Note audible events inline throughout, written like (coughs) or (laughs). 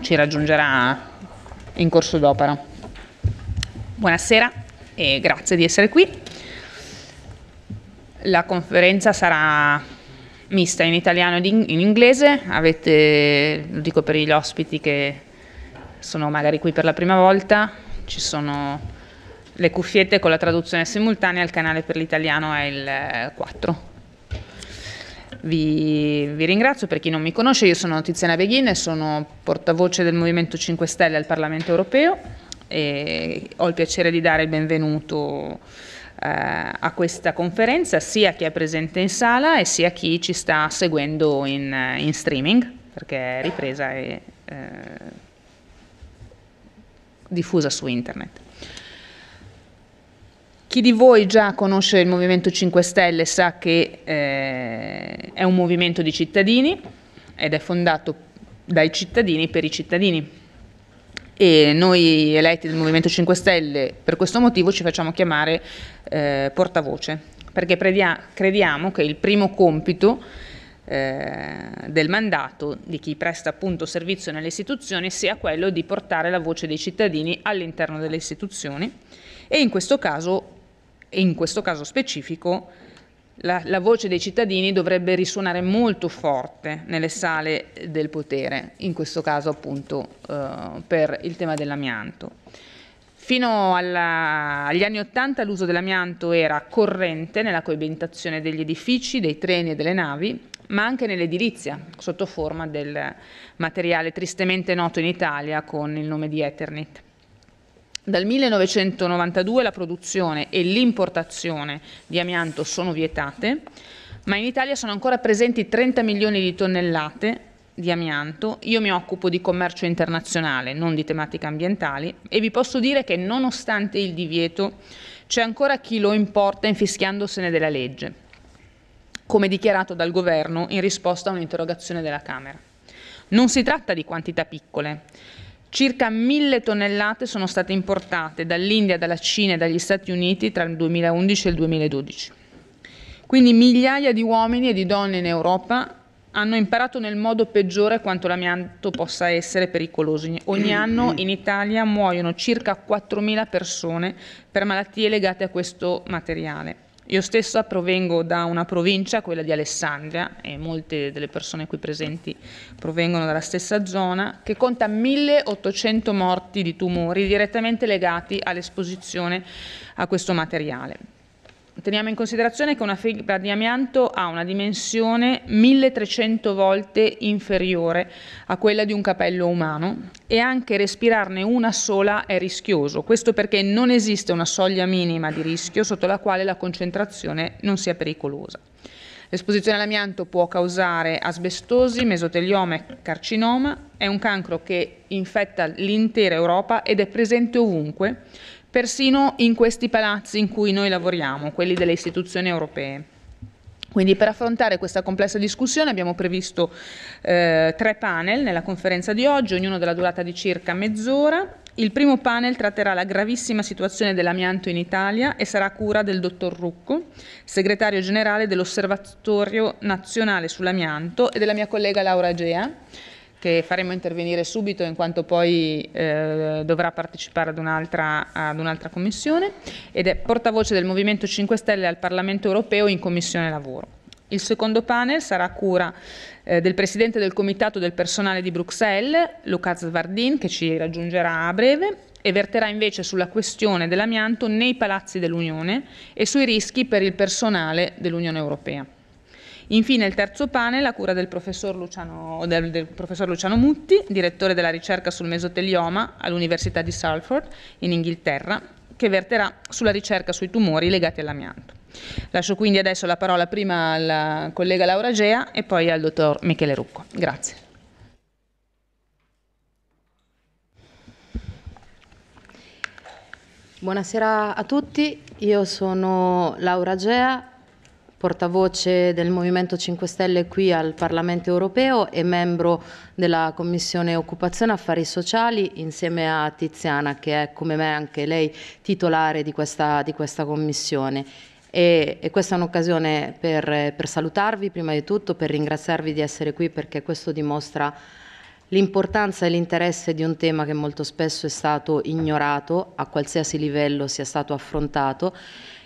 ci raggiungerà in corso d'opera. Buonasera e grazie di essere qui. La conferenza sarà mista in italiano e in inglese, Avete, lo dico per gli ospiti che sono magari qui per la prima volta, ci sono le cuffiette con la traduzione simultanea, il canale per l'italiano è il 4. Vi, vi, ringrazio per chi non mi conosce, io sono Tiziana Beghin e sono portavoce del Movimento 5 Stelle al Parlamento Europeo e ho il piacere di dare il benvenuto eh, a questa conferenza sia a chi è presente in sala e sia a chi ci sta seguendo in, in streaming perché è ripresa e eh, diffusa su internet. Chi di voi già conosce il Movimento 5 Stelle sa che eh, è un movimento di cittadini ed è fondato dai cittadini per i cittadini. E noi eletti del Movimento 5 Stelle per questo motivo ci facciamo chiamare eh, portavoce, perché crediamo che il primo compito eh, del mandato di chi presta appunto servizio nelle istituzioni sia quello di portare la voce dei cittadini all'interno delle istituzioni e in questo caso e in questo caso specifico la, la, voce dei cittadini dovrebbe risuonare molto forte nelle sale del potere, in questo caso appunto eh, per il tema dell'amianto. Fino alla, agli anni Ottanta l'uso dell'amianto era corrente nella coibentazione degli edifici, dei treni e delle navi, ma anche nell'edilizia, sotto forma del materiale tristemente noto in Italia con il nome di Eternit. Dal 1992 la produzione e l'importazione di amianto sono vietate, ma in Italia sono ancora presenti 30 milioni di tonnellate di amianto. Io mi occupo di commercio internazionale, non di tematiche ambientali, e vi posso dire che nonostante il divieto c'è ancora chi lo importa infischiandosene della legge, come dichiarato dal governo in risposta a un'interrogazione della Camera. Non si tratta di quantità piccole, Circa mille tonnellate sono state importate dall'India, dalla Cina e dagli Stati Uniti tra il 2011 e il 2012. Quindi migliaia di uomini e di donne in Europa hanno imparato nel modo peggiore quanto l'amianto possa essere pericoloso. Ogni (clears throat) anno in Italia muoiono circa 4.000 persone per malattie legate a questo materiale. Io stessa provengo da una provincia, quella di Alessandria, e molte delle persone qui presenti provengono dalla stessa zona, che conta 1800 morti di tumori direttamente legati all'esposizione a questo materiale. Teniamo in considerazione che una fibra di amianto ha una dimensione 1300 volte inferiore a quella di un capello umano e anche respirarne una sola è rischioso. Questo perché non esiste una soglia minima di rischio sotto la quale la concentrazione non sia pericolosa. L'esposizione all'amianto può causare asbestosi, mesotelioma e carcinoma, è un cancro che infetta l'intera Europa ed è presente ovunque persino in questi palazzi in cui noi lavoriamo, quelli delle istituzioni europee. Quindi per affrontare questa complessa discussione abbiamo previsto eh, tre panel nella conferenza di oggi, ognuno della durata di circa mezz'ora. Il primo panel tratterà la gravissima situazione dell'amianto in Italia e sarà a cura del dottor Rucco, segretario generale dell'Osservatorio Nazionale sull'Amianto e della mia collega Laura Gea che faremo intervenire subito in quanto poi eh, dovrà partecipare ad un'altra un commissione ed è portavoce del Movimento 5 Stelle al Parlamento europeo in Commissione Lavoro. Il secondo panel sarà a cura eh, del Presidente del Comitato del Personale di Bruxelles, Lucas Vardin, che ci raggiungerà a breve, e verterà invece sulla questione dell'amianto nei palazzi dell'Unione e sui rischi per il personale dell'Unione Europea. Infine il terzo panel a cura del professor Luciano, del, del professor Luciano Mutti, direttore della ricerca sul mesotelioma all'Università di Salford in Inghilterra, che verterà sulla ricerca sui tumori legati all'amianto. Lascio quindi adesso la parola prima alla collega Laura Gea e poi al dottor Michele Rucco. Grazie. Buonasera a tutti, io sono Laura Gea, portavoce del Movimento 5 Stelle qui al Parlamento europeo e membro della Commissione Occupazione Affari Sociali insieme a Tiziana che è come me anche lei titolare di questa, di questa commissione. E, e, questa è un'occasione per, per salutarvi prima di tutto, per ringraziarvi di essere qui perché questo dimostra l'importanza e l'interesse di un tema che molto spesso è stato ignorato, a qualsiasi livello sia stato affrontato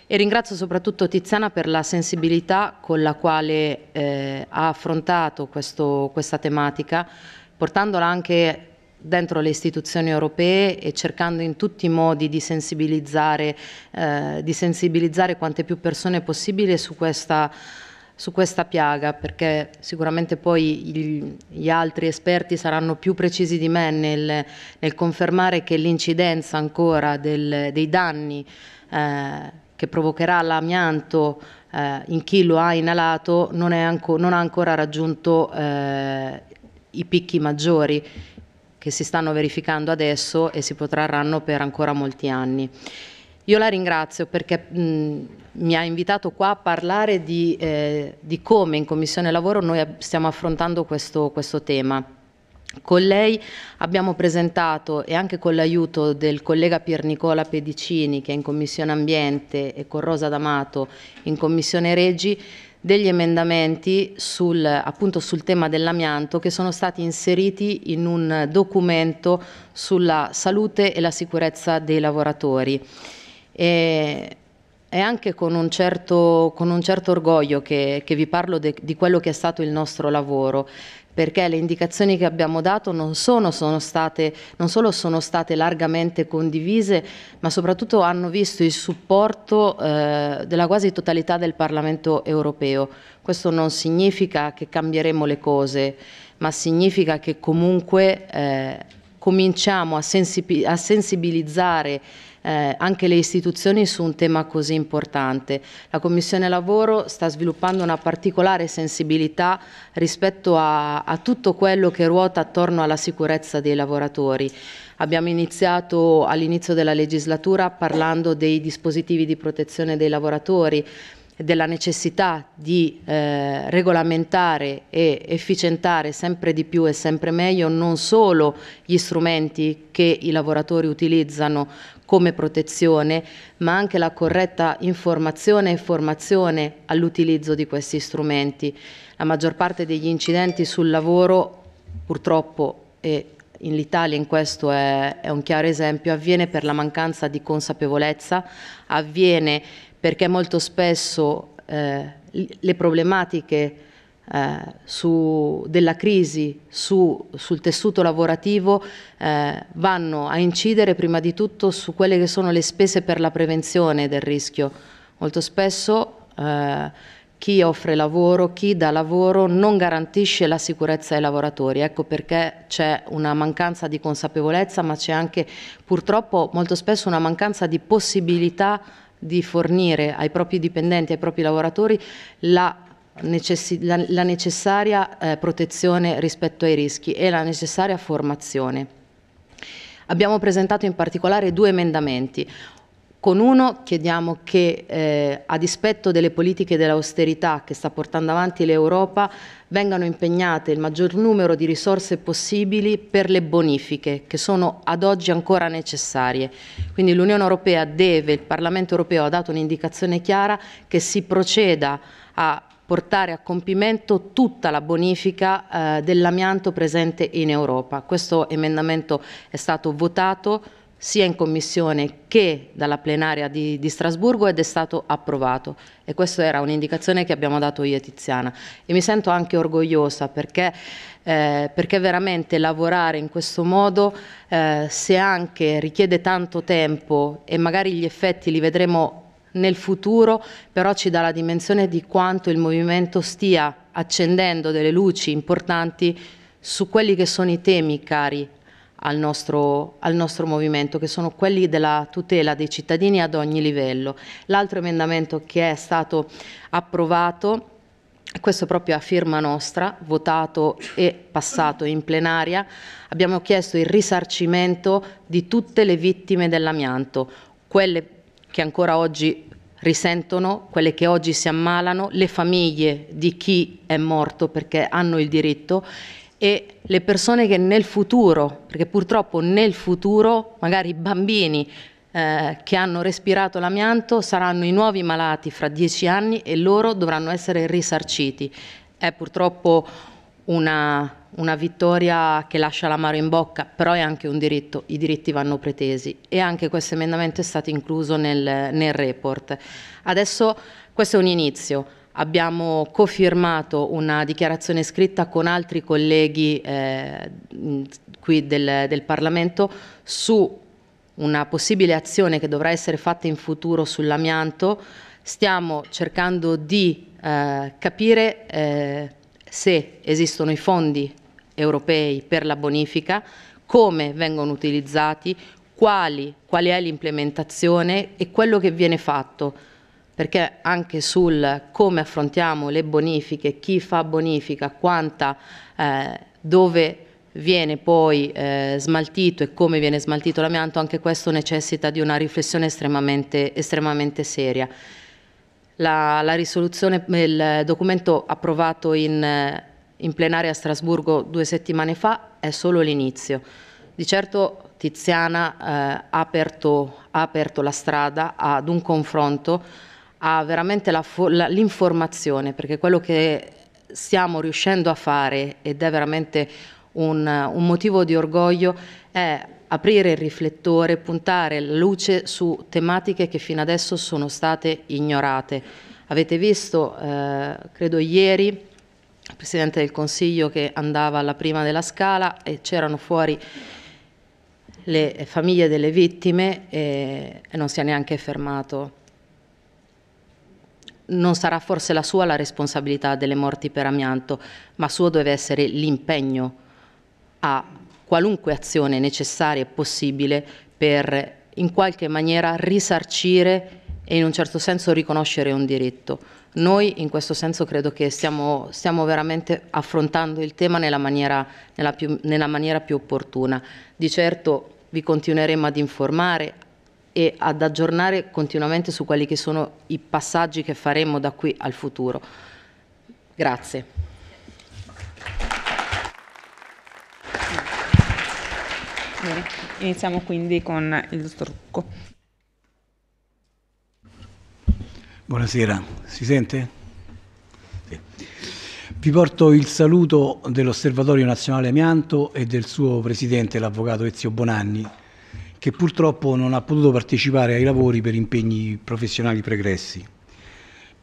e ringrazio soprattutto Tiziana per la sensibilità con la quale eh, ha affrontato questo, questa tematica, portandola anche dentro le istituzioni europee e cercando in tutti i modi di sensibilizzare, eh, di sensibilizzare quante più persone possibile su questa su questa piaga perché sicuramente poi gli altri esperti saranno più precisi di me nel, nel confermare che l'incidenza ancora del, dei danni eh, che provocherà l'amianto eh, in chi lo ha inalato non, anco, non ha ancora raggiunto eh, i picchi maggiori che si stanno verificando adesso e si protrarranno per ancora molti anni. Io la ringrazio perché mh, mi ha invitato qua a parlare di, eh, di, come in Commissione Lavoro noi stiamo affrontando questo, questo tema. Con lei abbiamo presentato e anche con l'aiuto del collega Pier Nicola Pedicini che è in Commissione Ambiente e con Rosa D'Amato in Commissione Regi degli emendamenti sul, appunto sul tema dell'amianto che sono stati inseriti in un documento sulla salute e la sicurezza dei lavoratori. E è anche con un certo, con un certo orgoglio che, che vi parlo de, di quello che è stato il nostro lavoro, perché le indicazioni che abbiamo dato non, sono, sono state, non solo sono state largamente condivise, ma soprattutto hanno visto il supporto eh, della quasi totalità del Parlamento europeo. Questo non significa che cambieremo le cose, ma significa che comunque eh, cominciamo a, sensibilizzare eh, anche le istituzioni su un tema così importante. La Commissione Lavoro sta sviluppando una particolare sensibilità rispetto a, a tutto quello che ruota attorno alla sicurezza dei lavoratori. Abbiamo iniziato all'inizio della legislatura parlando dei dispositivi di protezione dei lavoratori, della necessità di eh, regolamentare e efficientare sempre di più e sempre meglio non solo gli strumenti che i lavoratori utilizzano come protezione, ma anche la corretta informazione e formazione all'utilizzo di questi strumenti. La maggior parte degli incidenti sul lavoro, purtroppo, e l'Italia in questo è, è un chiaro esempio, avviene per la mancanza di consapevolezza, avviene perché molto spesso eh, le problematiche eh, su, della crisi su, sul tessuto lavorativo eh, vanno a incidere prima di tutto su quelle che sono le spese per la prevenzione del rischio. Molto spesso eh, chi offre lavoro, chi dà lavoro non garantisce la sicurezza ai lavoratori, ecco perché c'è una mancanza di consapevolezza ma c'è anche purtroppo molto spesso una mancanza di possibilità di fornire ai propri dipendenti, ai propri lavoratori la necessi- la, la, necessaria eh, protezione rispetto ai rischi e la necessaria formazione. Abbiamo presentato in particolare due emendamenti. Con uno chiediamo che, eh, a dispetto delle politiche dell'austerità che sta portando avanti l'Europa, vengano impegnate il maggior numero di risorse possibili per le bonifiche, che sono ad oggi ancora necessarie. Quindi l'Unione Europea deve, il Parlamento Europeo ha dato un'indicazione chiara che si proceda a portare a compimento tutta la bonifica eh, dell'amianto presente in Europa. Questo emendamento è stato votato sia in commissione che dalla plenaria di, di, Strasburgo ed è stato approvato e questa era un'indicazione che abbiamo dato io e Tiziana e mi sento anche orgogliosa perché, eh, perché veramente lavorare in questo modo eh, se anche richiede tanto tempo e magari gli effetti li vedremo nel futuro, però ci dà la dimensione di quanto il movimento stia accendendo delle luci importanti su quelli che sono i temi cari al nostro, al nostro movimento, che sono quelli della tutela dei cittadini ad ogni livello. L'altro emendamento che è stato approvato questo proprio a firma nostra, votato e passato in plenaria, abbiamo chiesto il risarcimento di tutte le vittime dell'amianto, quelle che ancora oggi risentono quelle che oggi si ammalano, le famiglie di chi è morto perché hanno il diritto e le persone che nel futuro, perché purtroppo nel futuro magari i bambini eh, che hanno respirato l'amianto saranno i nuovi malati fra dieci anni e loro dovranno essere risarciti. È purtroppo una, una vittoria che lascia l'amaro in bocca, però è anche un diritto, i diritti vanno pretesi e anche questo emendamento è stato incluso nel, nel report. Adesso questo è un inizio, abbiamo cofirmato una dichiarazione scritta con altri colleghi eh, qui del, del Parlamento su una possibile azione che dovrà essere fatta in futuro sull'amianto, stiamo cercando di eh, capire eh, se esistono i fondi europei per la bonifica, come vengono utilizzati, quali, qual è l'implementazione e quello che viene fatto, perché anche sul come affrontiamo le bonifiche, chi fa bonifica, quanta, eh, dove viene poi eh, smaltito e come viene smaltito l'amianto, anche questo necessita di una riflessione estremamente, estremamente seria la, la risoluzione, eh, il documento approvato in, eh, in plenaria a Strasburgo due settimane fa è solo l'inizio. Di certo Tiziana eh, ha, aperto, ha, aperto, la strada ad un confronto, ha veramente l'informazione, perché quello che stiamo riuscendo a fare ed è veramente un, un motivo di orgoglio è aprire il riflettore, puntare la luce su tematiche che fino adesso sono state ignorate. Avete visto, eh, credo ieri, il Presidente del Consiglio che andava alla prima della scala e c'erano fuori le famiglie delle vittime e, eh, e non si è neanche fermato. Non sarà forse la sua la responsabilità delle morti per amianto, ma suo deve essere l'impegno a qualunque azione necessaria e possibile per in qualche maniera risarcire e in un certo senso riconoscere un diritto. Noi in questo senso credo che stiamo, stiamo veramente affrontando il tema nella maniera, nella, più, nella maniera più opportuna. Di certo vi continueremo ad informare, e ad aggiornare continuamente su quelli che sono i passaggi che faremo da qui al futuro. Grazie. signori. Iniziamo quindi con il dottor Rucco. Buonasera, si sente? Sì. Vi porto il saluto dell'Osservatorio Nazionale Amianto e del suo presidente, l'avvocato Ezio Bonanni, che purtroppo non ha potuto partecipare ai lavori per impegni professionali pregressi.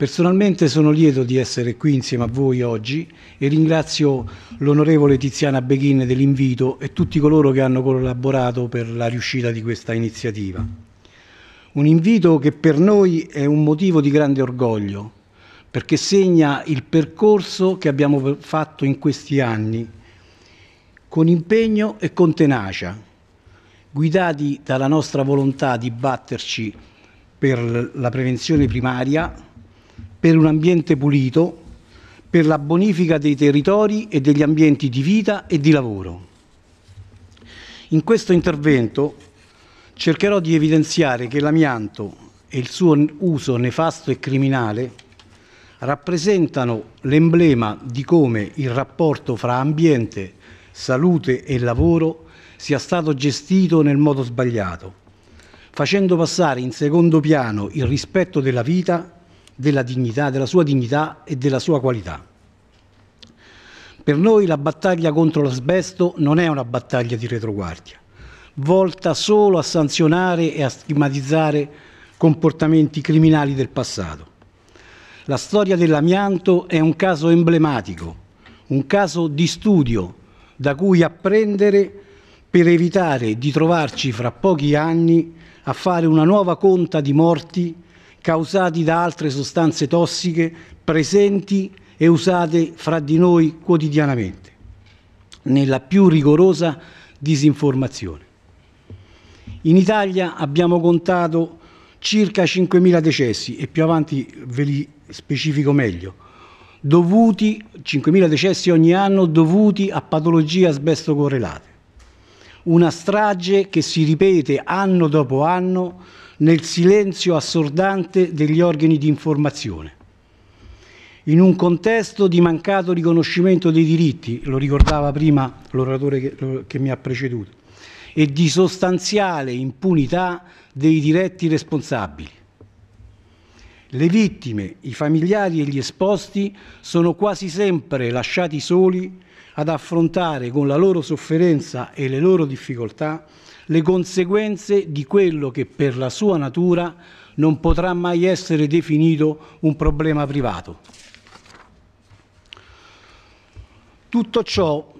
Personalmente sono lieto di essere qui insieme a voi oggi e ringrazio l'onorevole Tiziana Beghin dell'invito e tutti coloro che hanno collaborato per la riuscita di questa iniziativa. Un invito che per noi è un motivo di grande orgoglio, perché segna il percorso che abbiamo fatto in questi anni, con impegno e con tenacia, guidati dalla nostra volontà di batterci per la prevenzione primaria, per un ambiente pulito, per la bonifica dei territori e degli ambienti di vita e di lavoro. In questo intervento cercherò di evidenziare che l'amianto e il suo uso nefasto e criminale rappresentano l'emblema di come il rapporto fra ambiente, salute e lavoro sia stato gestito nel modo sbagliato, facendo passare in secondo piano il rispetto della vita della dignità, della sua dignità e della sua qualità. Per noi la battaglia contro l'asbesto non è una battaglia di retroguardia, volta solo a sanzionare e a stigmatizzare comportamenti criminali del passato. La storia dell'amianto è un caso emblematico, un caso di studio da cui apprendere per evitare di trovarci fra pochi anni a fare una nuova conta di morti causati da altre sostanze tossiche presenti e usate fra di noi quotidianamente, nella più rigorosa disinformazione. In Italia abbiamo contato circa 5.000 decessi e più avanti ve li specifico meglio, dovuti, 5.000 decessi ogni anno dovuti a patologie asbesto correlate. Una strage che si ripete anno dopo anno nel silenzio assordante degli organi di informazione. In un contesto di mancato riconoscimento dei diritti, lo ricordava prima l'oratore che, che mi ha preceduto, e di sostanziale impunità dei diretti responsabili. Le vittime, i familiari e gli esposti sono quasi sempre lasciati soli ad affrontare con la loro sofferenza e le loro difficoltà le conseguenze di quello che per la sua natura non potrà mai essere definito un problema privato. Tutto ciò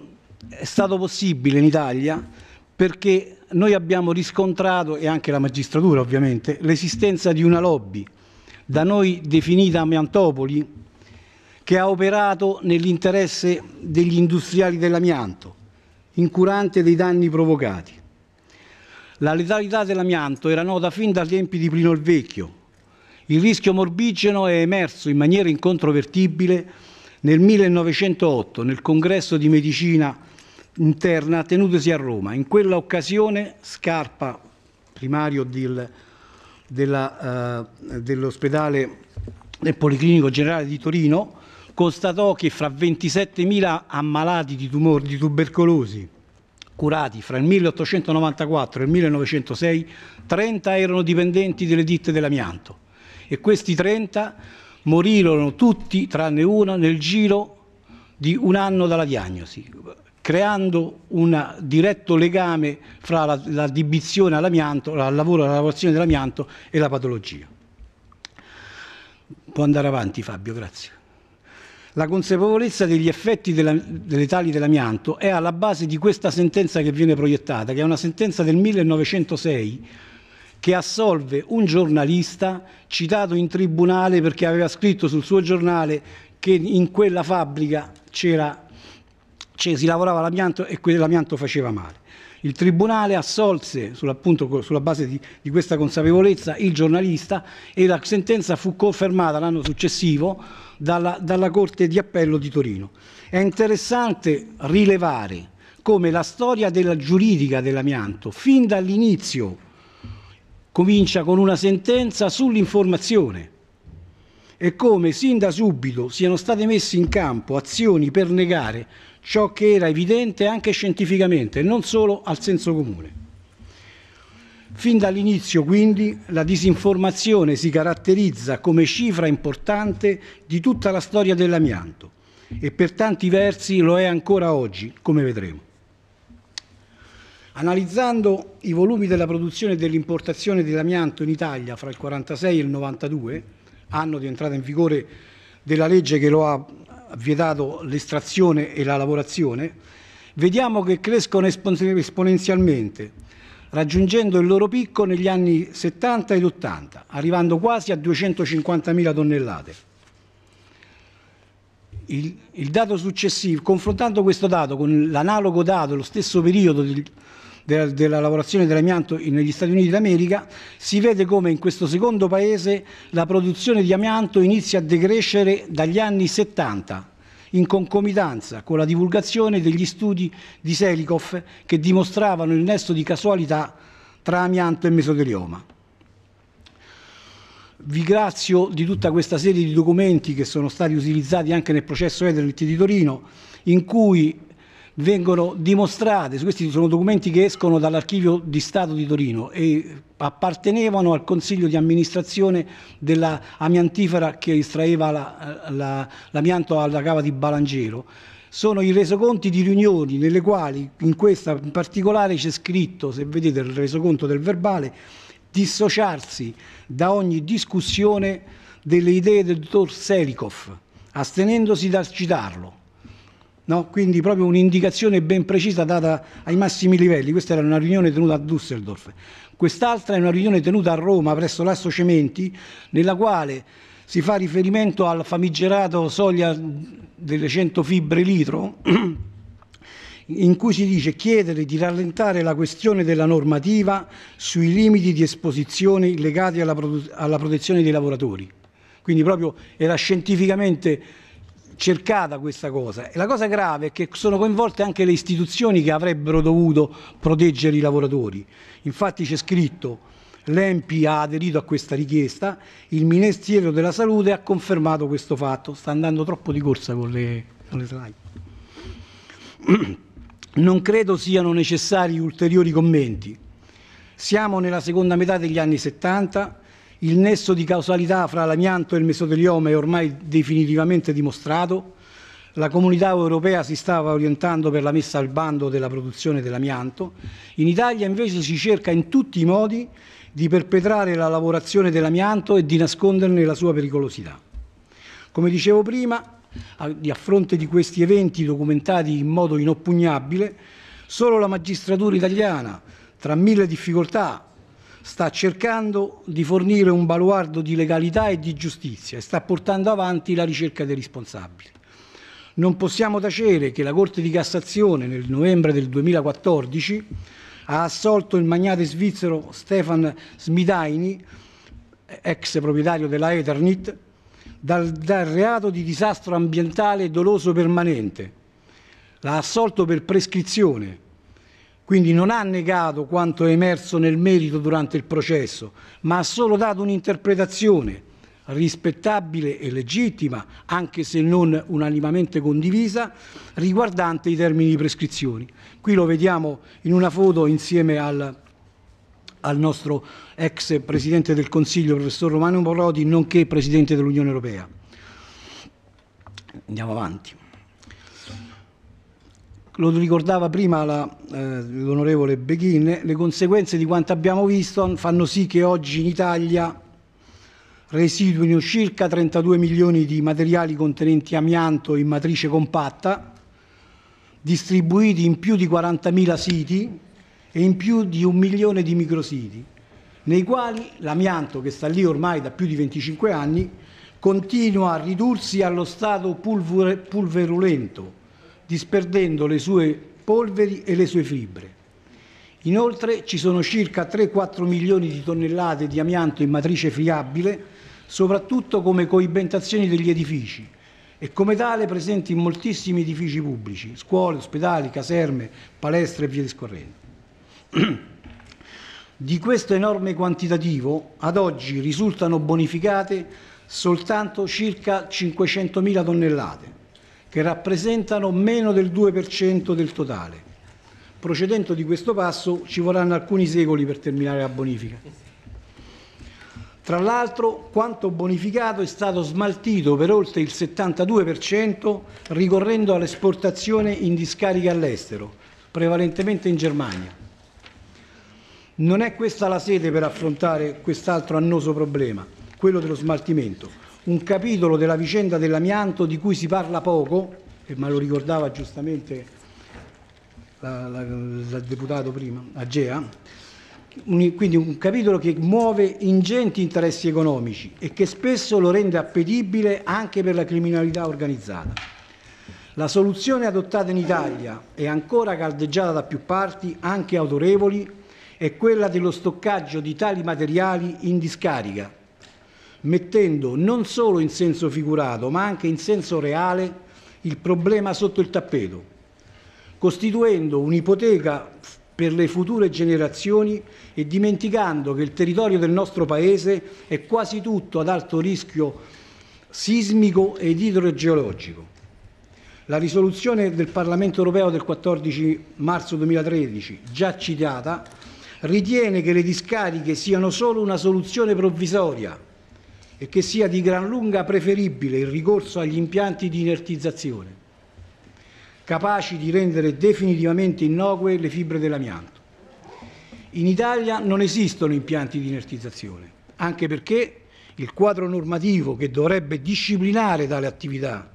è stato possibile in Italia perché noi abbiamo riscontrato, e anche la magistratura ovviamente, l'esistenza di una lobby, da noi definita Amiantopoli, che ha operato nell'interesse degli industriali dell'amianto, incurante dei danni provocati. La letalità dell'amianto era nota fin dai tempi di Plino il Vecchio. Il rischio morbigeno è emerso in maniera incontrovertibile nel 1908 nel congresso di medicina interna tenutosi a Roma. In quella occasione Scarpa, primario del, eh, dell'ospedale uh, dell del Policlinico Generale di Torino, constatò che fra 27.000 ammalati di, tumor, di tubercolosi curati fra il 1894 e il 1906, 30 erano dipendenti delle ditte dell'amianto e questi 30 morirono tutti tranne una nel giro di un anno dalla diagnosi, creando un diretto legame fra la, la all'amianto, al lavoro, alla lavorazione dell'amianto e la patologia. Può andare avanti Fabio, grazie. La consapevolezza degli effetti della, delle tali dell'amianto è alla base di questa sentenza che viene proiettata, che è una sentenza del 1906 che assolve un giornalista citato in tribunale perché aveva scritto sul suo giornale che in quella fabbrica c'era, cioè, si lavorava l'amianto e quell'amianto faceva male. Il tribunale assolse, sulla, appunto, sulla base di, di, questa consapevolezza, il giornalista e la sentenza fu confermata l'anno successivo dalla, dalla Corte di Appello di Torino. È interessante rilevare come la storia della giuridica dell'amianto, fin dall'inizio, comincia con una sentenza sull'informazione e come sin da subito siano state messe in campo azioni per negare ciò che era evidente anche scientificamente, non solo al senso comune. Fin dall'inizio quindi la disinformazione si caratterizza come cifra importante di tutta la storia dell'amianto e per tanti versi lo è ancora oggi, come vedremo. Analizzando i volumi della produzione e dell'importazione dell'amianto in Italia fra il 1946 e il 92, anno di entrata in vigore della legge che lo ha vietato l'estrazione e la lavorazione, vediamo che crescono esponenzialmente raggiungendo il loro picco negli anni 70 ed 80, arrivando quasi a 250.000 tonnellate. Il, il, dato successivo, confrontando questo dato con l'analogo dato, lo stesso periodo del, della, della, lavorazione dell'amianto negli Stati Uniti d'America, si vede come in questo secondo paese la produzione di amianto inizia a decrescere dagli anni 70 in concomitanza con la divulgazione degli studi di Selikov che dimostravano il nesso di casualità tra amianto e mesotelioma. Vi grazio di tutta questa serie di documenti che sono stati utilizzati anche nel processo Ederlit di Torino, in cui vengono dimostrate, questi sono documenti che escono dall'archivio di Stato di Torino e appartenevano al consiglio di amministrazione della amiantifera che estraeva l'amianto la, la, alla cava di Balangero sono i resoconti di riunioni nelle quali in questa in particolare c'è scritto, se vedete il resoconto del verbale, dissociarsi da ogni discussione delle idee del dottor Selikov, astenendosi dal citarlo. No? Quindi proprio un'indicazione ben precisa data ai massimi livelli. Questa era una riunione tenuta a Düsseldorf. Quest'altra è una riunione tenuta a Roma presso l'Asso Cementi, nella quale si fa riferimento al famigerato soglia delle 100 fibre litro, in cui si dice chiedere di rallentare la questione della normativa sui limiti di esposizione legati alla, alla protezione dei lavoratori. Quindi proprio era scientificamente cercata questa cosa e la cosa grave è che sono coinvolte anche le istituzioni che avrebbero dovuto proteggere i lavoratori. Infatti c'è scritto l'EMPI ha aderito a questa richiesta, il Ministero della Salute ha confermato questo fatto, sta andando troppo di corsa con le, con le slide. (clears throat) Non credo siano necessari ulteriori commenti. Siamo nella seconda metà degli anni 70, il nesso di causalità fra l'amianto e il mesotelioma è ormai definitivamente dimostrato. La comunità europea si stava orientando per la messa al bando della produzione dell'amianto. In Italia invece si cerca in tutti i modi di perpetrare la lavorazione dell'amianto e di nasconderne la sua pericolosità. Come dicevo prima, a fronte di questi eventi documentati in modo inoppugnabile, solo la magistratura italiana, tra mille difficoltà, sta cercando di fornire un baluardo di legalità e di giustizia e sta portando avanti la ricerca dei responsabili. Non possiamo tacere che la Corte di Cassazione nel novembre del 2014 ha assolto il magnate svizzero Stefan Smidaini, ex proprietario della Eternit, dal, dal reato di disastro ambientale doloso permanente. L'ha assolto per prescrizione, quindi non ha negato quanto è emerso nel merito durante il processo, ma ha solo dato un'interpretazione rispettabile e legittima, anche se non unanimamente condivisa, riguardante i termini di prescrizione. Qui lo vediamo in una foto insieme al, al nostro ex Presidente del Consiglio, professor Romano Morodi, nonché Presidente dell'Unione Europea. Andiamo avanti lo ricordava prima eh, l'onorevole eh, Beghin, le conseguenze di quanto abbiamo visto fanno sì che oggi in Italia residuino circa 32 milioni di materiali contenenti amianto in matrice compatta, distribuiti in più di 40.000 siti e in più di un milione di micrositi, nei quali l'amianto, che sta lì ormai da più di 25 anni, continua a ridursi allo stato pulver pulverulento disperdendo le sue polveri e le sue fibre. Inoltre ci sono circa 3-4 milioni di tonnellate di amianto in matrice friabile, soprattutto come coibentazioni degli edifici e come tale presenti in moltissimi edifici pubblici, scuole, ospedali, caserme, palestre e via discorrendo. (clears throat) Di questo enorme quantitativo ad oggi risultano bonificate soltanto circa 500.000 tonnellate, che rappresentano meno del 2% del totale. Procedendo di questo passo ci vorranno alcuni secoli per terminare la bonifica. Tra l'altro quanto bonificato è stato smaltito per oltre il 72% ricorrendo all'esportazione in discariche all'estero, prevalentemente in Germania. Non è questa la sede per affrontare quest'altro annoso problema, quello dello smaltimento, un capitolo della vicenda dell'amianto di cui si parla poco, e me lo ricordava giustamente la, la, deputato prima, Agea, un, quindi un capitolo che muove ingenti interessi economici e che spesso lo rende appetibile anche per la criminalità organizzata. La soluzione adottata in Italia e ancora caldeggiata da più parti, anche autorevoli, è quella dello stoccaggio di tali materiali in discarica mettendo non solo in senso figurato ma anche in senso reale il problema sotto il tappeto, costituendo un'ipoteca per le future generazioni e dimenticando che il territorio del nostro Paese è quasi tutto ad alto rischio sismico ed idrogeologico. La risoluzione del Parlamento europeo del 14 marzo 2013, già citata, ritiene che le discariche siano solo una soluzione provvisoria e che sia di gran lunga preferibile il ricorso agli impianti di inertizzazione, capaci di rendere definitivamente innocue le fibre dell'amianto. In Italia non esistono impianti di inertizzazione, anche perché il quadro normativo che dovrebbe disciplinare tale attività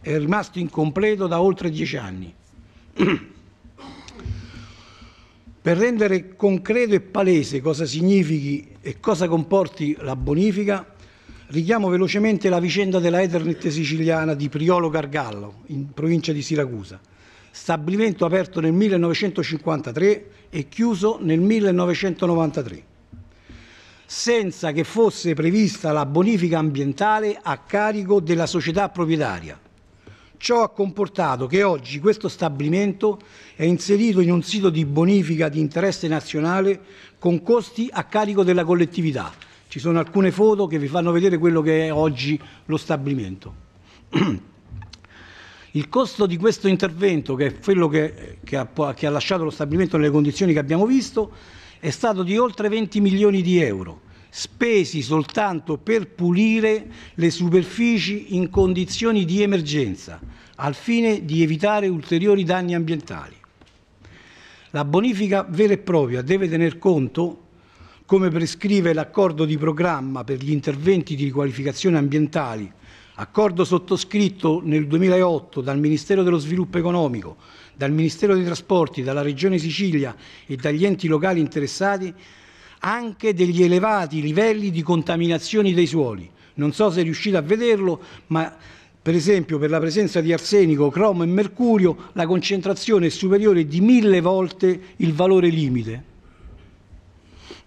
è rimasto incompleto da oltre dieci anni. (clears throat) Per rendere concreto e palese cosa significhi e cosa comporti la bonifica, richiamo velocemente la vicenda della Ethernet siciliana di Priolo Gargallo, in provincia di Siracusa, stabilimento aperto nel 1953 e chiuso nel 1993 senza che fosse prevista la bonifica ambientale a carico della società proprietaria. Ciò ha comportato che oggi questo stabilimento è inserito in un sito di bonifica di interesse nazionale con costi a carico della collettività ci sono alcune foto che vi fanno vedere quello che è oggi lo stabilimento. (clears throat) Il costo di questo intervento, che è quello che, che, ha, che ha lasciato lo stabilimento nelle condizioni che abbiamo visto, è stato di oltre 20 milioni di euro, spesi soltanto per pulire le superfici in condizioni di emergenza, al fine di evitare ulteriori danni ambientali. La bonifica vera e propria deve tener conto come prescrive l'accordo di programma per gli interventi di riqualificazione ambientali, accordo sottoscritto nel 2008 dal Ministero dello Sviluppo Economico, dal Ministero dei Trasporti, dalla Regione Sicilia e dagli enti locali interessati, anche degli elevati livelli di contaminazione dei suoli. Non so se riuscite a vederlo, ma per esempio per la presenza di arsenico, cromo e mercurio la concentrazione è superiore di mille volte il valore limite.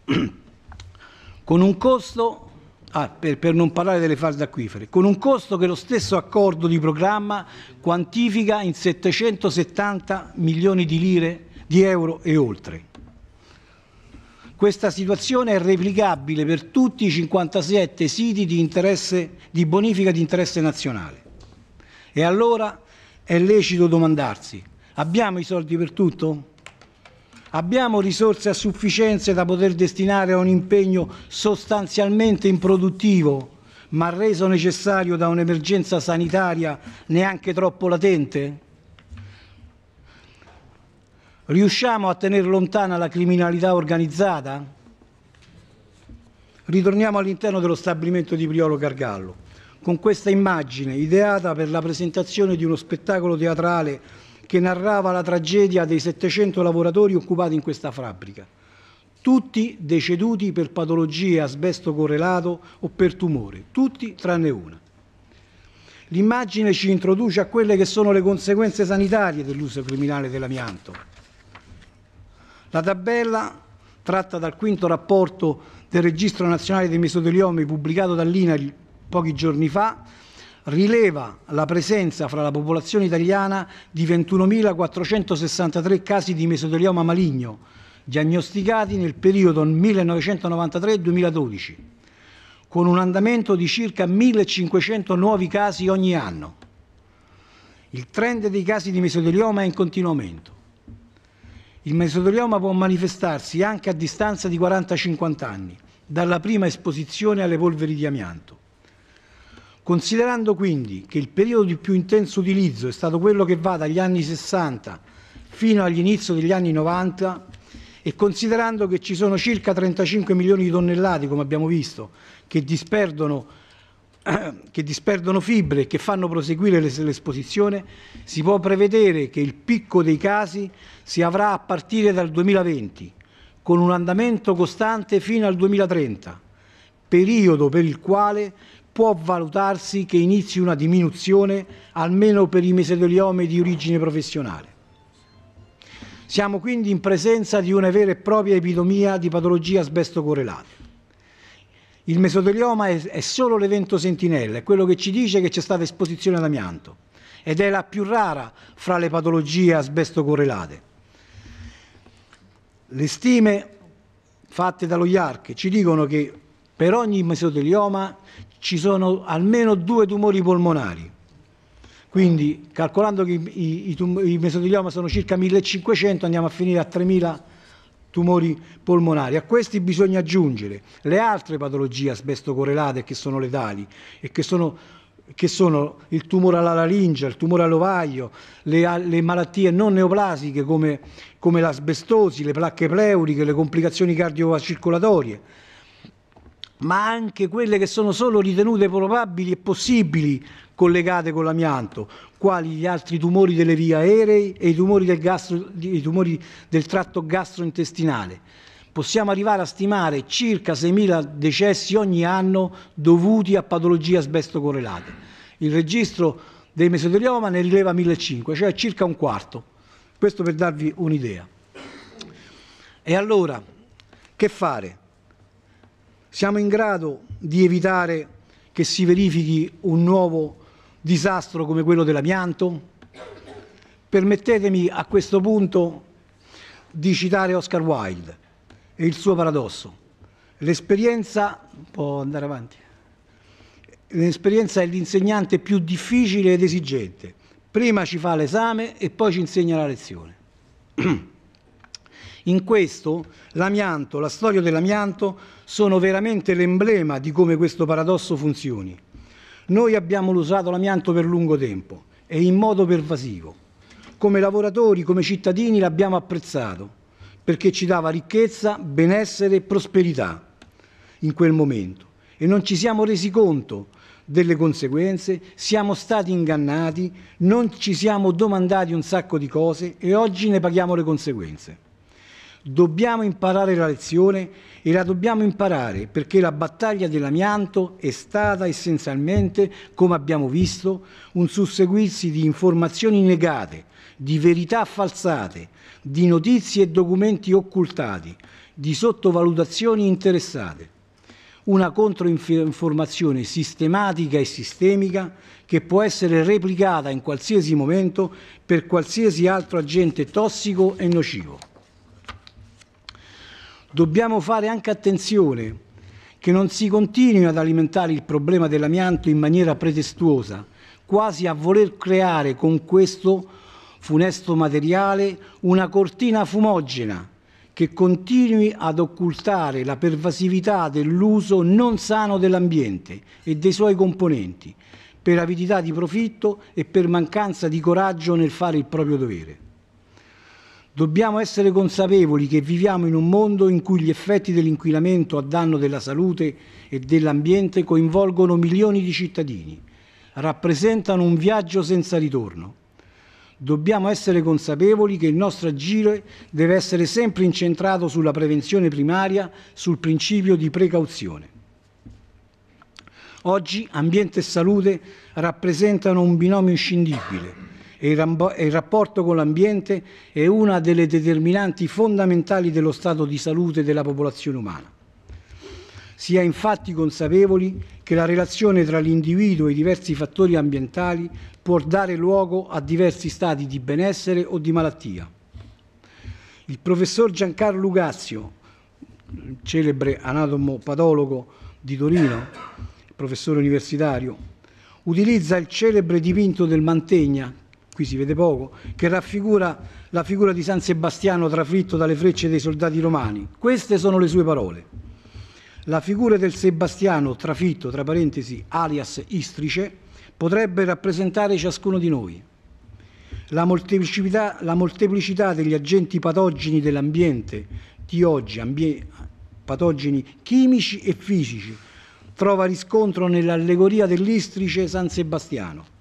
(clears throat) con un costo, ah, per, per, non parlare delle falde acquifere, con un costo che lo stesso accordo di programma quantifica in 770 milioni di, lire, di euro e oltre. Questa situazione è replicabile per tutti i 57 siti di, di bonifica di interesse nazionale. E allora è lecito domandarsi, abbiamo i soldi per tutto? Abbiamo risorse a sufficienza da poter destinare a un impegno sostanzialmente improduttivo, ma reso necessario da un'emergenza sanitaria neanche troppo latente? Riusciamo a tenere lontana la criminalità organizzata? Ritorniamo all'interno dello stabilimento di Priolo Gargallo. Con questa immagine, ideata per la presentazione di uno spettacolo teatrale che narrava la tragedia dei 700 lavoratori occupati in questa fabbrica, tutti deceduti per patologie asbesto correlato o per tumore, tutti tranne una. L'immagine ci introduce a quelle che sono le conseguenze sanitarie dell'uso criminale dell'amianto. La tabella, tratta dal quinto rapporto del Registro Nazionale dei Mesoteliomi pubblicato dall'INA pochi giorni fa, rileva la presenza fra la popolazione italiana di 21.463 casi di mesotelioma maligno diagnosticati nel periodo 1993-2012, con un andamento di circa 1.500 nuovi casi ogni anno. Il trend dei casi di mesotelioma è in continuo aumento. Il mesotelioma può manifestarsi anche a distanza di 40-50 anni dalla prima esposizione alle polveri di amianto. Considerando quindi che il periodo di più intenso utilizzo è stato quello che va dagli anni 60 fino all'inizio degli anni 90 e considerando che ci sono circa 35 milioni di tonnellate, come abbiamo visto, che disperdono (clears throat) che disperdono fibre e che fanno proseguire l'esposizione, si può prevedere che il picco dei casi si avrà a partire dal 2020, con un andamento costante fino al 2030, periodo per il quale può valutarsi che inizi una diminuzione almeno per i mesoteliomi di origine professionale. Siamo quindi in presenza di una vera e propria epidemia di patologie asbesto-correlate. Il mesotelioma è, solo l'evento sentinella, è quello che ci dice che c'è stata esposizione ad amianto ed è la più rara fra le patologie asbesto correlate. Le stime fatte dallo IARC ci dicono che per ogni mesotelioma ci sono almeno due tumori polmonari. Quindi calcolando che i, i, i, mesotelioma sono circa 1500 andiamo a finire a 3000 tumori polmonari. A questi bisogna aggiungere le altre patologie correlate che sono letali e che sono, che sono il tumore alla laringe, il tumore all'ovaio, le, le, malattie non neoplasiche come, come l'asbestosi, le placche pleuriche, le complicazioni cardiovascolatorie ma anche quelle che sono solo ritenute probabili e possibili collegate con l'amianto, quali gli altri tumori delle vie aeree e i tumori del, gastro, i tumori del tratto gastrointestinale. Possiamo arrivare a stimare circa 6.000 decessi ogni anno dovuti a patologie asbesto correlate. Il registro dei mesotelioma ne rileva 1.500, cioè circa un quarto. Questo per darvi un'idea. E allora, che fare? Siamo in grado di evitare che si verifichi un nuovo disastro come quello dell'amianto? Permettetemi a questo punto di citare Oscar Wilde e il suo paradosso. L'esperienza può andare avanti. L'esperienza è l'insegnante più difficile ed esigente. Prima ci fa l'esame e poi ci insegna la lezione. (clears throat) In questo l'amianto, la storia dell'amianto sono veramente l'emblema di come questo paradosso funzioni. Noi abbiamo usato l'amianto per lungo tempo e in modo pervasivo. Come lavoratori, come cittadini l'abbiamo apprezzato perché ci dava ricchezza, benessere e prosperità in quel momento e non ci siamo resi conto delle conseguenze, siamo stati ingannati, non ci siamo domandati un sacco di cose e oggi ne paghiamo le conseguenze. Dobbiamo imparare la lezione e la dobbiamo imparare perché la battaglia dell'amianto è stata essenzialmente, come abbiamo visto, un susseguirsi di informazioni negate, di verità falsate, di notizie e documenti occultati, di sottovalutazioni interessate una controinformazione sistematica e sistemica che può essere replicata in qualsiasi momento per qualsiasi altro agente tossico e nocivo. Dobbiamo fare anche attenzione che non si continui ad alimentare il problema dell'amianto in maniera pretestuosa, quasi a voler creare con questo funesto materiale una cortina fumogena che continui ad occultare la pervasività dell'uso non sano dell'ambiente e dei suoi componenti, per avidità di profitto e per mancanza di coraggio nel fare il proprio dovere. Dobbiamo essere consapevoli che viviamo in un mondo in cui gli effetti dell'inquinamento a danno della salute e dell'ambiente coinvolgono milioni di cittadini, rappresentano un viaggio senza ritorno. Dobbiamo essere consapevoli che il nostro agire deve essere sempre incentrato sulla prevenzione primaria, sul principio di precauzione. Oggi ambiente e salute rappresentano un binomio inscindibile e il rapporto con l'ambiente è una delle determinanti fondamentali dello stato di salute della popolazione umana. Si è infatti consapevoli che la relazione tra l'individuo e i diversi fattori ambientali può dare luogo a diversi stati di benessere o di malattia. Il professor Giancarlo Lugazio, celebre anatomo patologo di Torino, professore universitario, utilizza il celebre dipinto del Mantegna qui si vede poco, che raffigura la figura di San Sebastiano trafitto dalle frecce dei soldati romani. Queste sono le sue parole. La figura del Sebastiano trafitto, tra parentesi, alias Istrice, potrebbe rappresentare ciascuno di noi. La molteplicità, la molteplicità degli agenti patogeni dell'ambiente di oggi, patogeni chimici e fisici, trova riscontro nell'allegoria dell'Istrice San Sebastiano.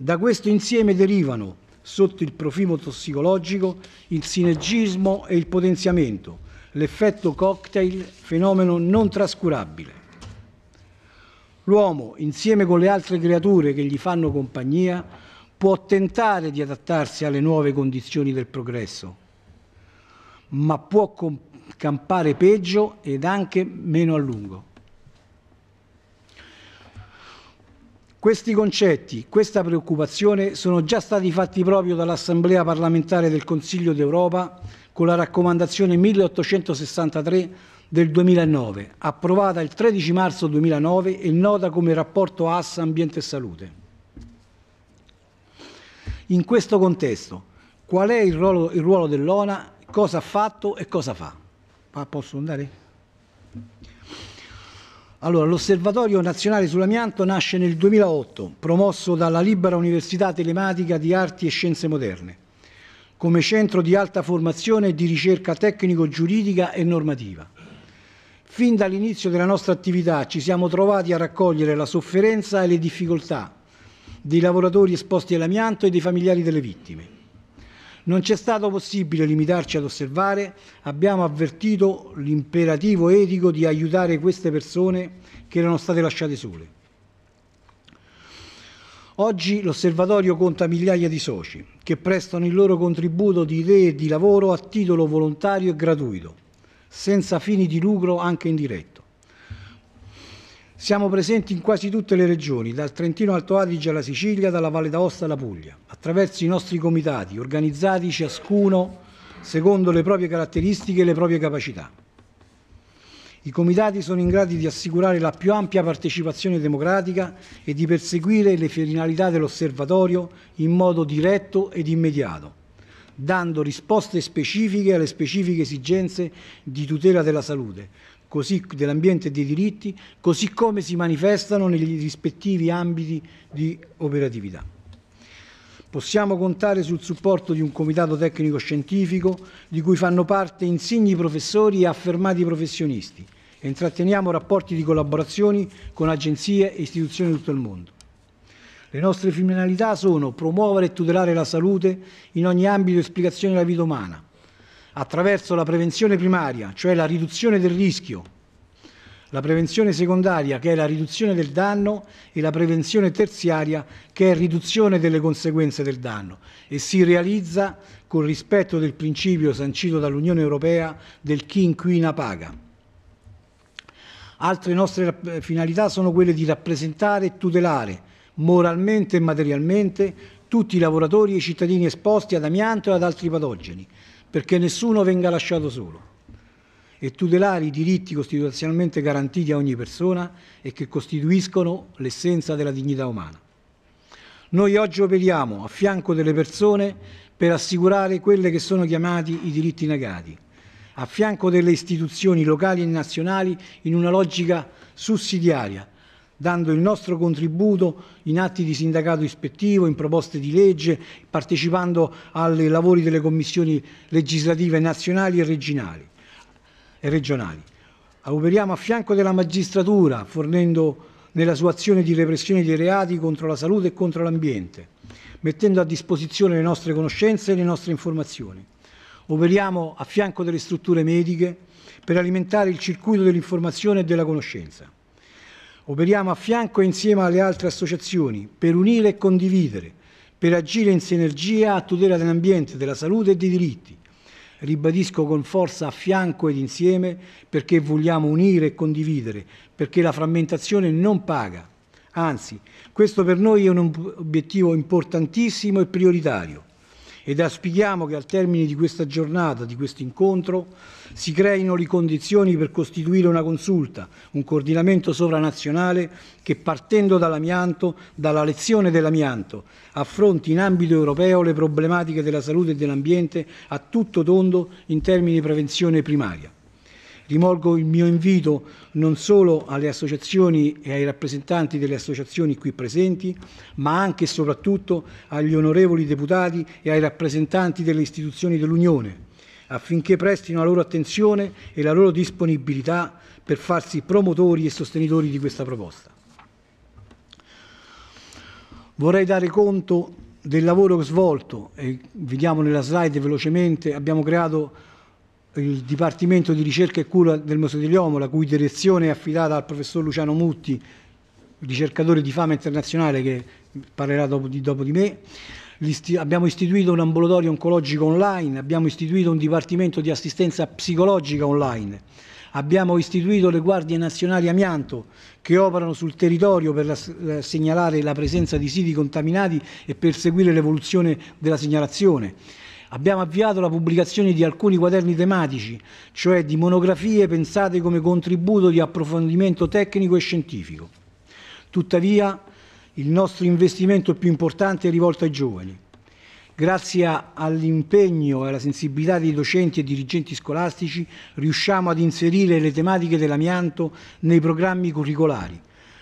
Da questo insieme derivano, sotto il profilo tossicologico, il sinergismo e il potenziamento, l'effetto cocktail, fenomeno non trascurabile. L'uomo, insieme con le altre creature che gli fanno compagnia, può tentare di adattarsi alle nuove condizioni del progresso, ma può campare peggio ed anche meno a lungo. Questi concetti, questa preoccupazione sono già stati fatti proprio dall'Assemblea parlamentare del Consiglio d'Europa con la raccomandazione 1863 del 2009, approvata il 13 marzo 2009 e nota come rapporto ASSA Ambiente e Salute. In questo contesto, qual è il ruolo, ruolo dell'ONA, cosa ha fatto e cosa fa? posso andare? Allora, l'Osservatorio Nazionale sull'Amianto nasce nel 2008, promosso dalla Libera Università Telematica di Arti e Scienze Moderne, come centro di alta formazione e di ricerca tecnico-giuridica e normativa. Fin dall'inizio della nostra attività ci siamo trovati a raccogliere la sofferenza e le difficoltà dei lavoratori esposti all'amianto e dei familiari delle vittime non c'è stato possibile limitarci ad osservare, abbiamo avvertito l'imperativo etico di aiutare queste persone che erano state lasciate sole. Oggi l'osservatorio conta migliaia di soci che prestano il loro contributo di idee e di lavoro a titolo volontario e gratuito, senza fini di lucro anche indiretto. Siamo presenti in quasi tutte le regioni, dal Trentino Alto Adige alla Sicilia, dalla Valle d'Aosta alla Puglia, attraverso i nostri comitati, organizzati ciascuno secondo le proprie caratteristiche e le proprie capacità. I comitati sono in grado di assicurare la più ampia partecipazione democratica e di perseguire le finalità dell'osservatorio in modo diretto ed immediato, dando risposte specifiche alle specifiche esigenze di tutela della salute, così, dell'ambiente e dei diritti, così come si manifestano negli rispettivi ambiti di operatività. Possiamo contare sul supporto di un comitato tecnico-scientifico di cui fanno parte insigni professori e affermati professionisti e intratteniamo rapporti di collaborazione con agenzie e istituzioni di tutto il mondo. Le nostre finalità sono promuovere e tutelare la salute in ogni ambito e esplicazione della vita umana, attraverso la prevenzione primaria, cioè la riduzione del rischio, la prevenzione secondaria, che è la riduzione del danno, e la prevenzione terziaria, che è riduzione delle conseguenze del danno, e si realizza col rispetto del principio sancito dall'Unione Europea del chi inquina paga. Altre nostre finalità sono quelle di rappresentare e tutelare moralmente e materialmente tutti i lavoratori e i cittadini esposti ad amianto e ad altri patogeni, perché nessuno venga lasciato solo e tutelare i diritti costituzionalmente garantiti a ogni persona e che costituiscono l'essenza della dignità umana. Noi oggi operiamo a fianco delle persone per assicurare quelli che sono chiamati i diritti negati, a fianco delle istituzioni locali e nazionali in una logica sussidiaria, dando il nostro contributo in atti di sindacato ispettivo, in proposte di legge, partecipando ai lavori delle commissioni legislative nazionali e regionali. Operiamo a fianco della magistratura, fornendo nella sua azione di repressione dei reati contro la salute e contro l'ambiente, mettendo a disposizione le nostre conoscenze e le nostre informazioni. Operiamo a fianco delle strutture mediche per alimentare il circuito dell'informazione e della conoscenza. Operiamo a fianco e insieme alle altre associazioni per unire e condividere, per agire in sinergia a tutela dell'ambiente, della salute e dei diritti. Ribadisco con forza a fianco ed insieme perché vogliamo unire e condividere, perché la frammentazione non paga. Anzi, questo per noi è un obiettivo importantissimo e prioritario ed auspichiamo che al termine di questa giornata, di questo incontro, si creino le condizioni per costituire una consulta, un coordinamento sovranazionale che partendo dall'amianto, dalla lezione dell'amianto, affronti in ambito europeo le problematiche della salute e dell'ambiente a tutto tondo in termini di prevenzione primaria. Rimolgo il mio invito non solo alle associazioni e ai rappresentanti delle associazioni qui presenti, ma anche e soprattutto agli onorevoli deputati e ai rappresentanti delle istituzioni dell'Unione, affinché prestino la loro attenzione e la loro disponibilità per farsi promotori e sostenitori di questa proposta. Vorrei dare conto del lavoro svolto, e vediamo nella slide velocemente, abbiamo creato il Dipartimento di ricerca e cura del Museo degli Uomo, la cui direzione è affidata al professor Luciano Mutti, ricercatore di fama internazionale che parlerà dopo di, dopo di me. Isti abbiamo istituito un ambulatorio oncologico online, abbiamo istituito un dipartimento di assistenza psicologica online, abbiamo istituito le guardie nazionali amianto che operano sul territorio per segnalare la presenza di siti contaminati e per seguire l'evoluzione della segnalazione. Abbiamo avviato la pubblicazione di alcuni quaderni tematici, cioè di monografie pensate come contributo di approfondimento tecnico e scientifico. Tuttavia, il nostro investimento più importante è rivolto ai giovani. Grazie all'impegno e alla sensibilità dei docenti e dirigenti scolastici riusciamo ad inserire le tematiche dell'amianto nei programmi curricolari.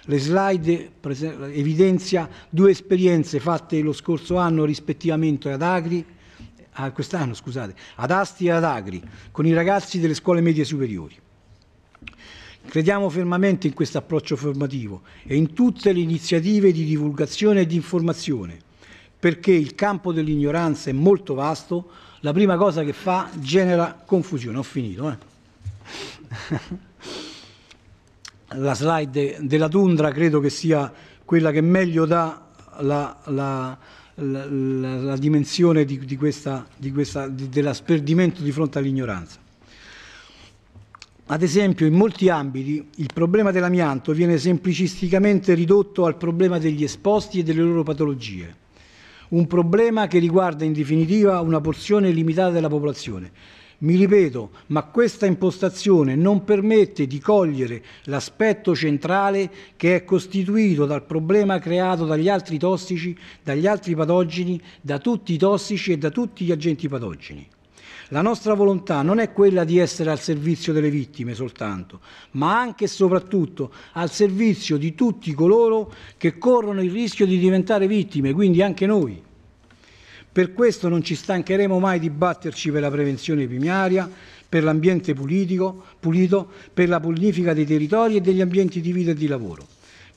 Le slide evidenzia due esperienze fatte lo scorso anno rispettivamente ad Agri ah, quest'anno scusate, ad Asti e ad Agri, con i ragazzi delle scuole medie superiori. Crediamo fermamente in questo approccio formativo e in tutte le iniziative di divulgazione e di informazione, perché il campo dell'ignoranza è molto vasto, la prima cosa che fa genera confusione. Ho finito. Eh? (laughs) la slide della tundra credo che sia quella che meglio dà la, la la, la, dimensione di, di questa, di questa, di, dell'asperdimento di fronte all'ignoranza. Ad esempio, in molti ambiti il problema dell'amianto viene semplicisticamente ridotto al problema degli esposti e delle loro patologie, un problema che riguarda in definitiva una porzione limitata della popolazione, mi ripeto, ma questa impostazione non permette di cogliere l'aspetto centrale che è costituito dal problema creato dagli altri tossici, dagli altri patogeni, da tutti i tossici e da tutti gli agenti patogeni. La nostra volontà non è quella di essere al servizio delle vittime soltanto, ma anche e soprattutto al servizio di tutti coloro che corrono il rischio di diventare vittime, quindi anche noi. Per questo non ci stancheremo mai di batterci per la prevenzione primaria, per l'ambiente pulito, per la bonifica dei territori e degli ambienti di vita e di lavoro.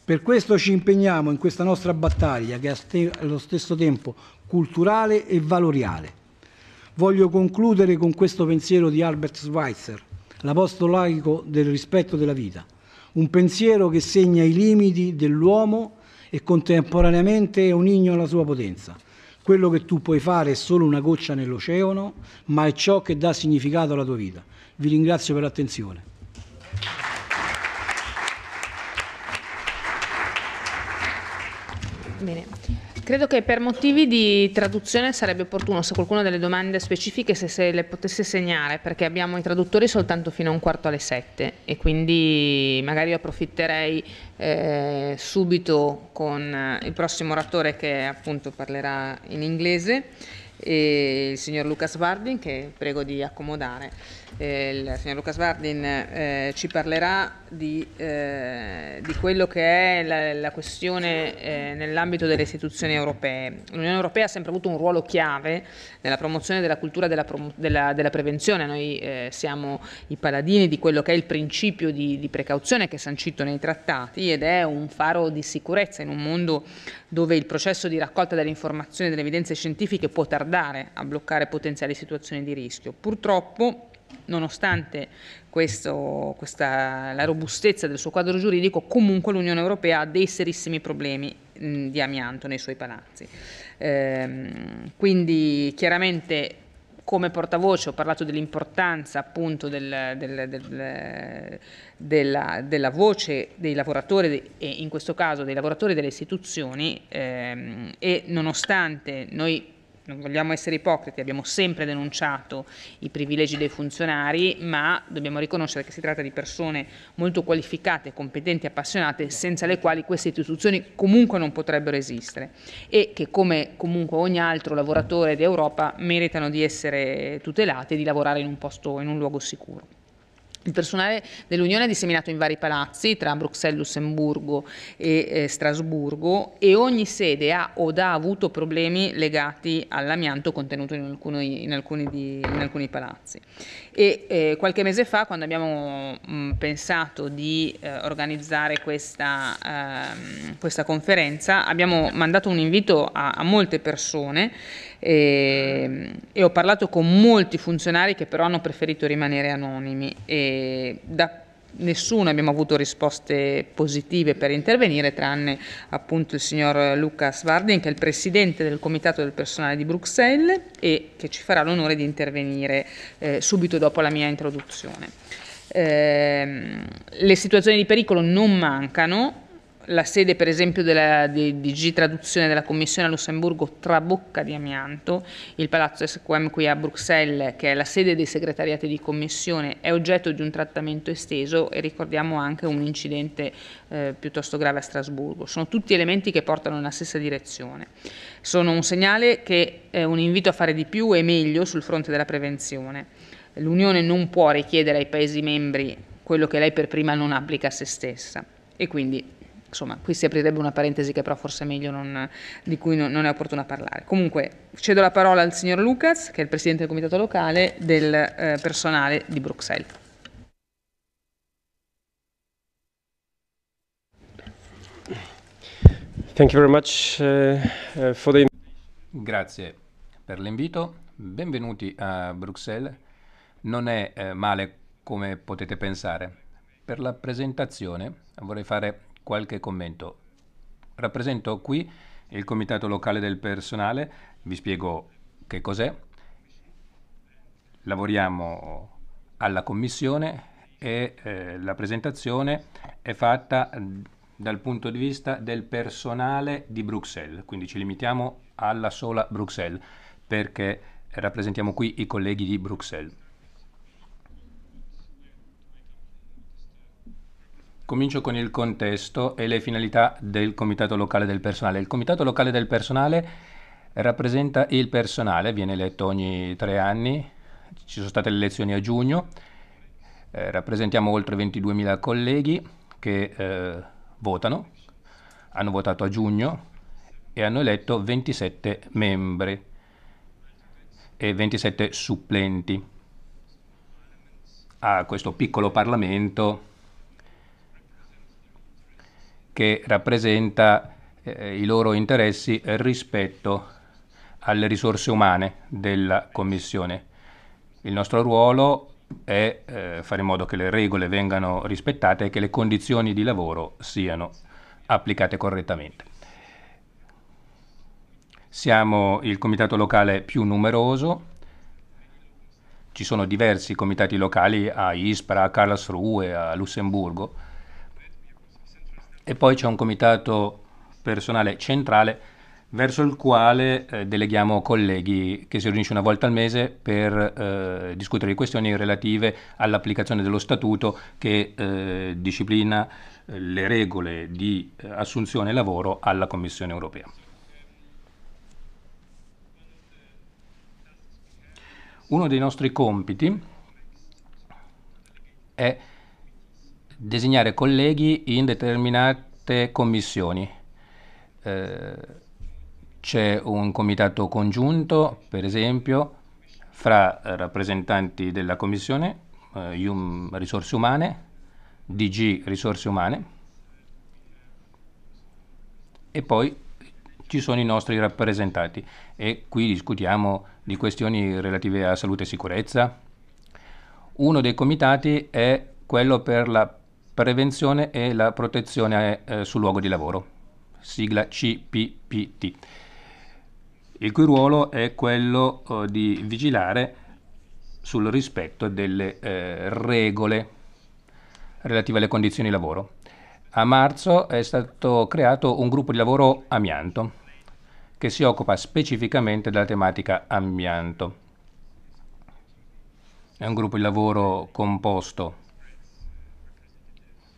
Per questo ci impegniamo in questa nostra battaglia che è allo stesso tempo culturale e valoriale. Voglio concludere con questo pensiero di Albert Schweitzer, l'apostolo laico del rispetto della vita, un pensiero che segna i limiti dell'uomo e contemporaneamente è un igno alla sua potenza. Quello che tu puoi fare è solo una goccia nell'oceano, ma è ciò che dà significato alla tua vita. Vi ringrazio per l'attenzione. Bene. Credo che per motivi di traduzione sarebbe opportuno se qualcuno ha delle domande specifiche se, se le potesse segnare perché abbiamo i traduttori soltanto fino a un quarto alle sette e quindi magari io approfitterei eh, subito con eh, il prossimo oratore che appunto parlerà in inglese il signor Lucas Bardin che prego di accomodare. Eh, il signor Lucas Vardin eh, ci parlerà di, eh, di, quello che è la, la questione eh, nell'ambito delle istituzioni europee. L'Unione Europea ha sempre avuto un ruolo chiave nella promozione della cultura della, della, della prevenzione, noi eh, siamo i paladini di quello che è il principio di, di precauzione che è sancito nei trattati ed è un faro di sicurezza in un mondo dove il processo di raccolta delle informazioni e delle evidenze scientifiche può tardare a bloccare potenziali situazioni di rischio. Purtroppo nonostante questo, questa, la robustezza del suo quadro giuridico, comunque l'Unione Europea ha dei serissimi problemi mh, di amianto nei suoi palazzi. Ehm, quindi chiaramente come portavoce ho parlato dell'importanza appunto del, del, del, della, della, voce dei lavoratori e in questo caso dei lavoratori delle istituzioni ehm, e nonostante noi non vogliamo essere ipocriti, abbiamo sempre denunciato i privilegi dei funzionari, ma dobbiamo riconoscere che si tratta di persone molto qualificate, competenti, appassionate, senza le quali queste istituzioni comunque non potrebbero esistere e che come comunque ogni altro lavoratore d'Europa meritano di essere tutelate e di lavorare in un posto, in un luogo sicuro. Il personale dell'Unione è disseminato in vari palazzi tra Bruxelles, Lussemburgo e eh, Strasburgo e ogni sede ha o da avuto problemi legati all'amianto contenuto in alcuni, in alcuni, di, in alcuni palazzi. E eh, qualche mese fa, quando abbiamo mh, mm, pensato di eh, organizzare questa, ehm, questa, conferenza, abbiamo mandato un invito a, a molte persone e, ehm, e ho parlato con molti funzionari che però hanno preferito rimanere anonimi. E da nessuno abbiamo avuto risposte positive per intervenire, tranne appunto il signor Luca Svardin, che è il presidente del Comitato del Personale di Bruxelles e che ci farà l'onore di intervenire eh, subito dopo la mia introduzione. Eh, le situazioni di pericolo non mancano, la sede per esempio della, DG traduzione della Commissione a Lussemburgo trabocca di amianto, il palazzo SQM qui a Bruxelles che è la sede dei segretariati di Commissione è oggetto di un trattamento esteso e ricordiamo anche un incidente eh, piuttosto grave a Strasburgo. Sono tutti elementi che portano nella stessa direzione. Sono un segnale che è eh, un invito a fare di più e meglio sul fronte della prevenzione. L'Unione non può richiedere ai Paesi membri quello che lei per prima non applica a se stessa e quindi insomma, qui si aprirebbe una parentesi che però forse è meglio non, di cui non, non, è opportuno parlare. Comunque cedo la parola al signor Lucas, che è il presidente del comitato locale del eh, personale di Bruxelles. Much, uh, the... Grazie per l'invito, benvenuti a Bruxelles. Non è eh, male come potete pensare. Per la presentazione vorrei fare qualche commento. Rappresento qui il comitato locale del personale, vi spiego che cos'è. Lavoriamo alla commissione e eh, la presentazione è fatta dal punto di vista del personale di Bruxelles, quindi ci limitiamo alla sola Bruxelles perché rappresentiamo qui i colleghi di Bruxelles. Comincio con il contesto e le finalità del Comitato Locale del Personale. Il Comitato Locale del Personale rappresenta il personale, viene eletto ogni tre anni, ci sono state le elezioni a giugno, eh, rappresentiamo oltre 22.000 colleghi che eh, votano, hanno votato a giugno e hanno eletto 27 membri e 27 supplenti a questo piccolo Parlamento che rappresenta eh, i loro interessi rispetto alle risorse umane della Commissione. Il nostro ruolo è eh, fare in modo che le regole vengano rispettate e che le condizioni di lavoro siano applicate correttamente. Siamo il comitato locale più numeroso, ci sono diversi comitati locali a Ispra, a Karlsruhe, a Lussemburgo, e poi c'è un comitato personale centrale verso il quale eh, deleghiamo colleghi che si riunisce una volta al mese per eh, discutere di questioni relative all'applicazione dello statuto che eh, disciplina eh, le regole di eh, assunzione e lavoro alla Commissione europea. Uno dei nostri compiti è designare colleghi in determinate commissioni. Eh, c'è un comitato congiunto, per esempio, fra rappresentanti della Commissione eh, um, Risorse Umane, DG Risorse Umane e poi ci sono i nostri rappresentanti e qui discutiamo di questioni relative a salute e sicurezza. Uno dei comitati è quello per la prevenzione e la protezione eh, sul luogo di lavoro, sigla CPPT, il cui ruolo è quello eh, di vigilare sul rispetto delle eh, regole relative alle condizioni di lavoro. A marzo è stato creato un gruppo di lavoro amianto che si occupa specificamente della tematica amianto. È un gruppo di lavoro composto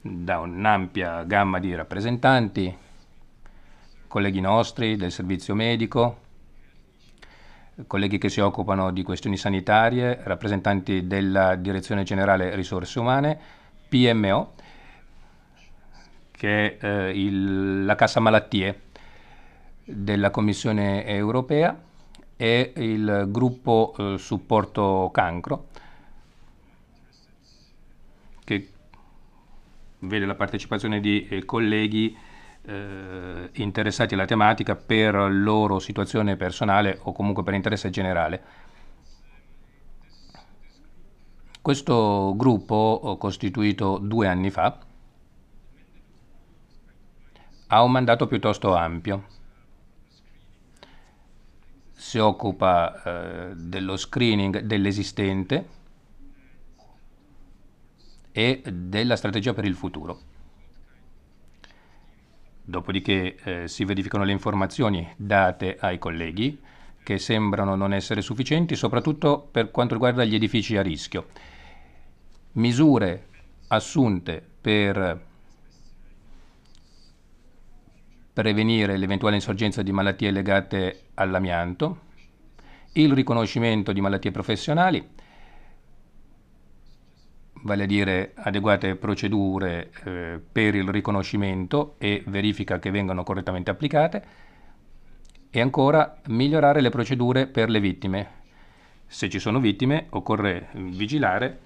da un'ampia gamma di rappresentanti, colleghi nostri del servizio medico, colleghi che si occupano di questioni sanitarie, rappresentanti della Direzione Generale Risorse Umane, PMO, che è eh, il, la Cassa Malattie della Commissione Europea e il gruppo eh, supporto cancro vede la partecipazione di eh, colleghi eh, interessati alla tematica per loro situazione personale o comunque per interesse generale. Questo gruppo, eh, costituito due anni fa, ha un mandato piuttosto ampio. Si occupa eh, dello screening dell'esistente, e della strategia per il futuro. Dopodiché eh, si verificano le informazioni date ai colleghi che sembrano non essere sufficienti, soprattutto per quanto riguarda gli edifici a rischio. Misure assunte per prevenire l'eventuale insorgenza di malattie legate all'amianto, il riconoscimento di malattie professionali, vale a dire adeguate procedure eh, per il riconoscimento e verifica che vengano correttamente applicate e ancora migliorare le procedure per le vittime. Se ci sono vittime occorre vigilare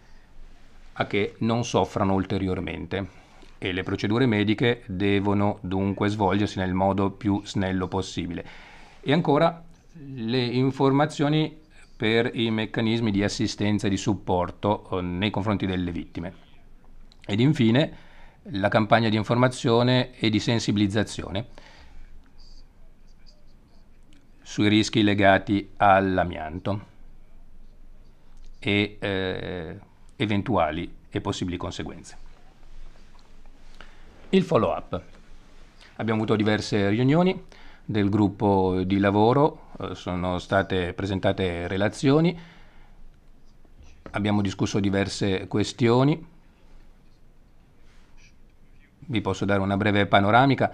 a che non soffrano ulteriormente e le procedure mediche devono dunque svolgersi nel modo più snello possibile. E ancora le informazioni per i meccanismi di assistenza e di supporto eh, nei confronti delle vittime. Ed infine la campagna di informazione e di sensibilizzazione sui rischi legati all'amianto e eh, eventuali e possibili conseguenze. Il follow up. Abbiamo avuto diverse riunioni, del gruppo di lavoro, eh, sono state presentate relazioni, abbiamo discusso diverse questioni, vi posso dare una breve panoramica.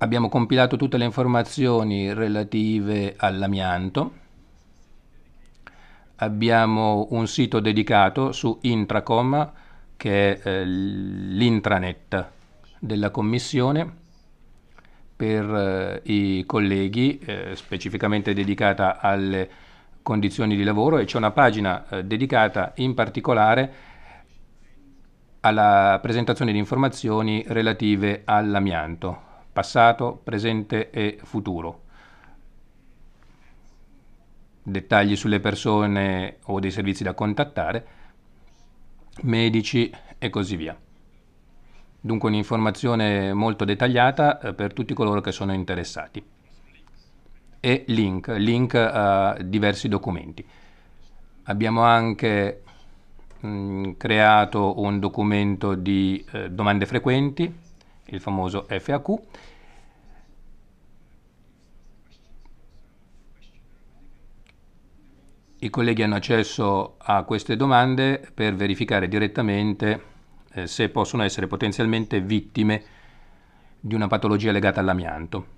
Abbiamo compilato tutte le informazioni relative all'amianto abbiamo un sito dedicato su Intracom, che è eh, l'intranet della Commissione per eh, i colleghi, eh, specificamente dedicata alle condizioni di lavoro e c'è una pagina dedicata in particolare alla presentazione di informazioni relative all'amianto, passato, presente e futuro dettagli sulle persone o dei servizi da contattare, medici e così via. Dunque un'informazione molto dettagliata eh, per tutti coloro che sono interessati. E link, link a diversi documenti. Abbiamo anche mh, mm, creato un documento di eh, domande frequenti, il famoso FAQ, I colleghi hanno accesso a queste domande per verificare direttamente eh, se possono essere potenzialmente vittime di una patologia legata all'amianto.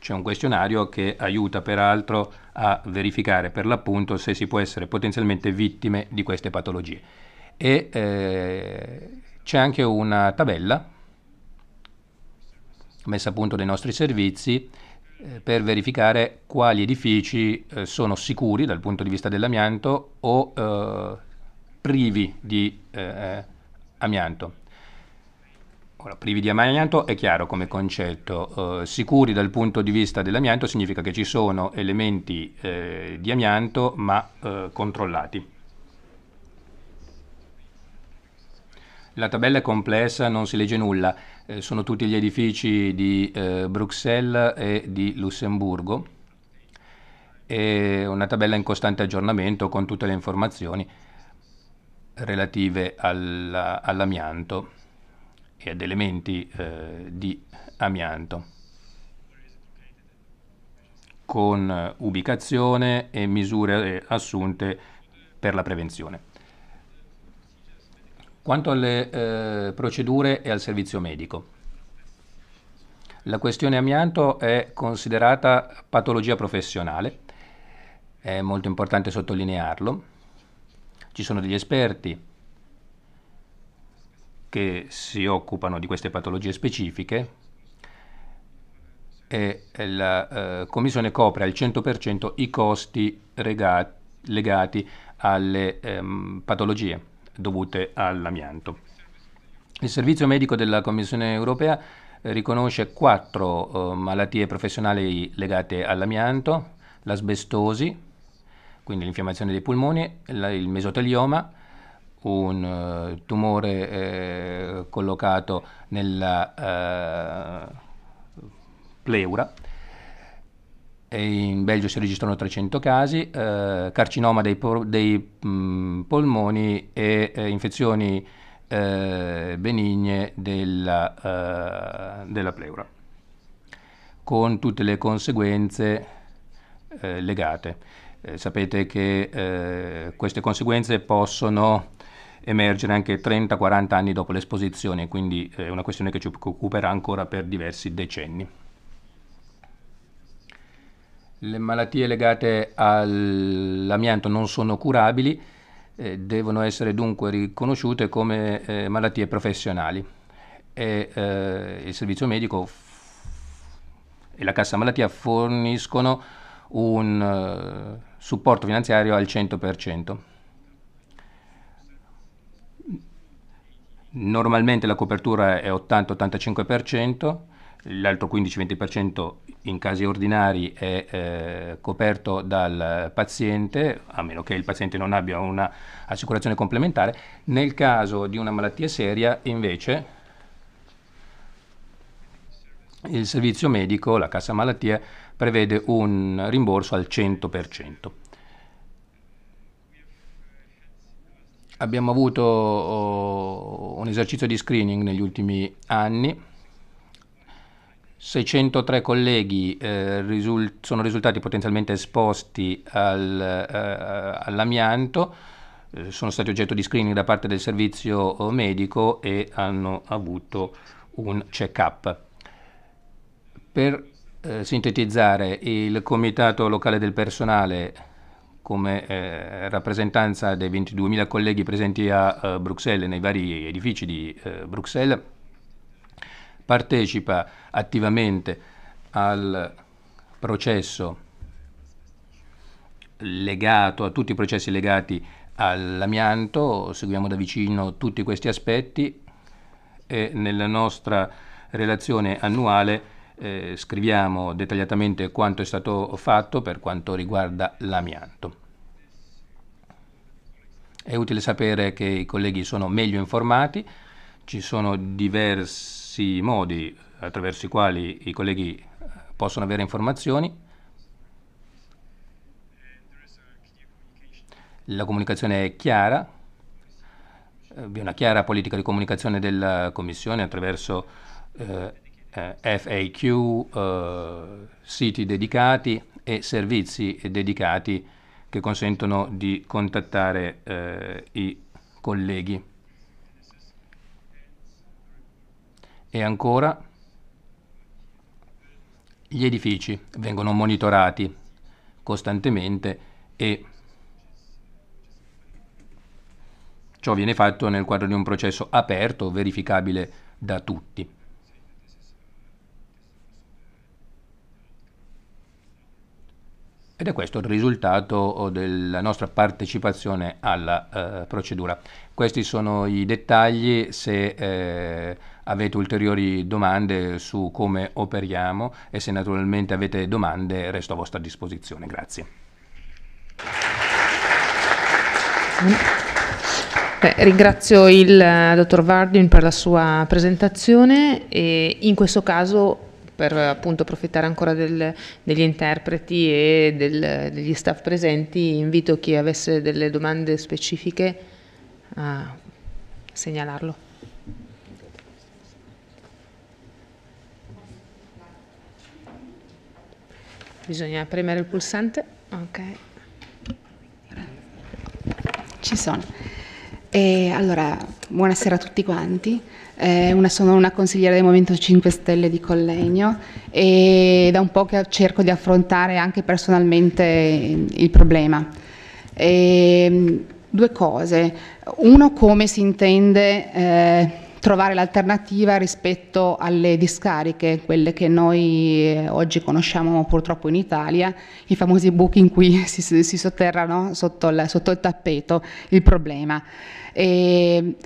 C'è un questionario che aiuta peraltro a verificare per l'appunto se si può essere potenzialmente vittime di queste patologie. E eh, c'è anche una tabella messa a punto dai nostri servizi eh, per verificare quali edifici eh, sono sicuri dal punto di vista dell'amianto o eh, privi di eh, eh amianto. Ora, privi di amianto è chiaro come concetto, sicuri dal punto di vista dell'amianto significa che ci sono elementi di amianto ma controllati. La tabella è complessa, non si legge nulla eh, sono tutti gli edifici di eh, Bruxelles e di Lussemburgo. È una tabella in costante aggiornamento con tutte le informazioni relative alla, all'amianto e ad elementi eh, di amianto con ubicazione e misure assunte per la prevenzione. Quanto alle eh, procedure e al servizio medico, la questione amianto è considerata patologia professionale, è molto importante sottolinearlo. Ci sono degli esperti che si occupano di queste patologie specifiche e la eh, Commissione copre al 100% i costi regati, legati alle ehm, patologie dovute all'amianto. Il servizio medico della Commissione europea eh, riconosce quattro eh, malattie professionali legate all'amianto, l'asbestosi, quindi l'infiammazione dei polmoni, la, il mesotelioma, un uh, tumore eh, collocato nella uh, pleura in Belgio si registrano 300 casi, eh, carcinoma dei, por- dei mh, mm, polmoni e eh, infezioni eh, benigne della, eh, della, pleura, con tutte le conseguenze eh, legate. Eh, sapete che queste conseguenze possono emergere anche 30-40 anni dopo l'esposizione, quindi è una questione che ci occuperà ancora per diversi decenni le malattie legate all'amianto non sono curabili, eh, devono essere dunque riconosciute come eh, malattie professionali e eh, il servizio medico e la cassa malattia forniscono un eh, supporto finanziario al 100%. Normalmente la copertura è 80-85%, l'altro 15-20% in casi ordinari è eh, coperto dal paziente, a meno che il paziente non abbia un'assicurazione complementare, nel caso di una malattia seria invece il servizio medico, la cassa malattia, prevede un rimborso al 100%. Abbiamo avuto oh, un esercizio di screening negli ultimi anni 603 colleghi eh, risul- sono risultati potenzialmente esposti al, eh, all'amianto, eh, sono stati oggetto di screening da parte del servizio eh, medico e hanno avuto un check-up. Per eh, sintetizzare, il Comitato Locale del Personale, come eh, rappresentanza dei 22.000 colleghi presenti a Bruxelles, nei vari edifici di Bruxelles, partecipa attivamente al processo legato, a tutti i processi legati all'amianto, seguiamo da vicino tutti questi aspetti e nella nostra relazione annuale eh, scriviamo dettagliatamente quanto è stato fatto per quanto riguarda l'amianto. È utile sapere che i colleghi sono meglio informati, ci sono diversi diversi modi attraverso i quali i colleghi eh, possono avere informazioni. La comunicazione è chiara, eh, vi è una chiara politica di comunicazione della Commissione attraverso eh, eh FAQ, eh, siti dedicati e servizi dedicati che consentono di contattare eh, i colleghi. E ancora, gli edifici vengono monitorati costantemente e ciò viene fatto nel quadro di un processo aperto, verificabile da tutti. Ed è questo il risultato della nostra partecipazione alla eh, procedura. Questi sono i dettagli se eh, avete ulteriori domande su come operiamo e se naturalmente avete domande resto a vostra disposizione. Grazie. Beh, ringrazio il eh, dottor Vardin per la sua presentazione e in questo caso per appunto approfittare ancora del, degli interpreti e del, degli staff presenti, invito chi avesse delle domande specifiche a segnalarlo. Bisogna premere il pulsante. Ok. Ci sono. E allora, buonasera a tutti quanti. Eh, una, sono una consigliera del Movimento 5 Stelle di Collegno e da un po' che cerco di affrontare anche personalmente il problema. E, ehm, due cose. Uno, come si intende... Eh, trovare l'alternativa rispetto alle discariche, quelle che noi eh, oggi conosciamo purtroppo in Italia, i famosi buchi in cui si, si, sotterrano sotto il, sotto il, tappeto il problema. E,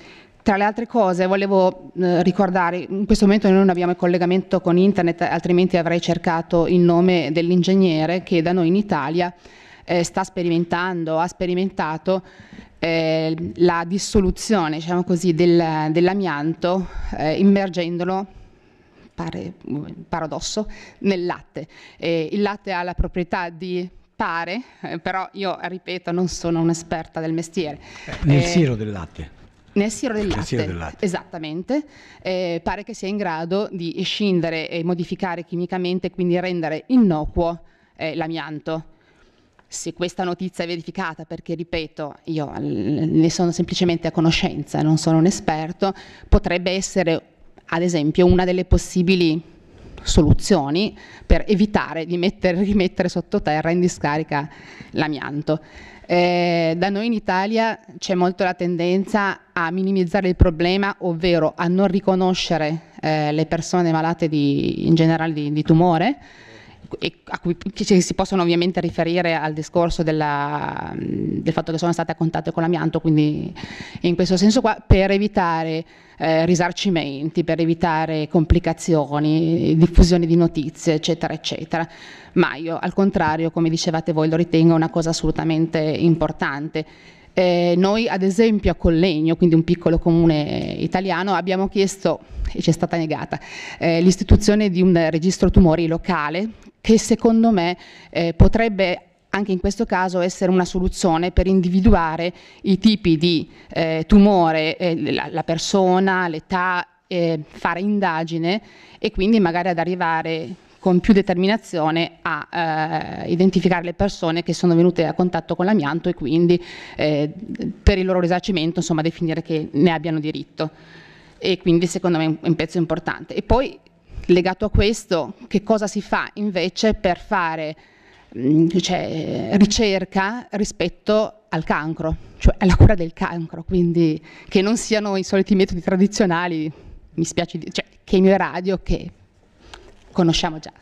tra le altre cose volevo eh, ricordare, in questo momento noi non abbiamo il collegamento con internet, altrimenti avrei cercato il nome dell'ingegnere che da noi in Italia eh, sta sperimentando, ha sperimentato eh, la dissoluzione diciamo così, del, dell'amianto eh, immergendolo pare, paradosso, nel latte. Eh, il latte ha la proprietà di pare, eh, però io ripeto non sono un'esperta del mestiere. Eh, nel siro del latte. Nel siro del, del latte, esattamente, eh, pare che sia in grado di scindere e modificare chimicamente, quindi rendere innocuo eh, l'amianto se questa notizia è verificata, perché ripeto, io ne sono semplicemente a conoscenza, non sono un esperto, potrebbe essere ad esempio una delle possibili soluzioni per evitare di mettere, (laughs) rimettere sottoterra in discarica l'amianto. Eh, da noi in Italia c'è molto la tendenza a minimizzare il problema, ovvero a non riconoscere eh, le persone malate di, in generale di, di tumore, e a cui, si possono ovviamente riferire al discorso della, del fatto che sono state a contatto con l'amianto, quindi in questo senso qua, per evitare eh, risarcimenti, per evitare complicazioni, diffusione di notizie, eccetera, eccetera. Ma io, al contrario, come dicevate voi, lo ritengo una cosa assolutamente importante eh, noi ad esempio a Collegno, quindi un piccolo comune italiano, abbiamo chiesto, e ci è stata negata, eh, l'istituzione di un registro tumori locale che secondo me eh, potrebbe anche in questo caso essere una soluzione per individuare i tipi di eh, tumore, eh, la, la persona, l'età, eh, fare indagine e quindi magari ad arrivare con più determinazione a eh, identificare le persone che sono venute a contatto con l'amianto e quindi eh, per il loro risarcimento insomma definire che ne abbiano diritto e quindi secondo me è un pezzo importante. E poi legato a questo che cosa si fa invece per fare cioè, ricerca rispetto al cancro, cioè alla cura del cancro, quindi che non siano i soliti metodi tradizionali, mi spiace dire, cioè chemioradio che conosciamo già.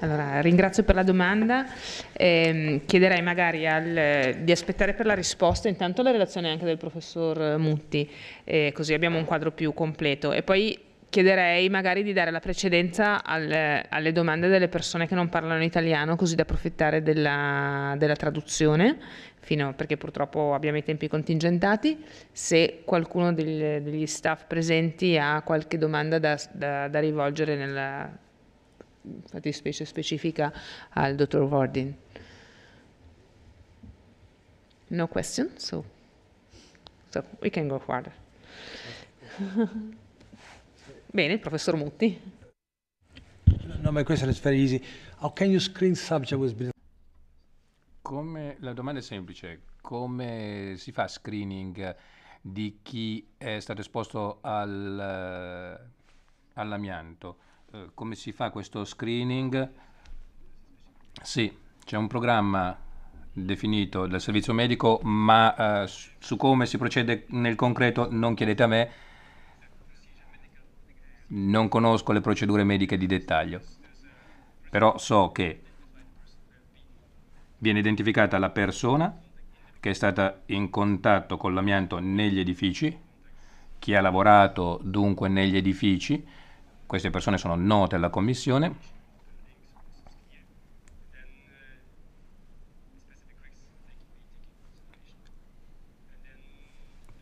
Allora, ringrazio per la domanda, eh, chiederei magari al, eh, di aspettare per la risposta intanto la relazione anche del professor eh, Mutti, eh, così abbiamo un quadro più completo e poi chiederei magari di dare la precedenza al, eh, alle domande delle persone che non parlano italiano così da approfittare della, della traduzione, a, perché purtroppo abbiamo i tempi contingentati, se qualcuno del, degli staff presenti ha qualche domanda da, da, da rivolgere nella fattispecie specifica al dottor Vordin. No question, so, so we can go further. (laughs) Bene, il professor Mutti. No, my question is very easy. How can you screen subject with come, la domanda è semplice, come si fa screening di chi è stato esposto al, eh, all'amianto? Eh, come si fa questo screening? Sì, c'è un programma definito dal servizio medico, ma eh, su come si procede nel concreto non chiedete a me, non conosco le procedure mediche di dettaglio, però so che viene identificata la persona che è stata in contatto con l'amianto negli edifici, chi ha lavorato dunque negli edifici, queste persone sono note alla Commissione.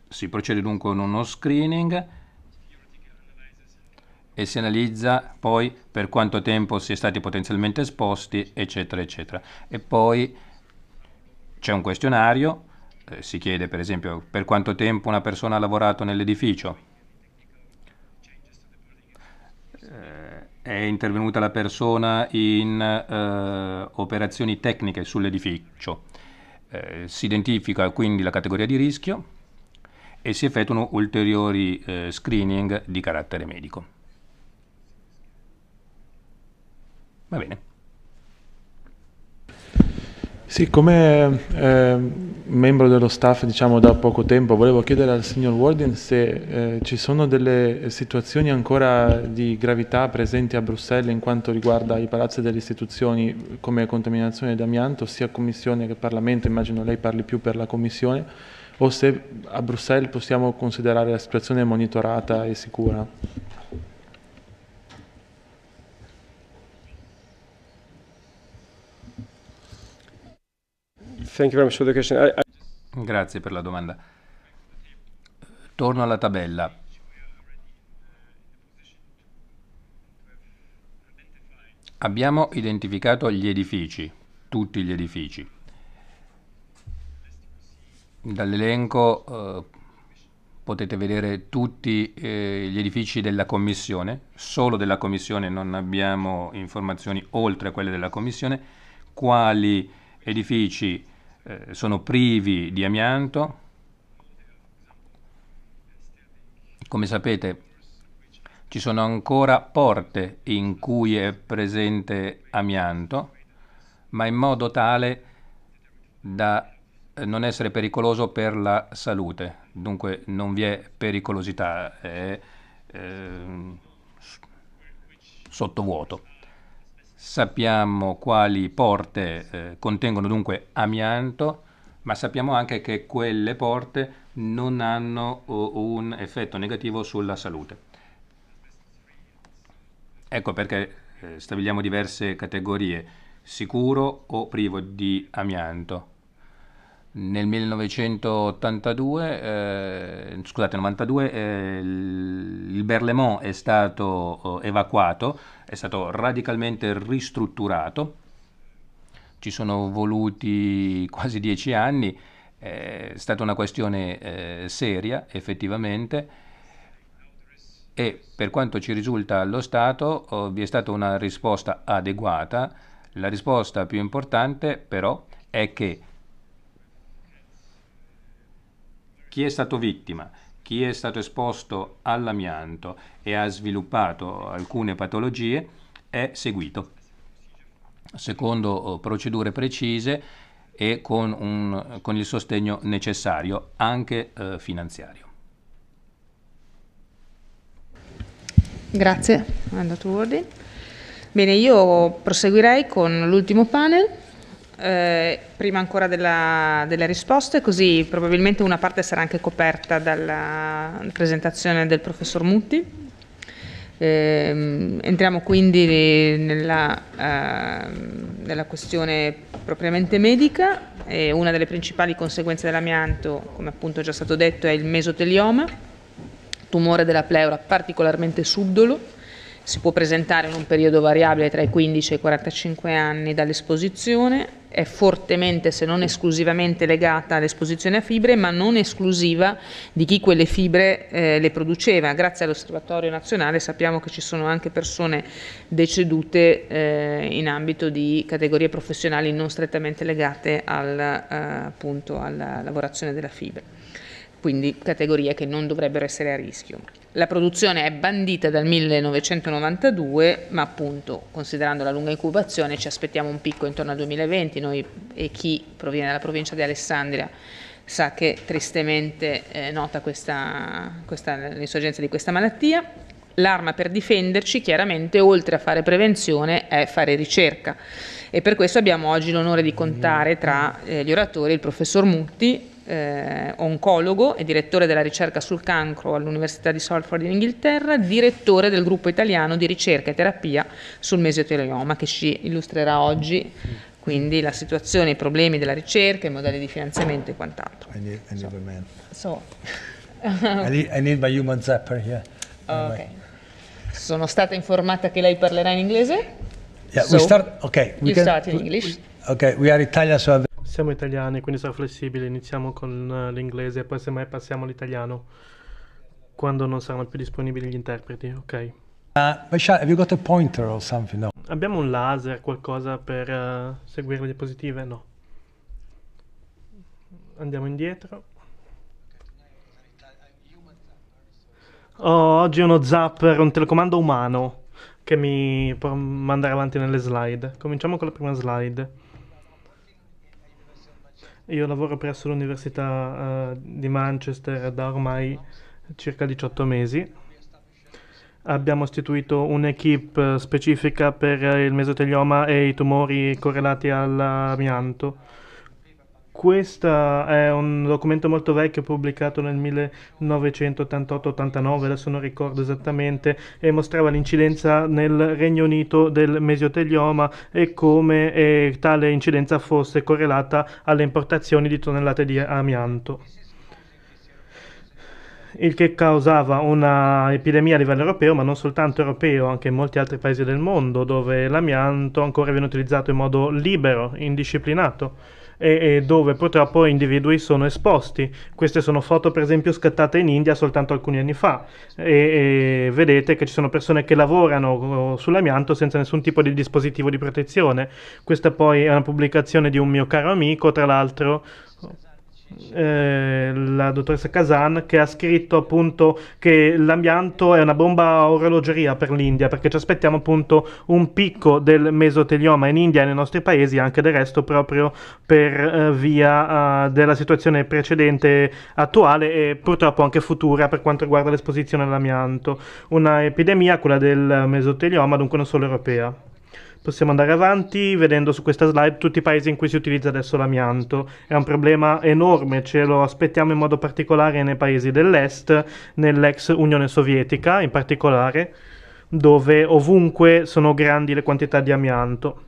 Si procede dunque con uno screening e si analizza poi per quanto tempo si è stati potenzialmente esposti, eccetera, eccetera. E poi c'è un questionario, eh, si chiede per esempio per quanto tempo una persona ha lavorato nell'edificio, È intervenuta la persona in eh, operazioni tecniche sull'edificio. Eh, si identifica quindi la categoria di rischio e si effettuano ulteriori eh, screening di carattere medico. Va bene. Sì, come eh, membro dello staff diciamo, da poco tempo volevo chiedere al signor Warden se eh, ci sono delle situazioni ancora di gravità presenti a Bruxelles in quanto riguarda i palazzi delle istituzioni come contaminazione d'amianto, sia Commissione che Parlamento, immagino lei parli più per la Commissione, o se a Bruxelles possiamo considerare la situazione monitorata e sicura. Thank you very much for the question. I, I... Grazie per la domanda. Torno alla tabella. Abbiamo identificato gli edifici, tutti gli edifici. Dall'elenco eh, potete vedere tutti eh, gli edifici della Commissione, solo della Commissione, non abbiamo informazioni oltre a quelle della Commissione, quali edifici eh, sono privi di amianto. Come sapete ci sono ancora porte in cui è presente amianto, ma in modo tale da eh, non essere pericoloso per la salute, dunque non vi è pericolosità, è eh, sottovuoto. Sappiamo quali porte eh, contengono dunque amianto, ma sappiamo anche che quelle porte non hanno un effetto negativo sulla salute. Ecco perché eh, stabiliamo diverse categorie, sicuro o privo di amianto. Nel 1982, eh, scusate, 92, eh, il Berlemont è stato eh, evacuato, è stato radicalmente ristrutturato, ci sono voluti quasi dieci anni, è stata una questione eh, seria effettivamente e per quanto ci risulta allo Stato oh, vi è stata una risposta adeguata, la risposta più importante però è che chi è stato vittima, chi è stato esposto all'amianto e ha sviluppato alcune patologie è seguito secondo oh, procedure precise e con, un, con il sostegno necessario, anche eh, finanziario. Grazie, è Andato Bene, io proseguirei con l'ultimo panel eh, prima ancora della, delle risposte, così probabilmente una parte sarà anche coperta dalla presentazione del professor Mutti. Eh, entriamo quindi nella, eh, nella, questione propriamente medica e una delle principali conseguenze dell'amianto, come appunto già stato detto, è il mesotelioma, tumore della pleura particolarmente subdolo si può presentare in un periodo variabile tra i 15 e i 45 anni dall'esposizione, è fortemente se non esclusivamente legata all'esposizione a fibre ma non esclusiva di chi quelle fibre eh, le produceva. Grazie all'Osservatorio Nazionale sappiamo che ci sono anche persone decedute eh, in ambito di categorie professionali non strettamente legate al, eh, appunto, alla lavorazione della fibra, quindi categorie che non dovrebbero essere a rischio. La produzione è bandita dal 1992, ma appunto considerando la lunga incubazione ci aspettiamo un picco intorno al 2020. Noi e chi proviene dalla provincia di Alessandria sa che tristemente eh, nota questa, questa, l'insorgenza di questa malattia. L'arma per difenderci chiaramente oltre a fare prevenzione è fare ricerca e per questo abbiamo oggi l'onore di contare tra eh, gli oratori il professor Mutti, eh, oncologo e direttore della ricerca sul cancro all'Università di Salford in Inghilterra, direttore del gruppo italiano di ricerca e terapia sul mesotelioma che ci illustrerà oggi quindi la situazione, i problemi della ricerca, i modelli di finanziamento e quant'altro. I need, I need so. a man. So. I, need, I need my human zapper here. Anyway. Oh, Sono stata informata che lei parlerà in inglese. Yeah, so we start, okay, we you can, start in English. Ok, okay, we are Italian, so siamo italiani, quindi sarà flessibile, iniziamo con eh, l'inglese e poi semmai passiamo all'italiano quando non saranno più disponibili gli interpreti, ok? Uh, have you got a pointer or something? No. Abbiamo un laser, qualcosa per uh, seguire le diapositive? No. Andiamo indietro. Oh, oggi uno zapper, un telecomando umano che mi può mandare avanti nelle slide. Cominciamo con la prima slide. Io lavoro presso l'Università uh, di Manchester da ormai circa 18 mesi. Abbiamo istituito un'equipe eh, specifica per eh, il mesotelioma e i tumori correlati all'amianto questo è un documento molto vecchio pubblicato nel 1988-89, adesso non ricordo esattamente, e mostrava l'incidenza nel Regno Unito del mesiotelioma e come eh, tale incidenza fosse correlata alle importazioni di tonnellate di amianto il che causava un'epidemia a livello europeo, ma non soltanto europeo, anche in molti altri paesi del mondo, dove l'amianto ancora viene utilizzato in modo libero, indisciplinato e, e dove purtroppo individui sono esposti. Queste sono foto per esempio scattate in India soltanto alcuni anni fa e, e vedete che ci sono persone che lavorano eh, sull'amianto senza nessun tipo di dispositivo di protezione. Questa poi è una pubblicazione di un mio caro amico, tra l'altro eh, la dottoressa Kazan che ha scritto appunto che l'amianto è una bomba a orologeria per l'India perché ci aspettiamo appunto un picco del mesotelioma in India e nei nostri paesi anche del resto proprio per eh, via eh, della situazione precedente attuale e purtroppo anche futura per quanto riguarda l'esposizione all'amianto una epidemia quella del mesotelioma dunque non solo europea Possiamo andare avanti vedendo su questa slide tutti i paesi in cui si utilizza adesso l'amianto. È un problema enorme, ce lo aspettiamo in modo particolare nei paesi dell'est, nell'ex Unione Sovietica in particolare, dove ovunque sono grandi le quantità di amianto.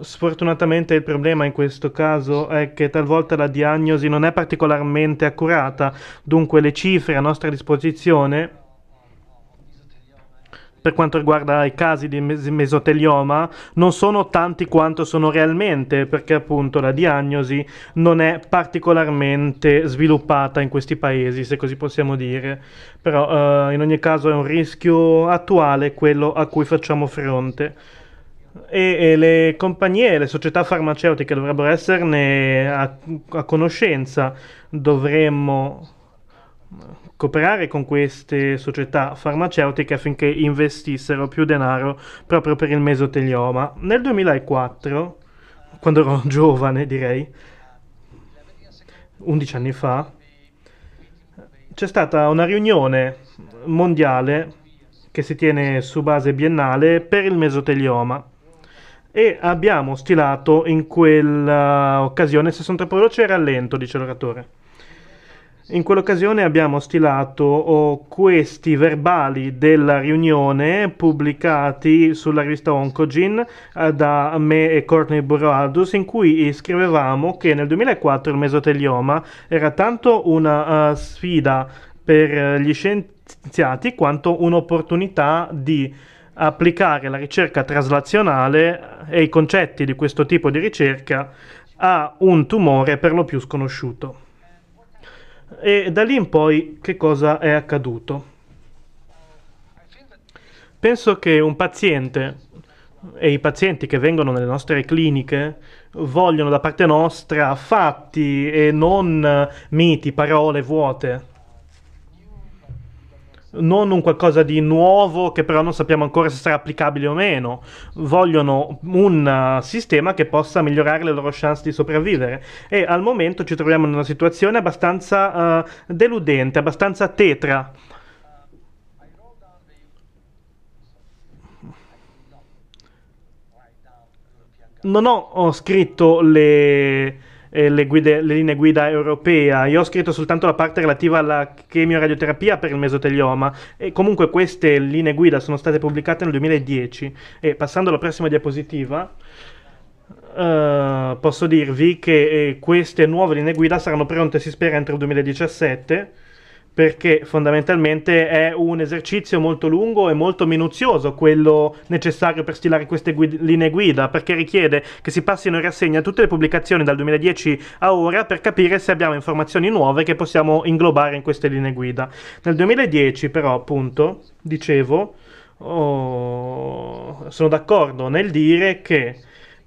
Sfortunatamente il problema in questo caso è che talvolta la diagnosi non è particolarmente accurata, dunque le cifre a nostra disposizione per quanto riguarda i casi di mesotelioma non sono tanti quanto sono realmente perché appunto la diagnosi non è particolarmente sviluppata in questi paesi se così possiamo dire però uh, in ogni caso è un rischio attuale quello a cui facciamo fronte e, e le compagnie, le società farmaceutiche dovrebbero esserne a, a conoscenza dovremmo cooperare con queste società farmaceutiche affinché investissero più denaro proprio per il mesotelioma. Nel 2004, quando ero (laughs) giovane direi, 11 anni fa, c'è stata una riunione mondiale che si tiene su base biennale per il mesotelioma e abbiamo stilato in quell'occasione 63 veloce e rallento, dice l'oratore. In quell'occasione abbiamo stilato questi verbali della riunione pubblicati sulla rivista Oncogen eh, da me e Courtney Burroadus in cui scrivevamo che nel 2004 il mesotelioma era tanto una uh, sfida per eh, gli scienziati quanto un'opportunità di applicare la ricerca traslazionale e i concetti di questo tipo di ricerca a un tumore per lo più sconosciuto. E da lì in poi che cosa è accaduto? Penso che un paziente e i pazienti che vengono nelle nostre cliniche vogliono da parte nostra fatti e non miti, parole vuote non un qualcosa di nuovo che però non sappiamo ancora se sarà applicabile o meno, vogliono un eh, sistema che possa migliorare le loro chance di sopravvivere e al momento ci troviamo in una situazione abbastanza uh, deludente, abbastanza tetra. Non ho, ho scritto le eh, le, guide, le, linee guida europea. Io ho scritto soltanto la parte relativa alla chemioradioterapia per il mesotelioma e comunque queste linee guida sono state pubblicate nel 2010 e passando alla prossima diapositiva uh, posso dirvi che eh, queste nuove linee guida saranno pronte si spera entro il 2017 perché fondamentalmente è un esercizio molto lungo e molto minuzioso quello necessario per stilare queste guida, linee guida, perché richiede che si passino in rassegna tutte le pubblicazioni dal 2010 a ora per capire se abbiamo informazioni nuove che possiamo inglobare in queste linee guida. Nel 2010 però, appunto, dicevo, oh, sono d'accordo nel dire che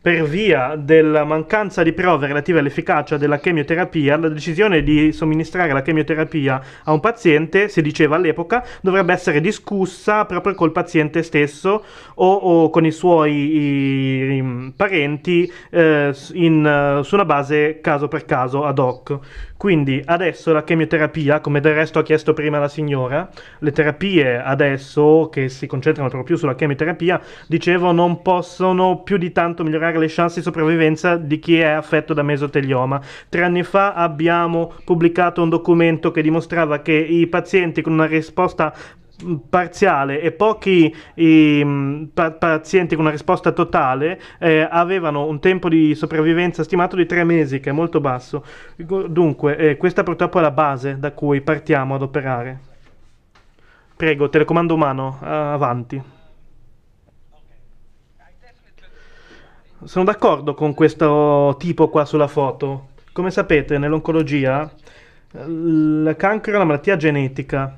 per via della mancanza di prove relative all'efficacia della chemioterapia, la decisione di somministrare la chemioterapia a un paziente, si diceva all'epoca, dovrebbe essere discussa proprio col paziente stesso o, o con i suoi i, i, parenti eh, in, eh, su una base caso per caso ad hoc. Quindi adesso la chemioterapia, come del resto ha chiesto prima la signora, le terapie adesso che si concentrano proprio più sulla chemioterapia, dicevo non possono più di tanto migliorare aumentare le chance di sopravvivenza di chi è affetto da mesotelioma. Tre anni fa abbiamo pubblicato un documento che dimostrava che i pazienti con una risposta mm, parziale e pochi i, mm, pa- pazienti con una risposta totale eh, avevano un tempo di sopravvivenza stimato di tre mesi, che è molto basso. Dunque, eh, questa purtroppo è la base da cui partiamo ad operare. Prego, telecomando umano, avanti. sono d'accordo con questo tipo qua sulla foto. Come sapete, nell'oncologia il cancro è una malattia genetica.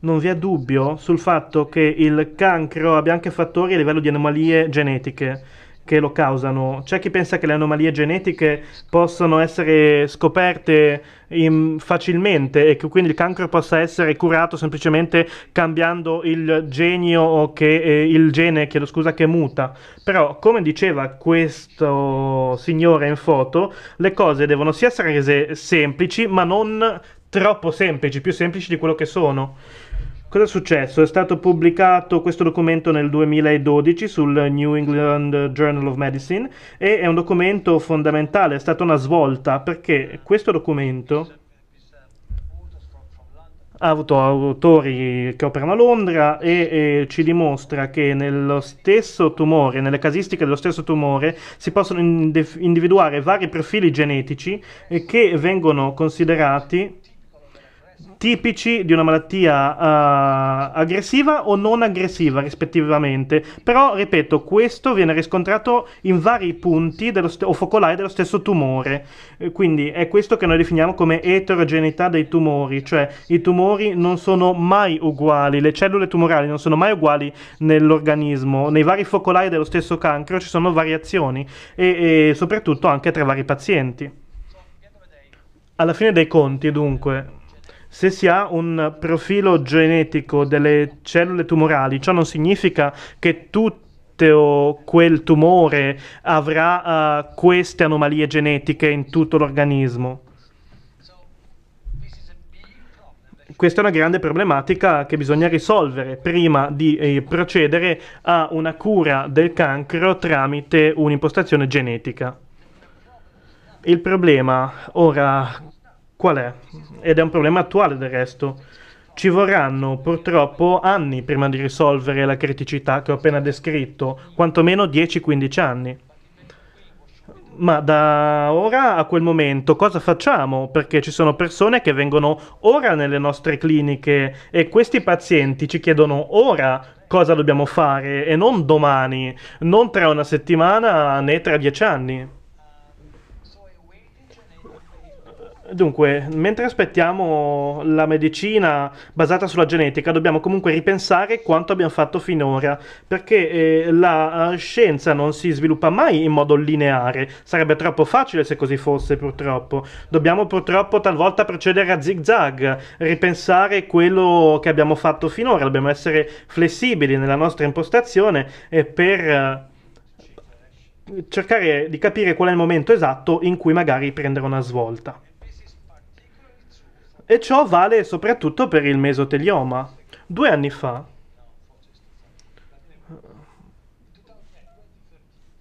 Non vi è dubbio sul fatto che il cancro abbia anche fattori a livello di anomalie genetiche che lo causano. C'è chi pensa che le anomalie genetiche possano essere scoperte in, facilmente e che quindi il cancro possa essere curato semplicemente cambiando il genio che, eh, il gene, chiedo scusa, che muta. Però, come diceva questo signore in foto, le cose devono sia essere rese semplici, ma non troppo semplici, più semplici di quello che sono. Cosa è successo? È stato pubblicato questo documento nel 2012 sul New England Journal of Medicine e è un documento fondamentale, è stata una svolta perché questo documento ha avuto autori che operano a Londra e, e, ci dimostra che nello stesso tumore, nelle casistiche dello stesso tumore, si possono individuare vari profili genetici eh, che vengono considerati tipici di una malattia uh, aggressiva o non aggressiva rispettivamente. Però, ripeto, questo viene riscontrato in vari punti st- o focolai dello stesso tumore. Eh, quindi è questo che noi definiamo come eterogeneità dei tumori, cioè i tumori non sono mai uguali, le cellule tumorali non sono mai uguali nell'organismo, nei vari focolai dello stesso cancro ci sono variazioni e, e soprattutto anche tra vari pazienti. Alla fine dei conti, dunque, se si ha un profilo genetico delle cellule tumorali, ciò non significa che tutto quel tumore avrà uh, queste anomalie genetiche in tutto l'organismo. Questa è una grande problematica che bisogna risolvere prima di eh, procedere a una cura del cancro tramite un'impostazione genetica. Il problema ora qual è? Ed è un problema attuale del resto. Ci vorranno purtroppo anni prima di risolvere la criticità che ho appena descritto, quantomeno 10-15 anni. Ma da ora a quel momento cosa facciamo? Perché ci sono persone che vengono ora nelle nostre cliniche e questi pazienti ci chiedono ora cosa dobbiamo fare e non domani, non tra una settimana né tra dieci anni. Dunque, mentre aspettiamo la medicina basata sulla genetica, dobbiamo comunque ripensare quanto abbiamo fatto finora, perché eh, la eh, scienza non si sviluppa mai in modo lineare, sarebbe troppo facile se così fosse purtroppo. Dobbiamo purtroppo talvolta procedere a zigzag, ripensare quello che abbiamo fatto finora, dobbiamo essere flessibili nella nostra impostazione eh, per eh, cercare di capire qual è il momento esatto in cui magari prendere una svolta. E ciò vale soprattutto per il mesotelioma. Due anni fa,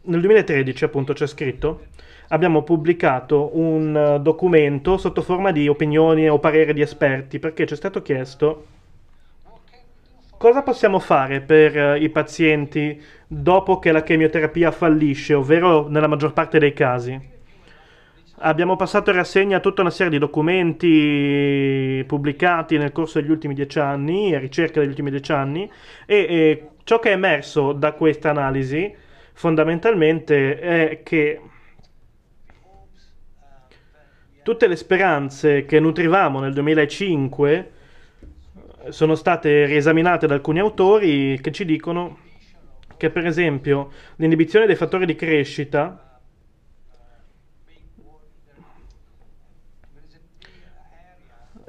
nel 2013 appunto c'è scritto, abbiamo pubblicato un eh, documento sotto forma di opinioni o parere di esperti perché ci è stato chiesto cosa possiamo fare per eh, i pazienti dopo che la chemioterapia fallisce, ovvero nella maggior parte dei casi. Abbiamo passato in rassegna tutta una serie di documenti pubblicati nel corso degli ultimi dieci anni, a ricerca degli ultimi dieci anni, e, e ciò che è emerso da questa analisi fondamentalmente è che tutte le speranze che nutrivamo nel 2005 sono state riesaminate da alcuni autori che ci dicono che per esempio l'inibizione dei fattori di crescita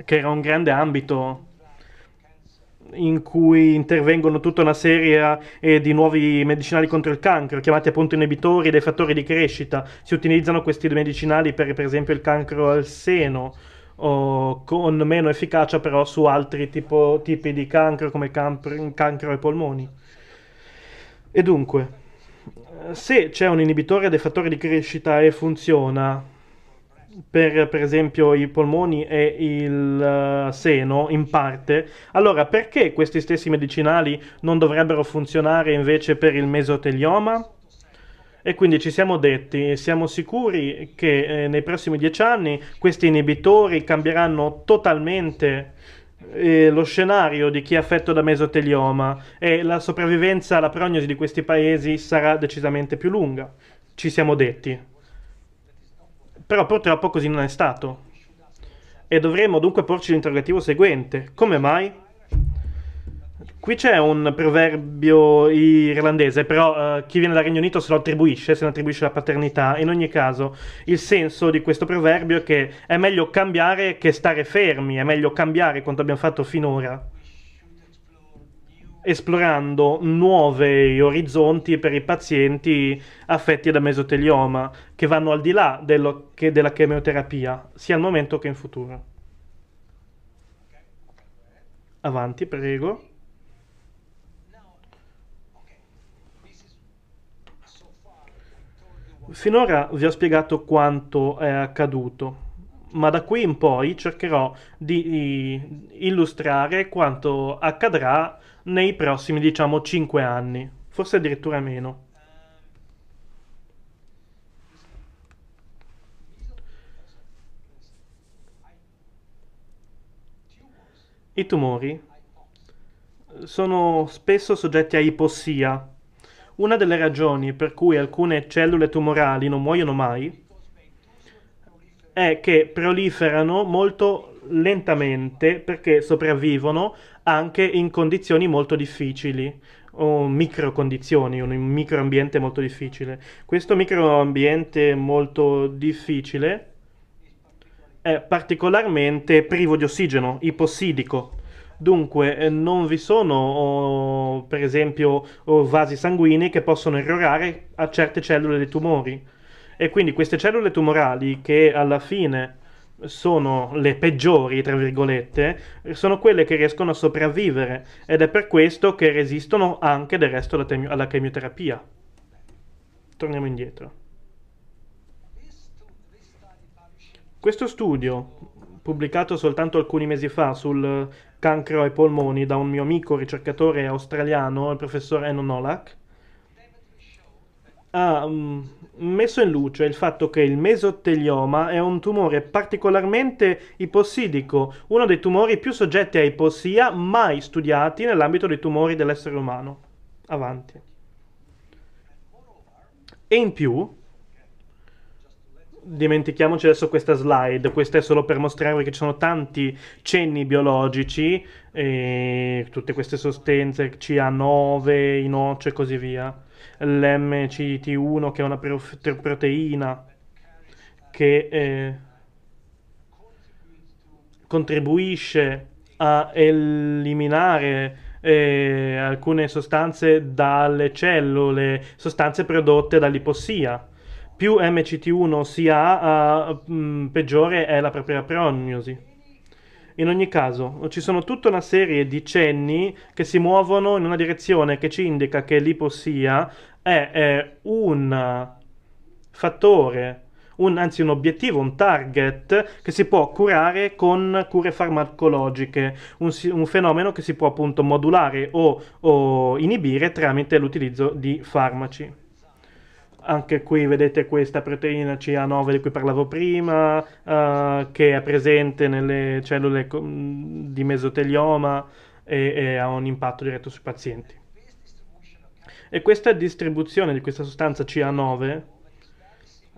che era un grande ambito in cui intervengono tutta una serie eh, di nuovi medicinali contro il cancro, chiamati appunto inibitori dei fattori di crescita. Si utilizzano questi medicinali per, per esempio, il cancro al seno, o con meno efficacia però su altri tipo, tipi di cancro, come il cancro ai polmoni. E dunque, se c'è un inibitore dei fattori di crescita e funziona, per, per esempio i polmoni e il uh, seno in parte, allora perché questi stessi medicinali non dovrebbero funzionare invece per il mesotelioma? E quindi ci siamo detti, siamo sicuri che eh, nei prossimi dieci anni questi inibitori cambieranno totalmente eh, lo scenario di chi è affetto da mesotelioma e la sopravvivenza alla prognosi di questi paesi sarà decisamente più lunga. Ci siamo detti. Però purtroppo così non è stato. E dovremmo dunque porci l'interrogativo seguente. Come mai? Qui c'è un proverbio irlandese, però eh, chi viene dal Regno Unito se lo attribuisce, se ne attribuisce la paternità. In ogni caso, il senso di questo proverbio è che è meglio cambiare che stare fermi, è meglio cambiare quanto abbiamo fatto finora esplorando nuovi orizzonti per i pazienti affetti da mesotelioma che vanno al di là dello, che della chemioterapia, sia al momento che in futuro. Avanti, prego. Finora vi ho spiegato quanto è accaduto ma da qui in poi cercherò di illustrare quanto accadrà nei prossimi diciamo 5 anni, forse addirittura meno. I tumori sono spesso soggetti a ipossia. Una delle ragioni per cui alcune cellule tumorali non muoiono mai è che proliferano molto lentamente perché sopravvivono anche in condizioni molto difficili o micro condizioni, un micro ambiente molto difficile. Questo micro ambiente molto difficile è particolarmente privo di ossigeno, ipossidico. Dunque eh, non vi sono, oh, per esempio, oh, vasi sanguigni che possono errorare a certe cellule dei tumori. E quindi queste cellule tumorali che alla fine sono le peggiori, tra virgolette, sono quelle che riescono a sopravvivere ed è per questo che resistono anche del resto alla, te- alla chemioterapia. Torniamo indietro. Questo studio, pubblicato soltanto alcuni mesi fa sul cancro ai polmoni da un mio amico ricercatore australiano, il professor Enon Nolak, ha mm, messo in luce il fatto che il mesotelioma è un tumore particolarmente ipossidico, uno dei tumori più soggetti a ipossia mai studiati nell'ambito dei tumori dell'essere umano. Avanti. E in più, dimentichiamoci adesso questa slide, questa è solo per mostrarvi che ci sono tanti cenni biologici, e tutte queste sostanze, CA9, inoce e così via l'MCT1 che è una proteina che eh, contribuisce a eliminare eh, alcune sostanze dalle cellule, sostanze prodotte dall'ipossia. Più MCT1 si ha, a, eh, mh, peggiore è la propria prognosi. In ogni caso, ci sono tutta una serie di cenni che si muovono in una direzione che ci indica che l'ipossia è, è un fattore, un, anzi un obiettivo, un target che si può curare con cure farmacologiche, un, un fenomeno che si può appunto modulare o, o inibire tramite l'utilizzo di farmaci anche qui vedete questa proteina CA9 di cui parlavo prima, uh, che è presente nelle cellule mm, di mesotelioma e, e ha un impatto diretto sui pazienti. E questa distribuzione di questa sostanza CA9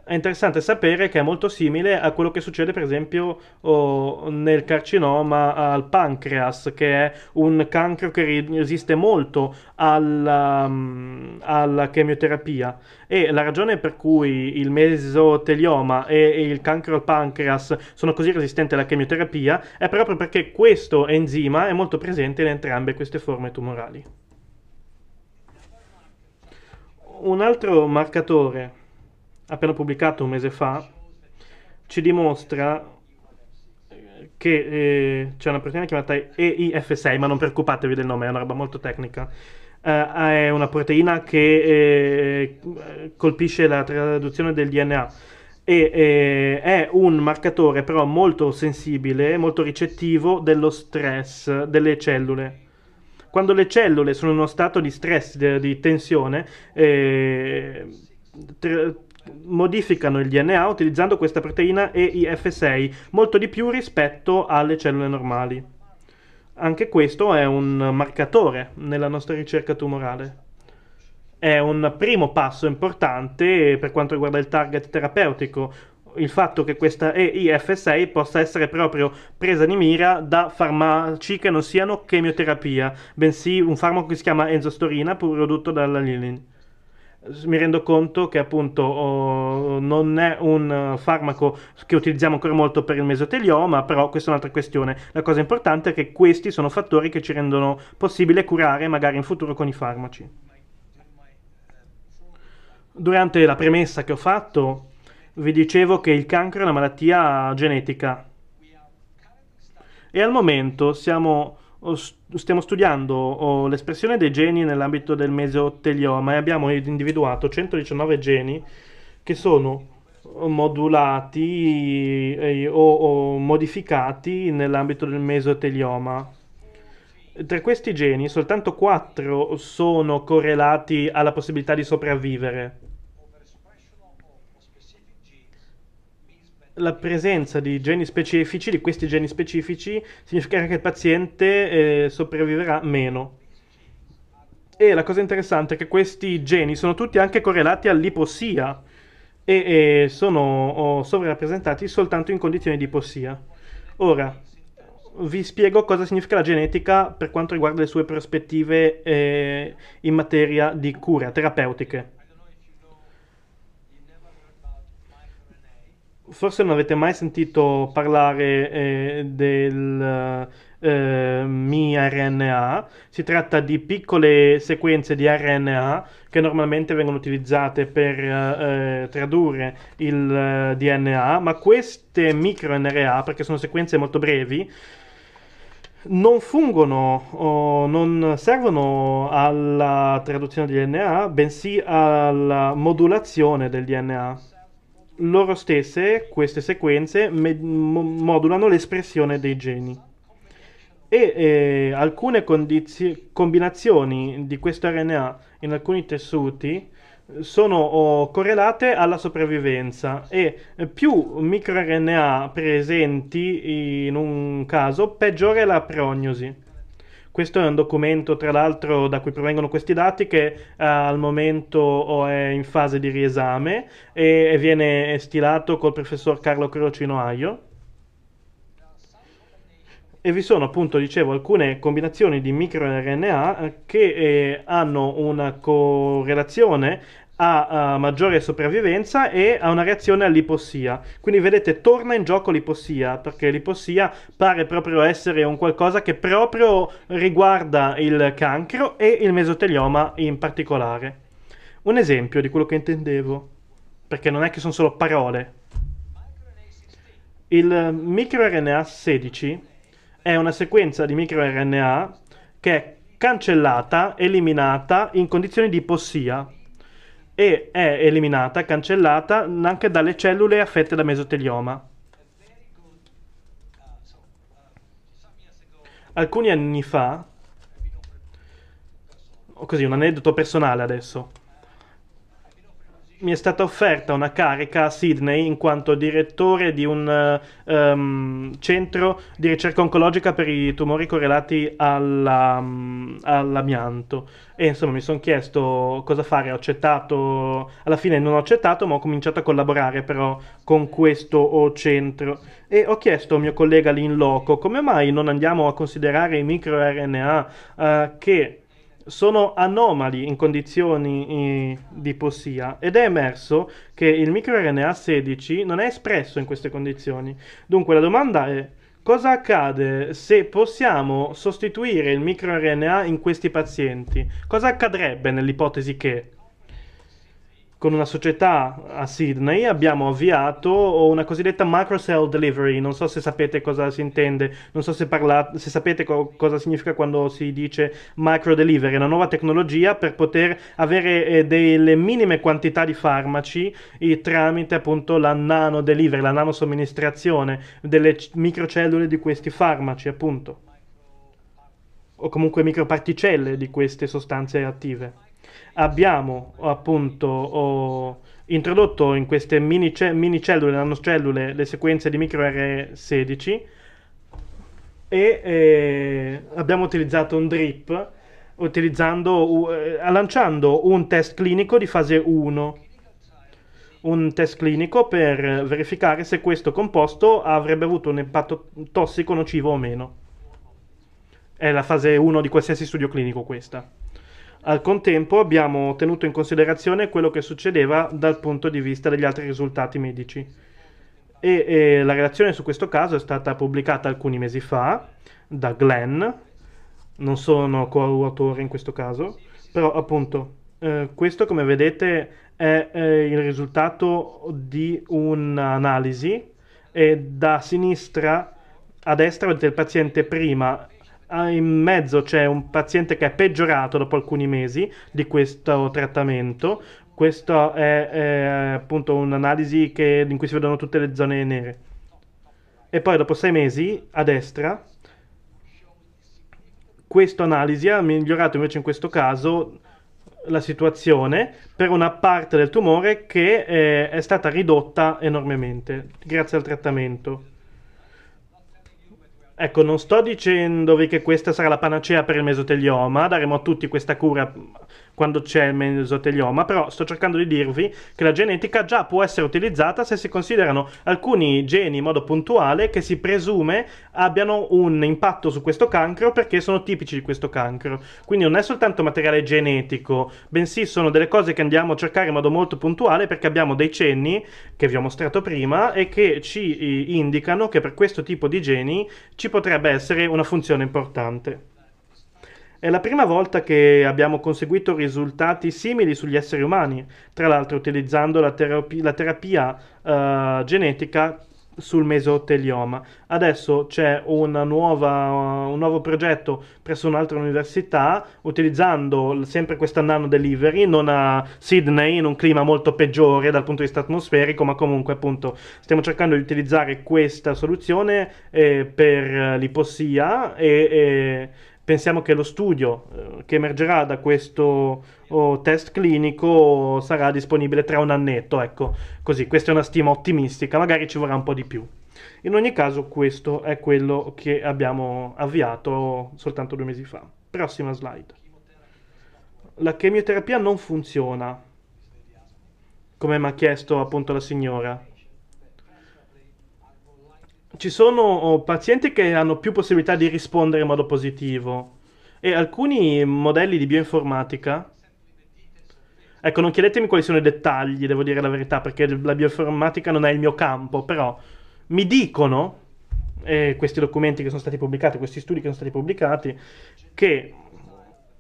è interessante sapere che è molto simile a quello che succede per esempio oh, nel carcinoma al pancreas, che è un cancro che resiste molto alla, um, alla chemioterapia. E la ragione per cui il mesotelioma e, e il cancro al pancreas sono così resistenti alla chemioterapia è proprio perché questo enzima è molto presente in entrambe queste forme tumorali. Un altro marcatore appena pubblicato un mese fa, ci dimostra che eh, c'è una proteina chiamata EIF6, ma non preoccupatevi del nome, è una roba molto tecnica. Uh, è una proteina che eh, colpisce la traduzione del DNA e eh, è un marcatore però molto sensibile, molto ricettivo dello stress delle cellule. Quando le cellule sono in uno stato di stress, di, di tensione, eh, tra- modificano il DNA utilizzando questa proteina EIF6 molto di più rispetto alle cellule normali. Anche questo è un marcatore nella nostra ricerca tumorale. È un primo passo importante per quanto riguarda il target terapeutico, il fatto che questa EIF6 possa essere proprio presa di mira da farmaci che non siano chemioterapia, bensì un farmaco che si chiama enzostorina prodotto dalla Lilin mi rendo conto che appunto oh, non è un farmaco che utilizziamo ancora molto per il mesotelioma, però questa è un'altra questione. La cosa importante è che questi sono fattori che ci rendono possibile curare magari in futuro con i farmaci. Durante la premessa che ho fatto vi dicevo che il cancro è una malattia genetica e al momento siamo stiamo studiando l'espressione dei geni nell'ambito del mesotelioma e abbiamo individuato 119 geni che sono modulati eh, o, modificati nell'ambito del mesotelioma. Tra questi geni soltanto 4 sono correlati alla possibilità di sopravvivere. la presenza di geni specifici, di questi geni specifici, significherà che il paziente eh, sopravviverà meno. E la cosa interessante è che questi geni sono tutti anche correlati all'ipossia e, e sono sovrappresentati soltanto in condizioni di ipossia. Ora, vi spiego cosa significa la genetica per quanto riguarda le sue prospettive eh, in materia di cura terapeutiche. forse non avete mai sentito parlare eh, del eh, miRNA, si tratta di piccole sequenze di RNA che normalmente vengono utilizzate per eh, tradurre il eh, DNA, ma queste microRNA, perché sono sequenze molto brevi, non fungono o non servono alla traduzione del DNA, bensì alla modulazione del DNA loro stesse, queste sequenze, me- modulano l'espressione dei geni. E eh, alcune condizi- combinazioni di questo RNA in alcuni tessuti eh, sono oh, correlate alla sopravvivenza e eh, più microRNA presenti in un caso, peggiore è la prognosi. Questo è un documento, tra l'altro, da cui provengono questi dati che eh, al momento è in fase di riesame e, e viene stilato col professor Carlo Crocino Aio. E vi sono appunto, dicevo, alcune combinazioni di microRNA eh, che eh, hanno una correlazione ha uh, maggiore sopravvivenza e ha una reazione all'ipossia. Quindi vedete, torna in gioco l'ipossia, perché l'ipossia pare proprio essere un qualcosa che proprio riguarda il cancro e il mesotelioma in particolare. Un esempio di quello che intendevo, perché non è che sono solo parole. Il microRNA 16 è una sequenza di microRNA che è cancellata, eliminata in condizioni di ipossia e è eliminata, cancellata anche dalle cellule affette da mesotelioma. Alcuni anni fa, così un aneddoto personale adesso, mi è stata offerta una carica a Sydney in quanto direttore di un um, centro di ricerca oncologica per i tumori correlati alla, um, all'amianto. E insomma mi sono chiesto cosa fare, ho accettato, alla fine non ho accettato, ma ho cominciato a collaborare però con questo centro. E ho chiesto al mio collega lì in loco come mai non andiamo a considerare i microRNA uh, eh, che sono anomali in condizioni di ipossia ed è emerso che il microRNA 16 non è espresso in queste condizioni. Dunque la domanda è cosa accade se possiamo sostituire il microRNA in questi pazienti? Cosa accadrebbe nell'ipotesi che? con una società a Sydney abbiamo avviato una cosiddetta macro cell delivery. Non so se sapete cosa si intende, non so se, parla- se sapete co- cosa significa quando si dice macro delivery, una nuova tecnologia per poter avere eh, delle minime quantità di farmaci eh, tramite appunto la nano delivery, la nanosomministrazione delle c- microcellule di questi farmaci, appunto. O comunque microparticelle di queste sostanze attive abbiamo appunto oh, introdotto in queste mini, ce- mini cellule, nanocellule, le sequenze di microR16 e eh, abbiamo utilizzato un drip utilizzando, uh, lanciando un test clinico di fase 1 un test clinico per verificare se questo composto avrebbe avuto un impatto tossico nocivo o meno. È la fase 1 di qualsiasi studio clinico questa. Al contempo abbiamo tenuto in considerazione quello che succedeva dal punto di vista degli altri risultati medici. E, e la relazione su questo caso è stata pubblicata alcuni mesi fa da Glenn, non sono coautore in questo caso, però appunto eh, questo come vedete è eh, il risultato di un'analisi e eh, da sinistra a destra vedete il paziente prima Ah, in mezzo c'è un paziente che è peggiorato dopo alcuni mesi di questo trattamento. Questa è, è appunto un'analisi che, in cui si vedono tutte le zone nere. E poi dopo sei mesi, a destra, questa analisi ha migliorato invece in questo caso la situazione per una parte del tumore che è, eh, è stata ridotta enormemente grazie al trattamento. Ecco, non sto dicendovi che questa sarà la panacea per il mesotelioma, daremo a tutti questa cura quando c'è il mesotelioma, però sto cercando di dirvi che la genetica già può essere utilizzata se si considerano alcuni geni in modo puntuale che si presume abbiano un impatto su questo cancro perché sono tipici di questo cancro. Quindi non è soltanto materiale genetico, bensì sono delle cose che andiamo a cercare in modo molto puntuale perché abbiamo dei cenni che vi ho mostrato prima e che ci eh, indicano che per questo tipo di geni ci potrebbe essere una funzione importante. È la prima volta che abbiamo conseguito risultati simili sugli esseri umani, tra l'altro utilizzando la, terapia, la terapia uh, genetica sul mesotelioma. Adesso c'è nuova, un nuovo progetto presso un'altra università utilizzando sempre questa nano delivery, non a Sydney, in un clima molto peggiore dal punto di vista atmosferico, ma comunque appunto stiamo cercando di utilizzare questa soluzione eh, per eh, l'ipossia e, e pensiamo che lo studio eh, che emergerà da questo oh, test clinico sarà disponibile tra un annetto, ecco, così, questa è una stima ottimistica, magari ci vorrà un po' di più. In ogni caso questo è quello che abbiamo avviato soltanto due mesi fa. Prossima slide. La chemioterapia non funziona, come mi ha chiesto appunto la signora ci sono oh, pazienti che hanno più possibilità di rispondere in modo positivo e alcuni modelli di bioinformatica. Ecco, non chiedetemi quali sono i dettagli, devo dire la verità, perché la bioinformatica non è il mio campo, però mi dicono, eh, questi documenti che sono stati pubblicati, questi studi che sono stati pubblicati, che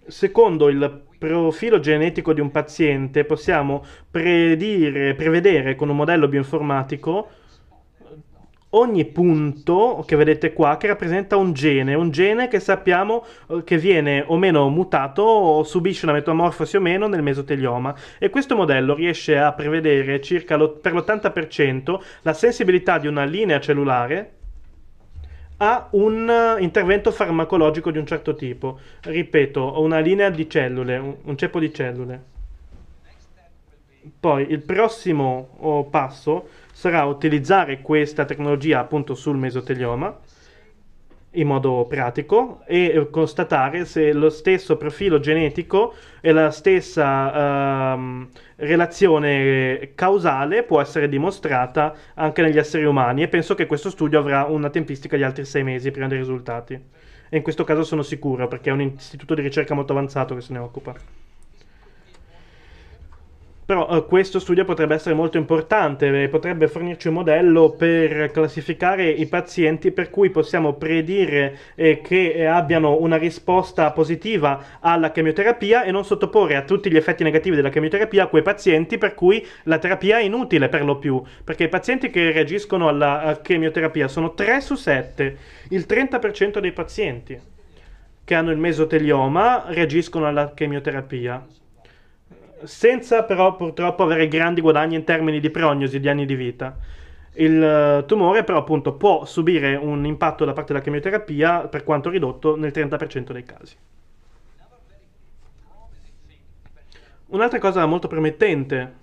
secondo il profilo genetico di un paziente possiamo predire, prevedere con un modello bioinformatico ogni punto che vedete qua che rappresenta un gene, un gene che sappiamo eh, che viene o meno mutato o subisce una metamorfosi o meno nel mesotelioma e questo modello riesce a prevedere circa lo, per l'80% la sensibilità di una linea cellulare a un eh, intervento farmacologico di un certo tipo. Ripeto, una linea di cellule, un, un ceppo di cellule. Poi il prossimo oh, passo sarà utilizzare questa tecnologia appunto sul mesotelioma in modo pratico e constatare se lo stesso profilo genetico e la stessa uh, relazione causale può essere dimostrata anche negli esseri umani e penso che questo studio avrà una tempistica di altri sei mesi prima dei risultati. E in questo caso sono sicuro perché è un istituto di ricerca molto avanzato che se ne occupa. Però eh, questo studio potrebbe essere molto importante, eh, potrebbe fornirci un modello per classificare i pazienti per cui possiamo predire eh, che eh, abbiano una risposta positiva alla chemioterapia e non sottoporre a tutti gli effetti negativi della chemioterapia quei pazienti per cui la terapia è inutile per lo più, perché i pazienti che reagiscono alla chemioterapia sono 3 su 7, il 30% dei pazienti che hanno il mesotelioma reagiscono alla chemioterapia senza però purtroppo avere grandi guadagni in termini di prognosi di anni di vita. Il eh, tumore però appunto può subire un impatto da parte della chemioterapia per quanto ridotto nel 30% dei casi. Un'altra cosa molto promettente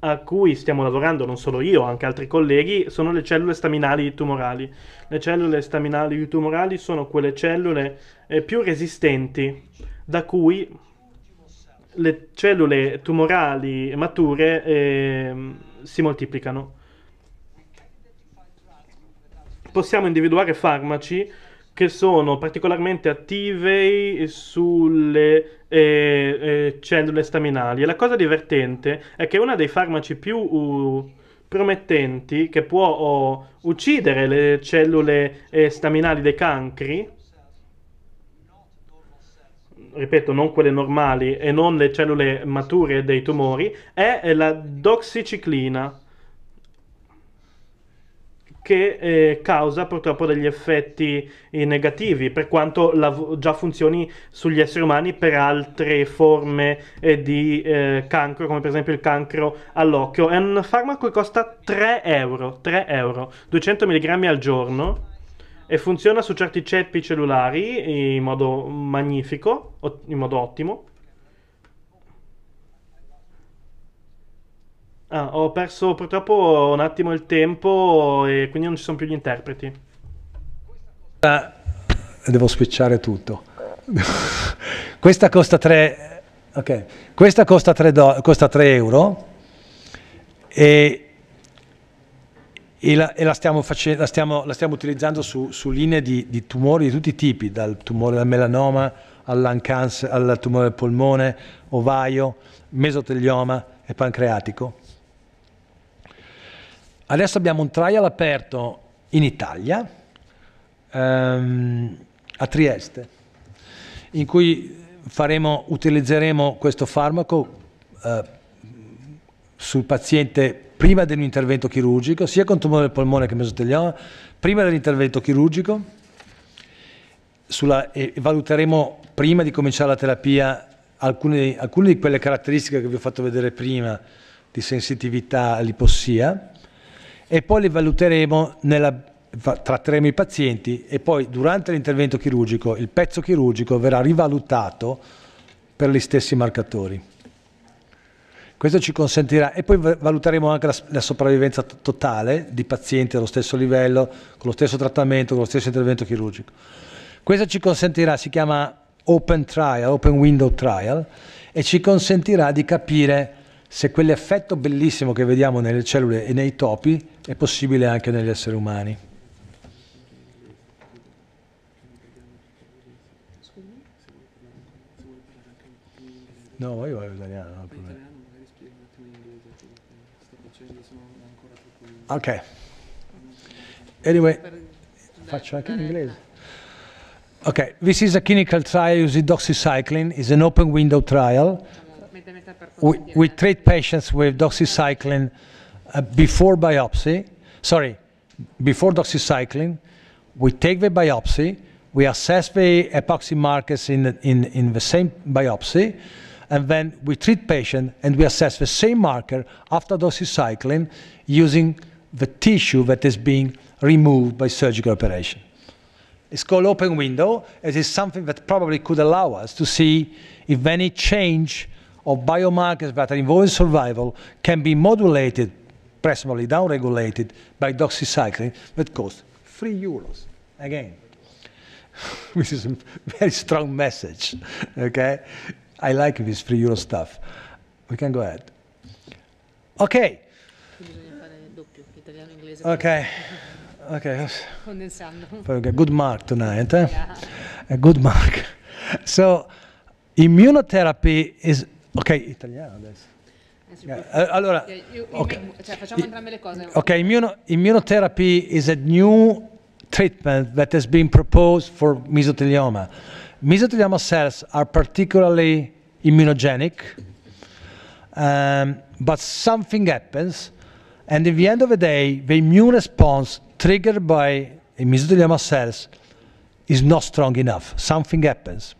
a cui stiamo lavorando non solo io, anche altri colleghi, sono le cellule staminali tumorali. Le cellule staminali tumorali sono quelle cellule eh, più resistenti da cui le cellule tumorali mature eh, si moltiplicano. Possiamo individuare farmaci che sono particolarmente attive sulle eh, eh, cellule staminali. E la cosa divertente è che uno dei farmaci più uh, promettenti che può oh, uccidere le cellule eh, staminali dei cancri ripeto, non quelle normali e non le cellule mature dei tumori, è la doxiciclina che eh, causa purtroppo degli effetti eh, negativi, per quanto la, già funzioni sugli esseri umani per altre forme eh, di eh, cancro, come per esempio il cancro all'occhio. È un farmaco che costa 3 euro, 3 euro 200 mg al giorno e funziona su certi ceppi cellulari in modo magnifico, in modo ottimo. Ah, ho perso purtroppo un attimo il tempo e quindi non ci sono più gli interpreti. Ah, devo switchare tutto. (laughs) Questa costa 3, okay. Questa costa 3, do... costa 3 euro e e la, e la, stiamo, face- la, stiamo, la stiamo, utilizzando su, su linee di, di, tumori di tutti i tipi, dal tumore del melanoma cancer, al tumore del polmone, ovaio, mesotelioma e pancreatico. Adesso abbiamo un trial aperto in Italia, ehm, a Trieste, in cui faremo, utilizzeremo questo farmaco eh, sul paziente prima di un intervento chirurgico, sia con tumore del polmone che mesotelioma, prima dell'intervento chirurgico, sulla, e valuteremo prima di cominciare la terapia alcune, alcune di quelle caratteristiche che vi ho fatto vedere prima di sensitività all'ipossia e poi le valuteremo nella tratteremo i pazienti e poi durante l'intervento chirurgico il pezzo chirurgico verrà rivalutato per gli stessi marcatori. Questo ci consentirà, e poi valuteremo anche la, la sopravvivenza totale di pazienti allo stesso livello, con lo stesso trattamento, con lo stesso intervento chirurgico. Questo ci consentirà, si chiama open trial, open window trial, e ci consentirà di capire se quell'effetto bellissimo che vediamo nelle cellule e nei topi è possibile anche negli esseri umani. No, io voglio italiano. Ok. Anyway, faccio in inglese. Ok, this is a clinical trial using doxycycline. It's an open window trial. We, we treat patients with doxycycline uh, before biopsy. Sorry, before doxycycline, we take the biopsy, we assess the epoxy markers in the, in, in the same biopsy, and then we treat patient and we assess the same marker after doxycycline using the tissue that is being removed by surgical operation. It's called open window. It is something that probably could allow us to see if any change of biomarkers that are involved in survival can be modulated, presumably downregulated, by doxycycline that costs 3 euros. Again, (laughs) which is a very strong message, okay? I like this 3 euro stuff. We can go ahead. Okay inglese. Okay. Okay. Good mark tonight. Eh? Yeah. A good mark. So, immunotherapy is. Ok, italiano adesso. Yeah. Eh, eh, allora, okay. Ok, immuno, immunotherapy is a new treatment that has been proposed for mesothelioma. Mesothelioma cells are particularly immunogenic, um, but something happens and at the end of the day, the immune response triggered by mesothelioma cells is not strong enough. Something happens.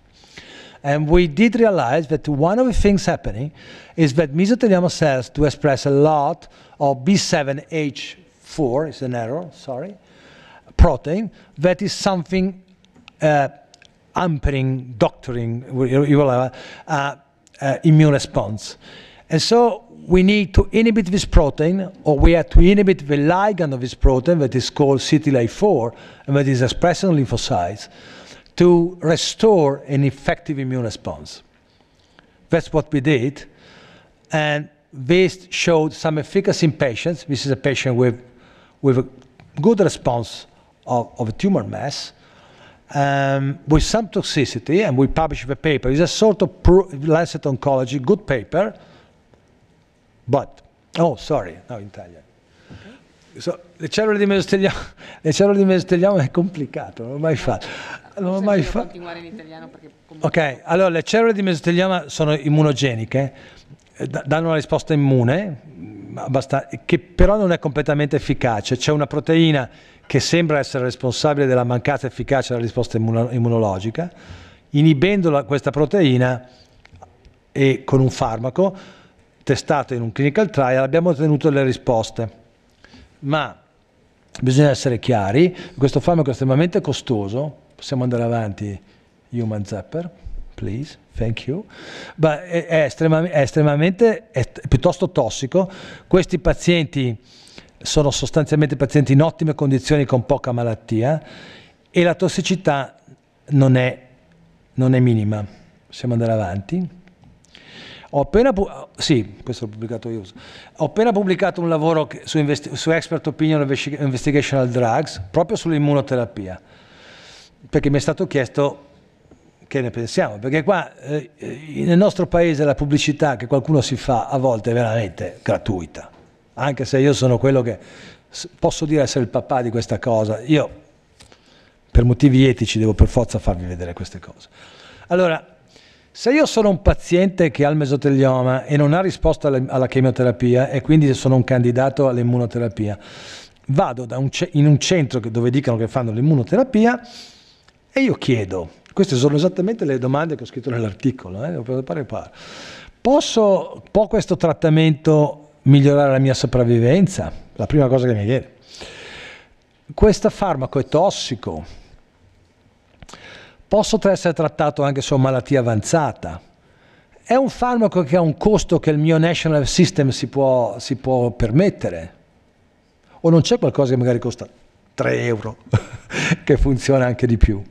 And we did realize that one of the things happening is that mesothelioma cells do express a lot of B7H4, it's an error, sorry, protein, that is something uh, hampering, doctoring, uh, uh, immune response. And so we need to inhibit this protein, or we have to inhibit the ligand of this protein that is called CTLA4, and that is expressed on lymphocytes, to restore an effective immune response. That's what we did. And this showed some efficacy in patients. This is a patient with, with a good response of, of a tumor mass. Um, with some toxicity, and we published the paper. It's a sort of pro- Lancet Oncology, good paper, But, oh sorry, no in Italia. Okay. So, le cellule di mesotelioma, (laughs) le cellule di mesoteliamo è complicato, non l'ho mai fatto. Non l'ho mai fatto. continuare in italiano perché Ok, allora le cellule di mesotelioma sono immunogeniche, eh, danno una risposta immune, che però non è completamente efficace. C'è una proteina che sembra essere responsabile della mancata efficacia della risposta immunologica. Inibendo questa proteina e con un farmaco testato in un clinical trial, abbiamo ottenuto le risposte. Ma bisogna essere chiari, questo farmaco è estremamente costoso, possiamo andare avanti, Human Zapper, please, thank you, ma è, è, estremamente, è estremamente è piuttosto tossico, questi pazienti sono sostanzialmente pazienti in ottime condizioni con poca malattia e la tossicità non è, non è minima. Possiamo andare avanti. Ho appena, sì, io, ho appena, pubblicato un lavoro su, su, Expert Opinion Investigational Drugs, proprio sull'immunoterapia, perché mi è stato chiesto che ne pensiamo, perché qua eh, nel nostro paese la pubblicità che qualcuno si fa a volte è veramente gratuita, anche se io sono quello che posso dire essere il papà di questa cosa, io per motivi etici devo per forza farvi vedere queste cose. Allora, se io sono un paziente che ha il mesotelioma e non ha risposto alla chemioterapia e quindi sono un candidato all'immunoterapia, vado un in un centro dove dicono che fanno l'immunoterapia e io chiedo, queste sono esattamente le domande che ho scritto nell'articolo, eh, posso, può questo trattamento migliorare la mia sopravvivenza? La prima cosa che mi chiede. Questo farmaco è tossico, Posso essere trattato anche su malattia avanzata. È un farmaco che ha un costo che il mio national system si può, si può permettere. O non c'è qualcosa che magari costa 3 euro, (laughs) che funziona anche di più.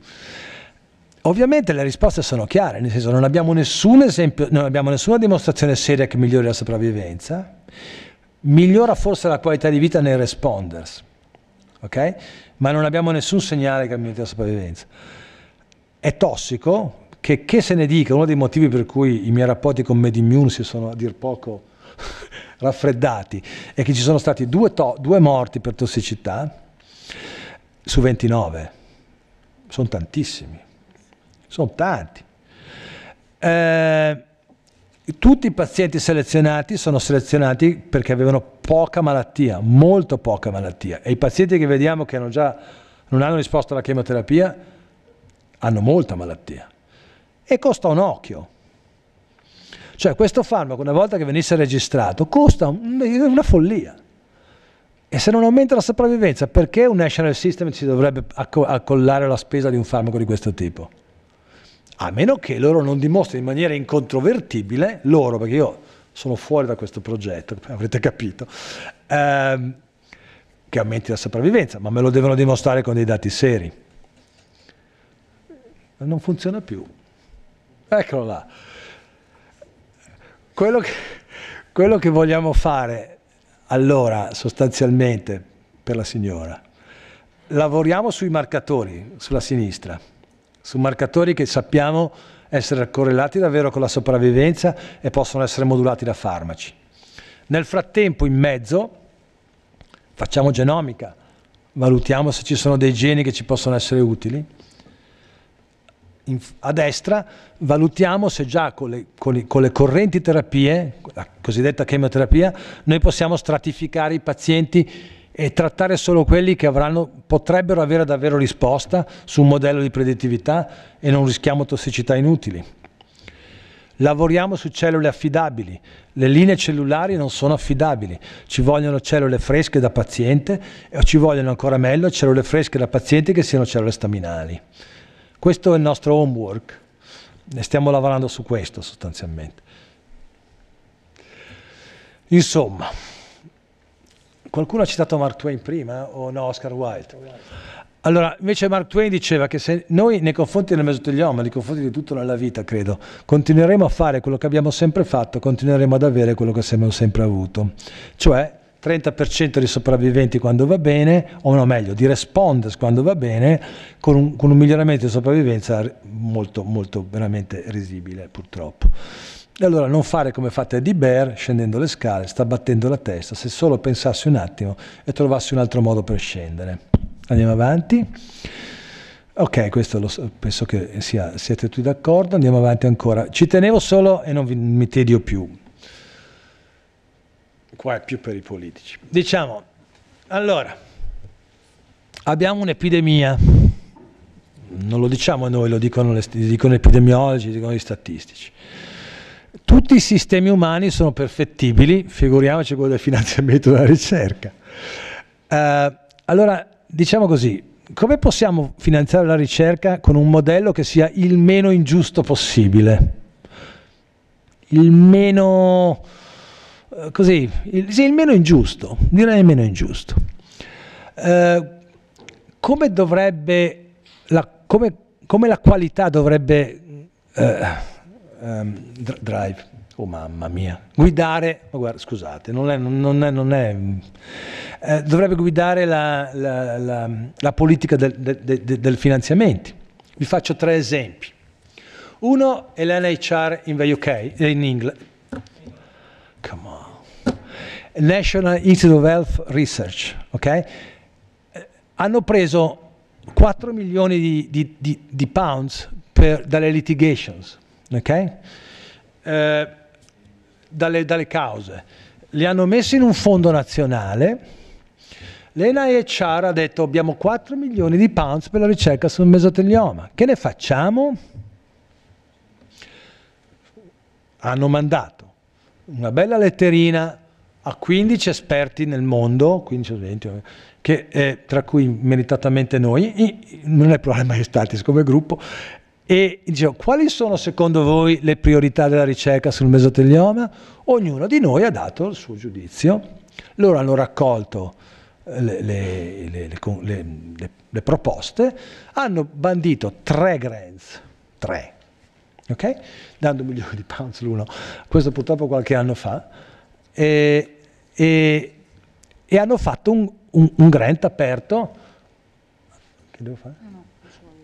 Ovviamente le risposte sono chiare, nel senso non abbiamo nessun esempio, non abbiamo nessuna dimostrazione seria che migliori la sopravvivenza, migliora forse la qualità di vita nei responders, okay? ma non abbiamo nessun segnale che migliori la sopravvivenza è tossico, che, che, se ne dica, uno dei motivi per cui i miei rapporti con Medimmune si sono a dir poco (laughs) raffreddati è che ci sono stati due, to- due morti per tossicità su 29. Sono tantissimi, sono tanti. Eh, tutti i pazienti selezionati sono selezionati perché avevano poca malattia, molto poca malattia. E i pazienti che vediamo che già, non hanno risposto alla chemioterapia, hanno molta malattia e costa un occhio. Cioè questo farmaco una volta che venisse registrato costa una follia. E se non aumenta la sopravvivenza, perché un national system ci dovrebbe accollare la spesa di un farmaco di questo tipo? A meno che loro non dimostrino in maniera incontrovertibile, loro, perché io sono fuori da questo progetto, (laughs) avrete capito, ehm, che aumenti la sopravvivenza, ma me lo devono dimostrare con dei dati seri non funziona più. Eccolo là. Quello che, quello che vogliamo fare allora sostanzialmente per la signora, lavoriamo sui marcatori, sulla sinistra, su marcatori che sappiamo essere correlati davvero con la sopravvivenza e possono essere modulati da farmaci. Nel frattempo in mezzo facciamo genomica, valutiamo se ci sono dei geni che ci possono essere utili, in, a destra valutiamo se già con le, con, le, con le, correnti terapie, la cosiddetta chemioterapia, noi possiamo stratificare i pazienti e trattare solo quelli che avranno, potrebbero avere davvero risposta su un modello di predittività e non rischiamo tossicità inutili. Lavoriamo su cellule affidabili, le linee cellulari non sono affidabili, ci vogliono cellule fresche da paziente o eh, ci vogliono ancora meglio cellule fresche da paziente che siano cellule staminali. Questo è il nostro homework, ne stiamo lavorando su questo sostanzialmente. Insomma, qualcuno ha citato Mark Twain prima eh, o no, Oscar Wilde? Allora, invece Mark Twain diceva che se noi nei confronti del mesotelioma, nei confronti di tutto nella vita, credo, continueremo a fare quello che abbiamo sempre fatto, continueremo ad avere quello che abbiamo sempre avuto, cioè 30% di sopravviventi quando va bene, o no meglio, di responders quando va bene, con un, con un miglioramento di sopravvivenza molto, molto veramente risibile purtroppo. E allora non fare come fate a Bear, scendendo le scale, sta battendo la testa, se solo pensassi un attimo e trovassi un altro modo per scendere. Andiamo avanti. Ok, questo lo, penso che sia, siete tutti d'accordo, andiamo avanti ancora. Ci tenevo solo e non vi, mi tedio più qua è più per i politici. Diciamo, allora, abbiamo un'epidemia, non lo diciamo noi, lo dicono, le, dicono gli epidemiologi, dicono gli statistici. Tutti i sistemi umani sono perfettibili, figuriamoci quello del finanziamento della ricerca. Uh, allora, diciamo così, come possiamo finanziare la ricerca con un modello che sia il meno ingiusto possibile? Il meno eh, così, il, sì, il meno ingiusto, direi il meno ingiusto. Eh, come dovrebbe, la, come, come la qualità dovrebbe eh, um, drive, oh mamma mia, guidare, oh guarda, scusate, non è, non è, non è eh, dovrebbe guidare la, la, la politica del, de, de, del finanziamento. Vi faccio tre esempi. Uno è l'NHR in, the UK, eh, in England. Come on. National Institute of Health Research, okay? hanno preso 4 milioni di, di, di, di pounds per, dalle litigations, okay? eh, dalle, dalle, cause. Li hanno messi in un fondo nazionale. L'NIHR ha detto abbiamo 4 milioni di pounds per la ricerca sul mesotelioma. Che ne facciamo? Hanno mandato una bella letterina a 15 esperti nel mondo, 15 o 20, che, eh, tra cui meritatamente noi, non è problema che Statis come gruppo, e dicevo, quali sono secondo voi le priorità della ricerca sul mesotelioma? Ognuno di noi ha dato il suo giudizio, loro hanno raccolto eh, le, le, le, le proposte, hanno bandito tre grants, tre, okay? dando un milione di pounds l'uno, questo purtroppo qualche anno fa, e, e, e hanno fatto un, un, un grant aperto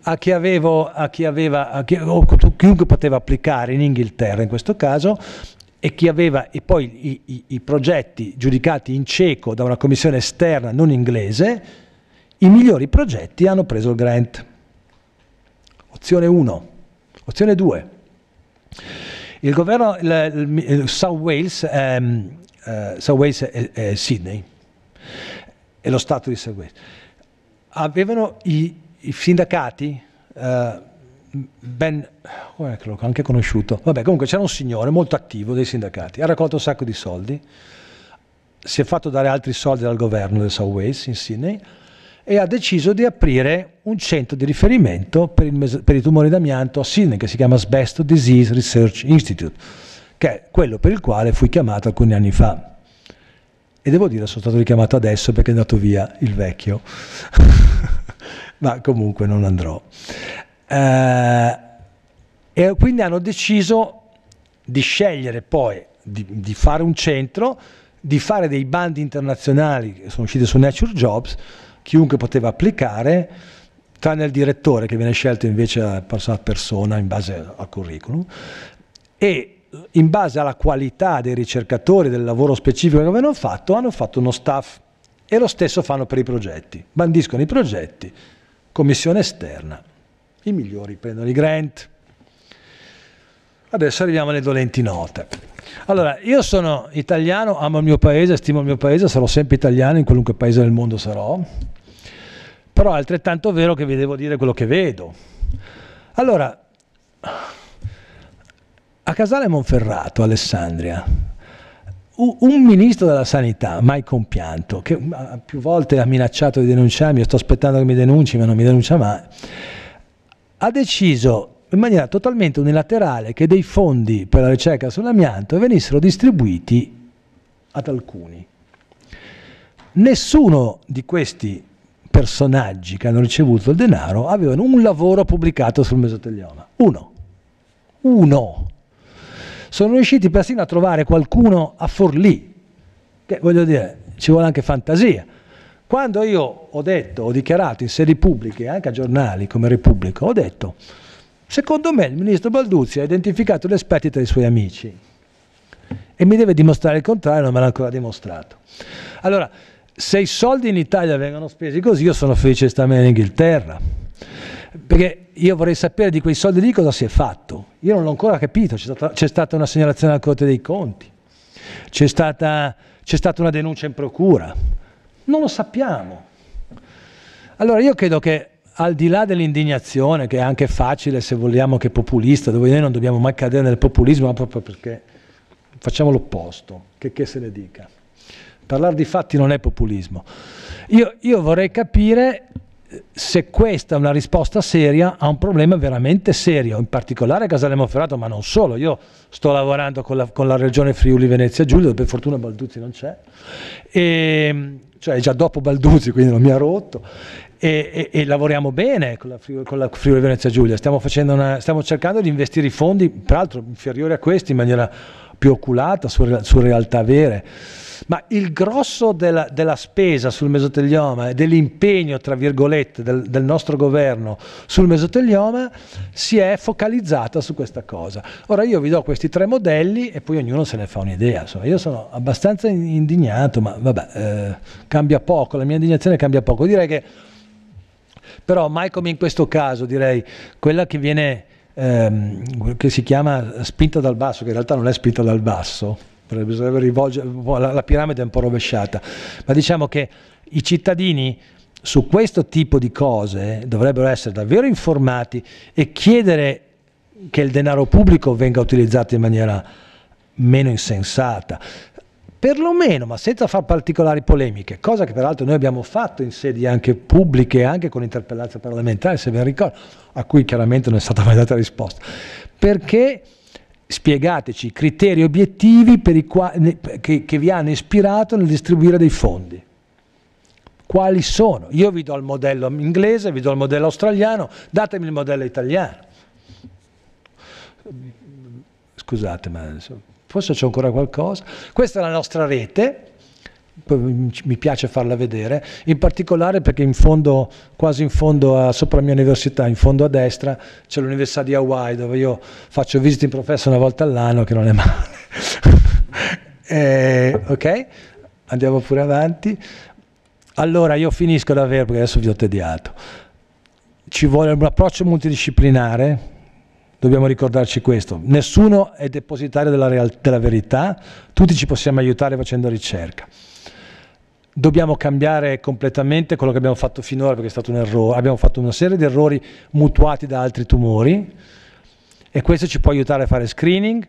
a chi, avevo, a chi aveva, a chi, o chiunque poteva applicare in Inghilterra in questo caso e chi aveva e poi i, i, i progetti giudicati in cieco da una commissione esterna non inglese, i migliori progetti hanno preso il grant. Opzione 1. Opzione 2. Il governo il, il South Wales ehm, eh, South e, e, Sydney e lo Stato di South Wales. Avevano i, i sindacati eh, ben, oh, eccolo, anche conosciuto, vabbè comunque c'era un signore molto attivo dei sindacati, ha raccolto un sacco di soldi, si è fatto dare altri soldi dal governo del South Wales in Sydney e ha deciso di aprire un centro di riferimento per, il, per i tumori d'amianto a Sydney che si chiama Asbestos Disease Research Institute che è quello per il quale fui chiamato alcuni anni fa. E devo dire, sono stato richiamato adesso perché è andato via il vecchio, (laughs) ma comunque non andrò. Eh, e quindi hanno deciso di scegliere poi di, di fare un centro, di fare dei bandi internazionali che sono usciti su Nature Jobs, chiunque poteva applicare, tranne il direttore che viene scelto invece a persona in base al curriculum, e in base alla qualità dei ricercatori, del lavoro specifico che avevano fatto, hanno fatto uno staff e lo stesso fanno per i progetti. Bandiscono i progetti, commissione esterna, i migliori prendono i grant. Adesso arriviamo alle dolenti note. Allora, io sono italiano, amo il mio paese, stimo il mio paese, sarò sempre italiano in qualunque paese del mondo sarò, però è altrettanto vero che vi devo dire quello che vedo. Allora, a Casale Monferrato, Alessandria, un ministro della sanità, mai compianto, che più volte ha minacciato di denunciarmi, io sto aspettando che mi denunci, ma non mi denuncia mai, ha deciso in maniera totalmente unilaterale che dei fondi per la ricerca sull'amianto venissero distribuiti ad alcuni. Nessuno di questi personaggi che hanno ricevuto il denaro avevano un lavoro pubblicato sul mesotelioma. Uno. Uno sono riusciti persino a trovare qualcuno a Forlì, che voglio dire, ci vuole anche fantasia. Quando io ho detto, ho dichiarato in sedi pubbliche, anche a giornali come Repubblica, ho detto, secondo me il ministro Balduzzi ha identificato gli esperti tra i suoi amici e mi deve dimostrare il contrario, non me l'ha ancora dimostrato. Allora, se i soldi in Italia vengono spesi così, io sono felice di stare in Inghilterra perché io vorrei sapere di quei soldi lì cosa si è fatto. Io non l'ho ancora capito, c'è stata, c'è stata una segnalazione alla Corte dei Conti, c'è stata, c'è stata una denuncia in procura, non lo sappiamo. Allora io credo che al di là dell'indignazione, che è anche facile se vogliamo che populista, dove noi non dobbiamo mai cadere nel populismo, ma proprio perché facciamo l'opposto, che, che se ne dica. Parlare di fatti non è populismo. Io, io vorrei capire se questa è una risposta seria a un problema veramente serio, in particolare Casale Ferrato, ma non solo. Io sto lavorando con la, con la regione Friuli Venezia Giulia, per fortuna Balduzzi non c'è, ehm, cioè è già dopo Balduzzi, quindi non mi ha rotto. E, e, e lavoriamo bene con la, Friuli, con la Friuli Venezia Giulia, stiamo, una, stiamo, cercando di investire i fondi, peraltro inferiori a questi, in maniera più oculata su, su realtà vere ma il grosso della, della spesa sul mesotelioma e dell'impegno, tra virgolette, del, del nostro governo sul mesotelioma si è focalizzata su questa cosa. Ora io vi do questi tre modelli e poi ognuno se ne fa un'idea. Insomma, io sono abbastanza indignato, ma vabbè, eh, cambia poco, la mia indignazione cambia poco. Direi che però mai come in questo caso direi quella che viene ehm, che si chiama spinta dal basso che in realtà non è spinta dal basso bisognerebbe rivolgere, boh, la, la piramide è un po' rovesciata, ma diciamo che i cittadini su questo tipo di cose dovrebbero essere davvero informati e chiedere che il denaro pubblico venga utilizzato in maniera meno insensata. Perlomeno, ma senza far particolari polemiche, cosa che peraltro noi abbiamo fatto in sedi anche pubbliche, anche con interpellanze parlamentari se ben ricordo, a cui chiaramente non è stata mai data risposta. Perché spiegateci i criteri obiettivi quali, che, che vi hanno ispirato nel distribuire dei fondi quali sono. Io vi do il modello inglese, vi do il modello australiano, datemi il modello italiano. Scusate, ma forse c'è ancora qualcosa. Questa è la nostra rete, mi piace farla vedere, in particolare perché in fondo, quasi in fondo, a, eh, sopra la mia università, in fondo a destra, c'è l'università di Hawaii dove io faccio visita in professa una volta all'anno, che non è male. (laughs) e, eh, ok? Andiamo pure avanti. Allora io finisco davvero perché adesso vi ho tediato. Ci vuole un approccio multidisciplinare, dobbiamo ricordarci questo, nessuno è depositario della, della verità, tutti ci possiamo aiutare facendo ricerca dobbiamo cambiare completamente quello che abbiamo fatto finora perché è stato un errore, abbiamo fatto una serie di errori mutuati da altri tumori e questo ci può aiutare a fare screening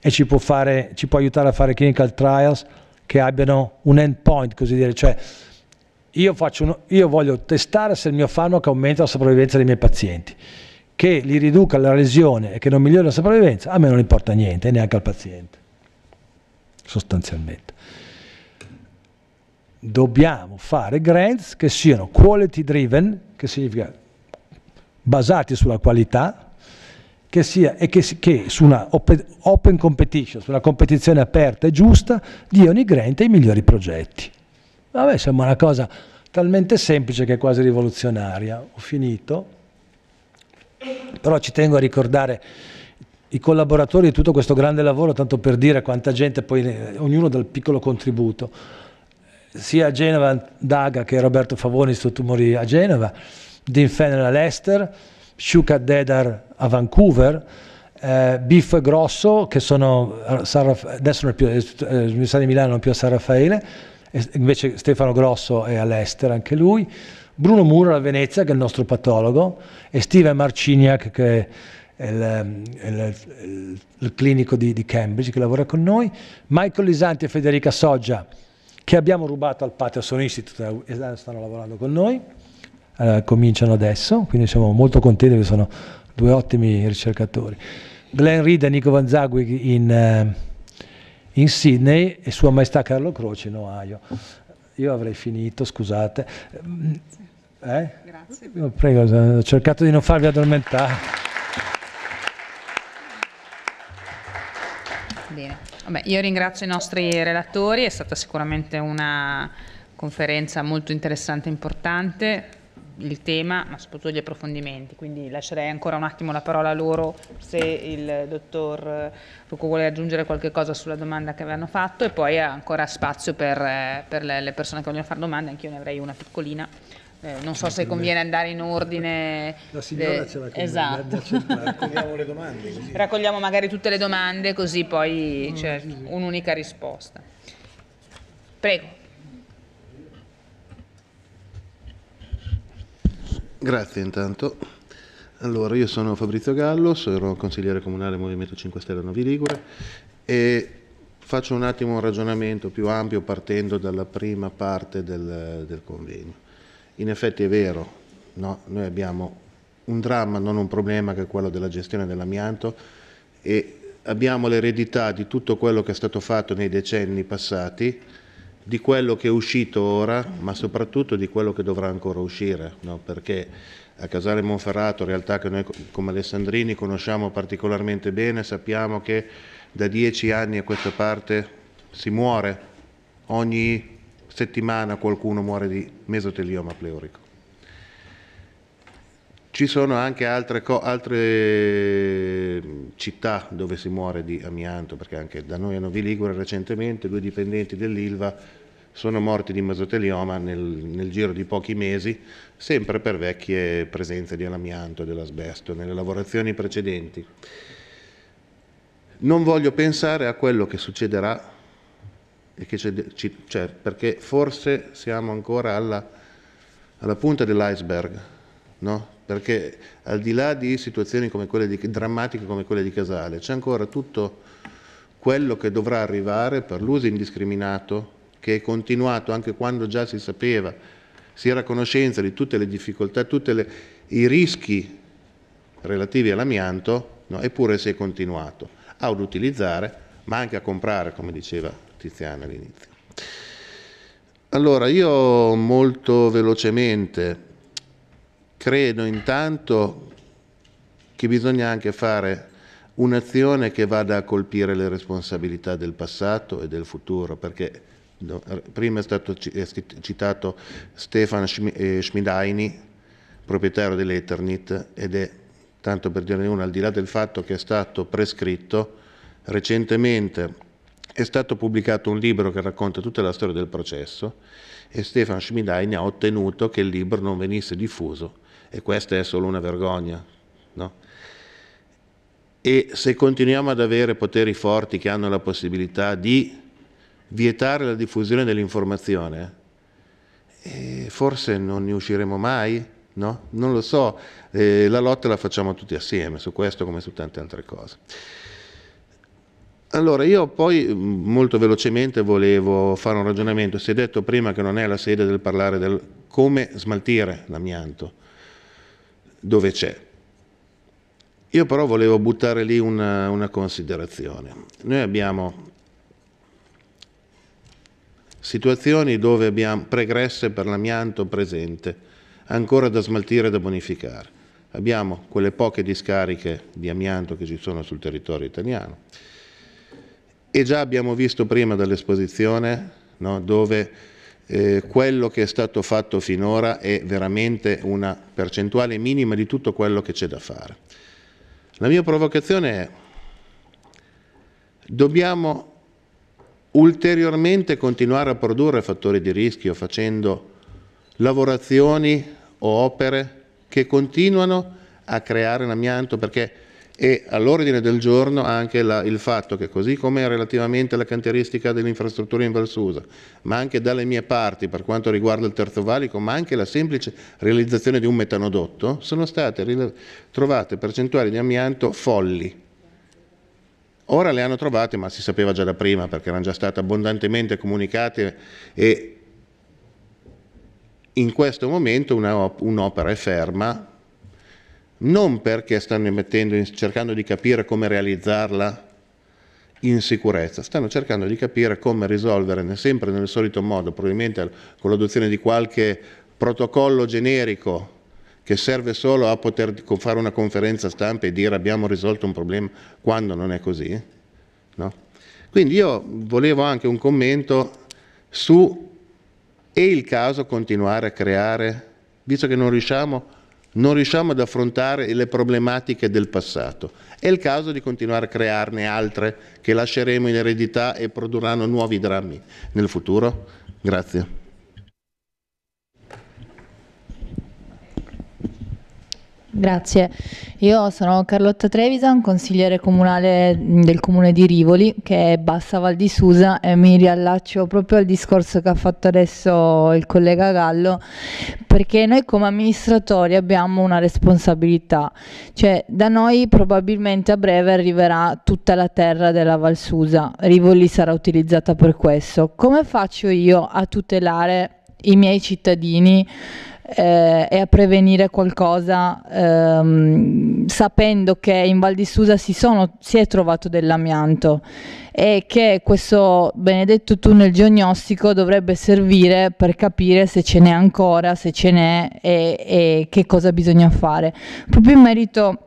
e ci può, fare, ci può aiutare a fare clinical trials che abbiano un end point, così dire, cioè io, un, io voglio testare se il mio farmaco aumenta la sopravvivenza dei miei pazienti, che li riduca la lesione e che non migliori la sopravvivenza, a me non importa niente, neanche al paziente, sostanzialmente dobbiamo fare grants che siano quality driven, che significa basati sulla qualità, che sia, e che, che su una open, open, competition, su una competizione aperta e giusta, diano i grant ai migliori progetti. Vabbè, sembra una cosa talmente semplice che è quasi rivoluzionaria. Ho finito, però ci tengo a ricordare i collaboratori di tutto questo grande lavoro, tanto per dire quanta gente, poi ognuno dal piccolo contributo sia a Genova Daga che Roberto Favoni su tumori a Genova, Dean Fennel a Leicester, Shuka Dedar a Vancouver, eh, Biff Grosso, che sono eh, adesso non è più, eh, di Milano, non più a San Raffaele, invece Stefano Grosso è all'estero anche lui, Bruno Muro a Venezia, che è il nostro patologo, e Steven Marciniak, che è il, il, il, il clinico di, di Cambridge, che lavora con noi, Michael Lisanti e Federica Soggia, che abbiamo rubato al Patterson Institute e eh, eh, stanno lavorando con noi, eh, cominciano adesso, quindi siamo molto contenti perché sono due ottimi ricercatori. Glenn Reed e Nico Vanzagui in, eh, in Sydney e Sua Maestà Carlo Croce in Ohio. Io avrei finito, scusate. Mm, eh? Grazie. Prego, ho cercato di non farvi addormentare. Vabbè, io ringrazio i nostri relatori, è stata sicuramente una conferenza molto interessante e importante il tema, ma soprattutto gli approfondimenti, quindi lascerei ancora un attimo la parola a loro se il dottor Rucco vuole aggiungere qualche cosa sulla domanda che avevano fatto e poi ancora spazio per, eh, per le persone che vogliono fare domande, anch'io ne avrei una piccolina. Eh, non so se conviene andare in ordine. La signora le... ce la conviene. Esatto. Raccogliamo le domande. Così. Raccogliamo magari tutte le domande così poi no, mm, c'è sì, sì. un'unica risposta. Prego. Grazie intanto. Allora, io sono Fabrizio Gallo, sono consigliere comunale Movimento 5 Stelle Novi Ligure e faccio un attimo un ragionamento più ampio partendo dalla prima parte del, del convegno. In effetti è vero, no? noi abbiamo un dramma, non un problema, che è quello della gestione dell'amianto e abbiamo l'eredità di tutto quello che è stato fatto nei decenni passati, di quello che è uscito ora, ma soprattutto di quello che dovrà ancora uscire, no? perché a Casale Monferrato, realtà che noi come alessandrini conosciamo particolarmente bene, sappiamo che da dieci anni a questa parte si muore ogni settimana qualcuno muore di mesotelioma pleurico. Ci sono anche altre, altre, città dove si muore di amianto, perché anche da noi a Novi Ligure recentemente due dipendenti dell'ILVA sono morti di mesotelioma nel, nel giro di pochi mesi, sempre per vecchie presenze di amianto e dell'asbesto nelle lavorazioni precedenti. Non voglio pensare a quello che succederà ci, cioè, perché forse siamo ancora alla, alla punta dell'iceberg, no? perché al di là di situazioni come di, drammatiche come quelle di Casale, c'è ancora tutto quello che dovrà arrivare per l'uso indiscriminato, che è continuato anche quando già si sapeva, si era a conoscenza di tutte le difficoltà, tutti i rischi relativi all'amianto, no? eppure si è continuato ad utilizzare, ma anche a comprare, come diceva Tiziana all'inizio. Allora, io molto velocemente credo intanto che bisogna anche fare un'azione che vada a colpire le responsabilità del passato e del futuro, perché prima è stato citato Stefan eh, Schmidaini, proprietario dell'Eternit, ed è, tanto per dirne uno, al di là del fatto che è stato prescritto, recentemente è stato pubblicato un libro che racconta tutta la storia del processo e Stefan Schmidain ha ottenuto che il libro non venisse diffuso e questa è solo una vergogna. No? E se continuiamo ad avere poteri forti che hanno la possibilità di vietare la diffusione dell'informazione, eh, forse non ne usciremo mai, no? Non lo so, eh, la lotta la facciamo tutti assieme, su questo come su tante altre cose. Allora, io poi mm, molto velocemente volevo fare un ragionamento. Si è detto prima che non è la sede del parlare del come smaltire l'amianto, dove c'è. Io però volevo buttare lì una, una considerazione. Noi abbiamo situazioni dove abbiamo pregresse per l'amianto presente, ancora da smaltire e da bonificare. Abbiamo quelle poche discariche di amianto che ci sono sul territorio italiano e già abbiamo visto prima dall'esposizione no, dove eh, quello che è stato fatto finora è veramente una percentuale minima di tutto quello che c'è da fare. La mia provocazione è, dobbiamo ulteriormente continuare a produrre fattori di rischio facendo lavorazioni o opere che continuano a creare l'amianto perché e all'ordine del giorno anche la, il fatto che così come relativamente alla cantieristica dell'infrastruttura in Valsusa, ma anche dalle mie parti per quanto riguarda il Terzo Valico, ma anche la semplice realizzazione di un metanodotto, sono state trovate percentuali di amianto folli. Ora le hanno trovate, ma si sapeva già da prima perché erano già state abbondantemente comunicate e in questo momento un'opera è ferma non perché stanno in, cercando di capire come realizzarla in sicurezza, stanno cercando di capire come risolvere sempre nel solito modo, probabilmente con l'adozione di qualche protocollo generico che serve solo a poter fare una conferenza stampa e dire abbiamo risolto un problema quando non è così. No? Quindi io volevo anche un commento su è il caso continuare a creare, visto che non riusciamo a non riusciamo ad affrontare le problematiche del passato. È il caso di continuare a crearne altre che lasceremo in eredità e produrranno nuovi drammi nel futuro? Grazie. Grazie, io sono Carlotta Trevisan, consigliere comunale mm, del comune di Rivoli che è Bassa Val di Susa e mi riallaccio proprio al discorso che ha fatto adesso il collega Gallo perché noi come amministratori abbiamo una responsabilità, cioè da noi probabilmente a breve arriverà tutta la terra della Val Susa, Rivoli sarà utilizzata per questo. Come faccio io a tutelare i miei cittadini? eh, e a prevenire qualcosa ehm, sapendo che in Val di Susa si, sono, si è trovato dell'amianto e che questo benedetto tunnel geognostico dovrebbe servire per capire se ce n'è ancora, se ce n'è e, e che cosa bisogna fare. Proprio in merito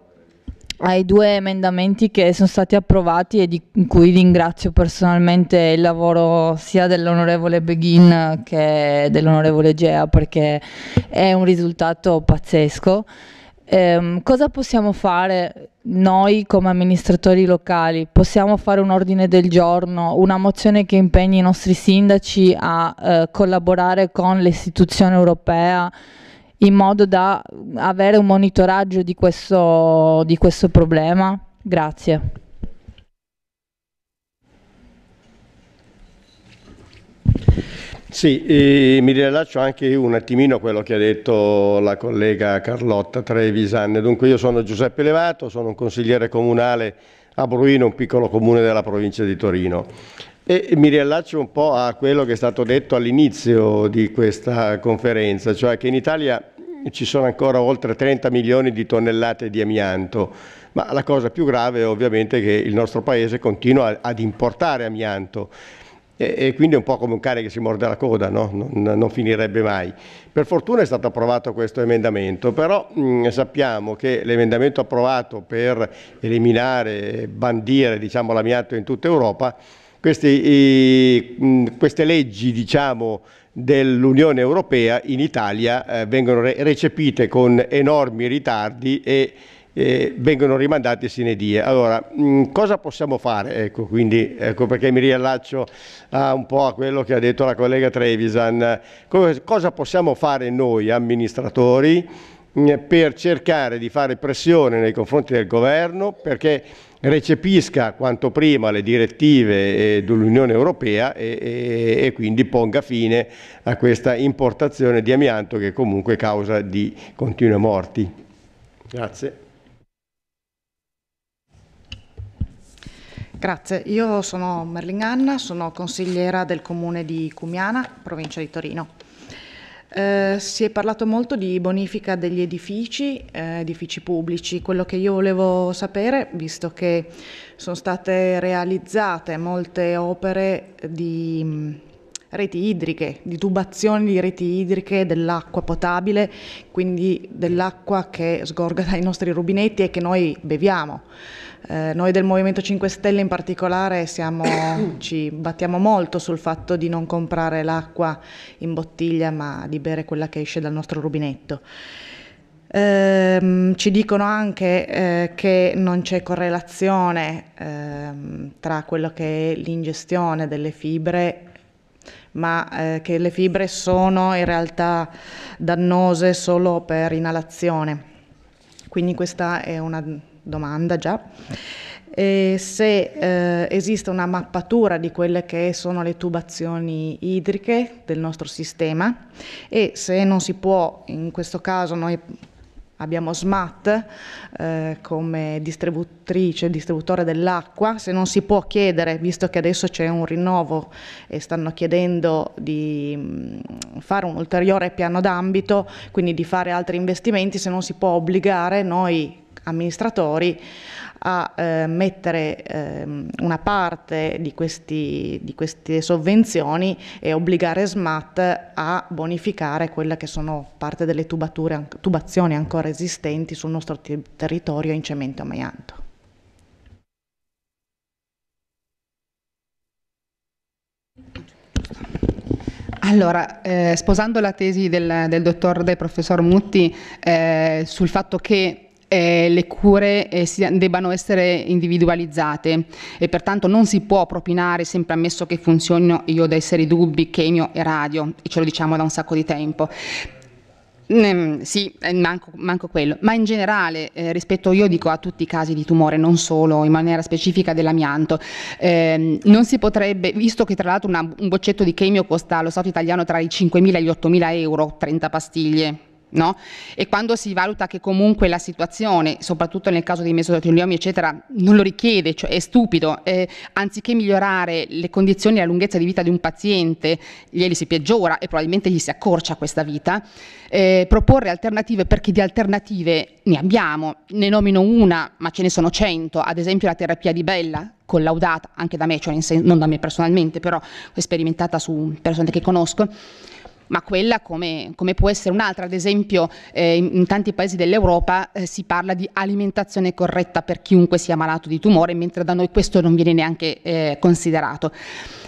ai due emendamenti che sono stati approvati e di cui ringrazio personalmente il lavoro sia dell'onorevole Beghin che dell'onorevole Gea perché è un risultato pazzesco. Eh, cosa possiamo fare noi come amministratori locali? Possiamo fare un ordine del giorno, una mozione che impegni i nostri sindaci a eh, collaborare con l'istituzione europea? in modo da avere un monitoraggio di questo, di questo problema? Grazie. Sì, mi rilaccio anche un attimino a quello che ha detto la collega Carlotta Trevisan. Dunque io sono Giuseppe Levato, sono un consigliere comunale a Bruino, un piccolo comune della provincia di Torino. E mi riallaccio un po' a quello che è stato detto all'inizio di questa conferenza, cioè che in Italia ci sono ancora oltre 30 milioni di tonnellate di amianto, ma la cosa più grave è ovviamente che il nostro Paese continua ad importare amianto e, quindi è un po' come un cane che si morde la coda, no? non, non, finirebbe mai. Per fortuna è stato approvato questo emendamento, però mh, sappiamo che l'emendamento approvato per eliminare, bandire diciamo, l'amianto in tutta Europa, questi, i, mh, queste leggi diciamo, dell'Unione Europea in Italia eh, vengono re recepite con enormi ritardi e eh, vengono rimandate sine die. Allora, mh, cosa possiamo fare? Ecco, quindi, ecco perché mi riallaccio a, un po' a quello che ha detto la collega Trevisan. Co cosa possiamo fare noi amministratori mh, per cercare di fare pressione nei confronti del governo perché recepisca quanto prima le direttive eh, dell'Unione Europea e, e, e, quindi ponga fine a questa importazione di amianto che comunque causa di continue morti. Grazie. Grazie, io sono Merlin Anna, sono consigliera del comune di Cumiana, provincia di Torino. Eh, si è parlato molto di bonifica degli edifici, eh, edifici pubblici. Quello che io volevo sapere, visto che sono state realizzate molte opere di mm, reti idriche, di tubazioni di reti idriche dell'acqua potabile, quindi dell'acqua che sgorga dai nostri rubinetti e che noi beviamo. Eh, noi del Movimento 5 Stelle in particolare siamo, (coughs) ci battiamo molto sul fatto di non comprare l'acqua in bottiglia ma di bere quella che esce dal nostro rubinetto. Eh, ci dicono anche eh, che non c'è correlazione ehm, tra quello che è l'ingestione delle fibre ma eh, che le fibre sono in realtà dannose solo per inalazione. Quindi questa è una domanda già, e se eh, esiste una mappatura di quelle che sono le tubazioni idriche del nostro sistema e se non si può, in questo caso noi abbiamo SMAT eh, come distributrice, distributore dell'acqua, se non si può chiedere, visto che adesso c'è un rinnovo e stanno chiedendo di mm, fare un ulteriore piano d'ambito, quindi di fare altri investimenti, se non si può obbligare noi amministratori a eh, mettere eh, una parte di, questi, di, queste sovvenzioni e obbligare SMAT a bonificare quelle che sono parte delle tubature, tubazioni ancora esistenti sul nostro territorio in cemento e maianto. Allora, eh, sposando la tesi del, del, dottor, del professor Mutti eh, sul fatto che eh, le cure eh, si, debbano essere individualizzate e pertanto non si può propinare, sempre ammesso che funzionino, io dei seri dubbi, chemio e radio, e ce lo diciamo da un sacco di tempo. Mm, sì, eh, manco, manco, quello, ma in generale eh, rispetto io dico a tutti i casi di tumore, non solo in maniera specifica dell'amianto, eh, non si potrebbe, visto che tra l'altro una, un boccetto di chemio costa allo Stato italiano tra i 5.000 e gli 8.000 euro, 30 pastiglie, No? E quando si valuta che comunque la situazione, soprattutto nel caso dei mesoteliomiomi, eccetera, non lo richiede, cioè è stupido, eh, anziché migliorare le condizioni e la lunghezza di vita di un paziente, glieli si peggiora e probabilmente gli si accorcia questa vita, eh, proporre alternative perché di alternative ne abbiamo, ne nomino una, ma ce ne sono cento, ad esempio la terapia di Bella, collaudata anche da me, cioè non da me personalmente, però sperimentata su persone che conosco ma quella come, come può essere un'altra. Ad esempio eh, in, in, tanti paesi dell'Europa eh, si parla di alimentazione corretta per chiunque sia malato di tumore, mentre da noi questo non viene neanche eh, considerato.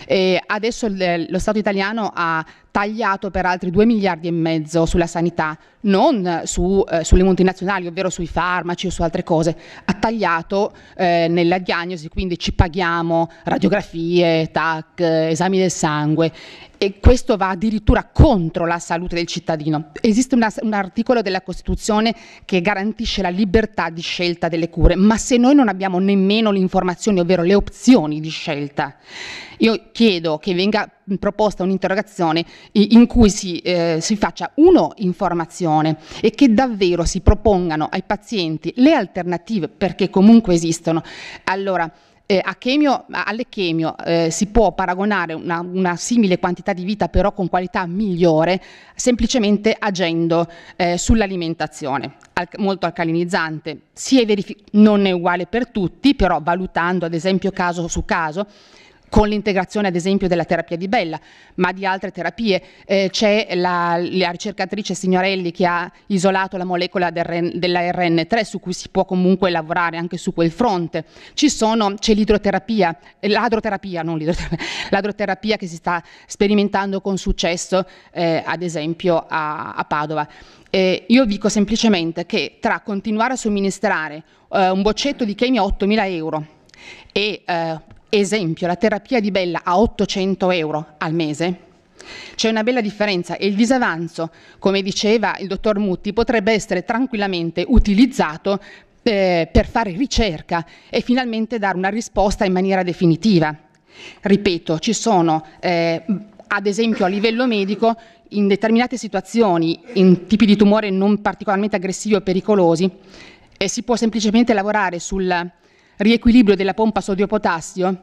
E adesso lo Stato italiano ha tagliato per altri 2 miliardi e mezzo sulla sanità, non su, eh, sulle multinazionali, ovvero sui farmaci o su altre cose, ha tagliato eh, nella diagnosi, quindi ci paghiamo radiografie, TAC, eh, esami del sangue e questo va addirittura contro la salute del cittadino. Esiste una, un articolo della Costituzione che garantisce la libertà di scelta delle cure, ma se noi non abbiamo nemmeno le informazioni, ovvero le opzioni di scelta, io chiedo che venga proposta un'interrogazione in cui si, eh, si, faccia uno informazione e che davvero si propongano ai pazienti le alternative perché comunque esistono. Allora, eh, a chemio, all'echemio eh, si può paragonare una, una, simile quantità di vita però con qualità migliore semplicemente agendo eh, sull'alimentazione al, molto alcalinizzante. Si è non è uguale per tutti, però valutando ad esempio caso su caso con l'integrazione ad esempio della terapia di Bella, ma di altre terapie. Eh, c'è la, la, ricercatrice Signorelli che ha isolato la molecola del della RN3 su cui si può comunque lavorare anche su quel fronte. Sono, c'è l'idroterapia, eh, l'adroterapia, non l'idroterapia, (laughs) l'adroterapia che si sta sperimentando con successo eh, ad esempio a, a Padova. Eh, io dico semplicemente che tra continuare a somministrare eh, un boccetto di chemia a 8.000 euro e eh, Esempio, la terapia di Bella a 800 euro al mese. C'è una bella differenza e il disavanzo, come diceva il dottor Mutti, potrebbe essere tranquillamente utilizzato eh, per fare ricerca e finalmente dare una risposta in maniera definitiva. Ripeto, ci sono eh, ad esempio a livello medico in determinate situazioni, in tipi di tumore non particolarmente aggressivi o pericolosi, eh, si può semplicemente lavorare sul riequilibrio della pompa sodio-potassio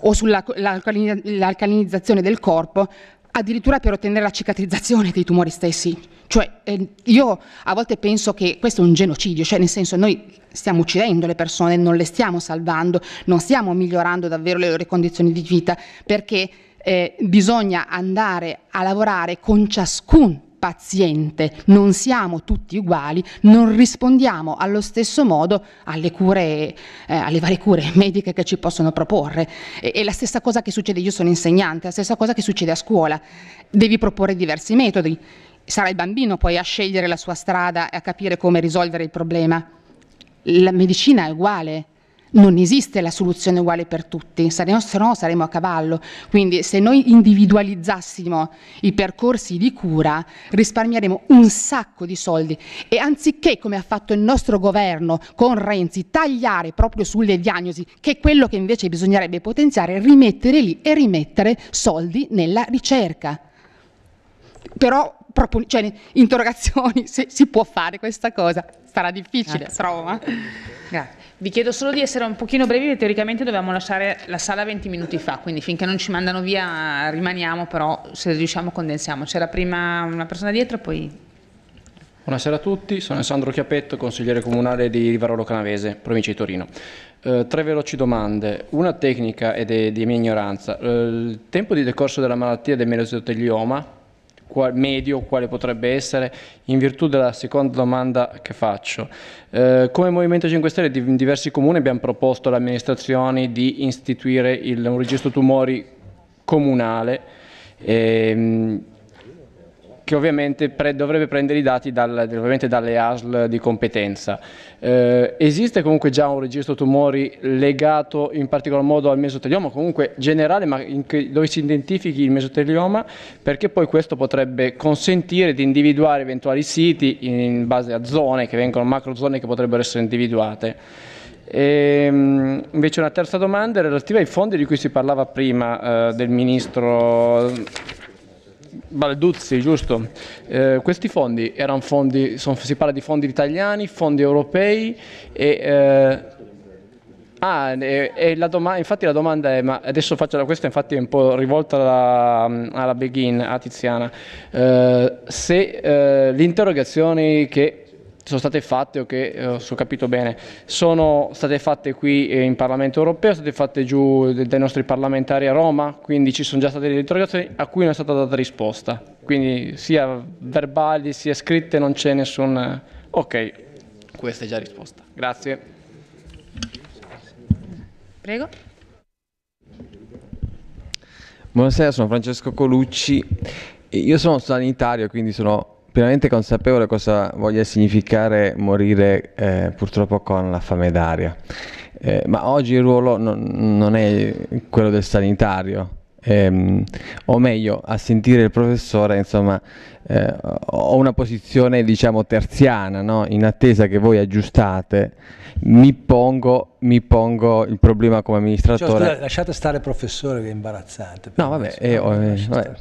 o sull'alcalinizzazione del corpo, addirittura per ottenere la cicatrizzazione dei tumori stessi. Cioè, eh, io a volte penso che questo è un genocidio, cioè nel senso noi stiamo uccidendo le persone, non le stiamo salvando, non stiamo migliorando davvero le loro condizioni di vita, perché eh, bisogna andare a lavorare con ciascun paziente, non siamo tutti uguali, non rispondiamo allo stesso modo alle cure, eh, alle varie cure mediche che ci possono proporre. E, e la stessa cosa che succede, io sono insegnante, la stessa cosa che succede a scuola, devi proporre diversi metodi, sarà il bambino poi a scegliere la sua strada e a capire come risolvere il problema. La medicina è uguale, non esiste la soluzione uguale per tutti, saremo, se no saremo a cavallo. Quindi se noi individualizzassimo i percorsi di cura risparmieremo un sacco di soldi e anziché come ha fatto il nostro governo con Renzi tagliare proprio sulle diagnosi, che è quello che invece bisognerebbe potenziare, rimettere lì e rimettere soldi nella ricerca. Però proprio, cioè, interrogazioni (laughs) se si può fare questa cosa, sarà difficile, Grazie. Trovo, eh? Grazie. Vi chiedo solo di essere un pochino brevi teoricamente dovevamo lasciare la sala 20 minuti fa, quindi finché non ci mandano via rimaniamo, però se riusciamo condensiamo. C'era prima una persona dietro poi... Buonasera a tutti, sono Alessandro Chiapetto, consigliere comunale di Rivarolo Canavese, provincia di Torino. Eh, tre veloci domande, una tecnica ed è di mia ignoranza. Eh, il tempo di decorso della malattia del mesotelioma qual, medio quale potrebbe essere in virtù della seconda domanda che faccio. Eh, come Movimento 5 Stelle in diversi comuni abbiamo proposto alle amministrazioni di istituire il, un registro tumori comunale ehm, che ovviamente pre dovrebbe prendere i dati dal, dalle ASL di competenza. Eh, esiste comunque già un registro tumori legato in particolar modo al mesotelioma, comunque generale, ma dove si identifichi il mesotelioma, perché poi questo potrebbe consentire di individuare eventuali siti in base a zone, che vengono macrozone che potrebbero essere individuate. E ehm, invece una terza domanda è relativa ai fondi di cui si parlava prima eh, del ministro Balduzzi, giusto? Eh, questi fondi erano fondi, sono, si parla di fondi italiani, fondi europei e... Eh, Ah, e, e la domanda, infatti la domanda è, ma adesso faccio la questa, infatti è un po' rivolta alla, alla Beghin, a Tiziana, eh, se eh, le interrogazioni che sono state fatte, o che se ho capito bene, sono state fatte qui eh, in Parlamento europeo, sono state fatte giù dai nostri parlamentari a Roma, quindi ci sono già state delle interrogazioni a cui non è stata data risposta. Quindi sia verbali sia scritte non c'è nessun... Eh, ok, questa è già risposta. Grazie. Prego. Buonasera, sono Francesco Colucci. Io sono sanitario, quindi sono pienamente consapevole cosa voglia significare morire eh, purtroppo con la fame d'aria. Eh, ma oggi il ruolo non, non è quello del sanitario, ehm, o meglio a sentire il professore insomma eh, ho una posizione diciamo terziana no? in attesa che voi aggiustate mi pongo, mi pongo il problema come cioè, amministratore cioè, scusa, lasciate stare il professore che è imbarazzante no vabbè, eh, eh, vabbè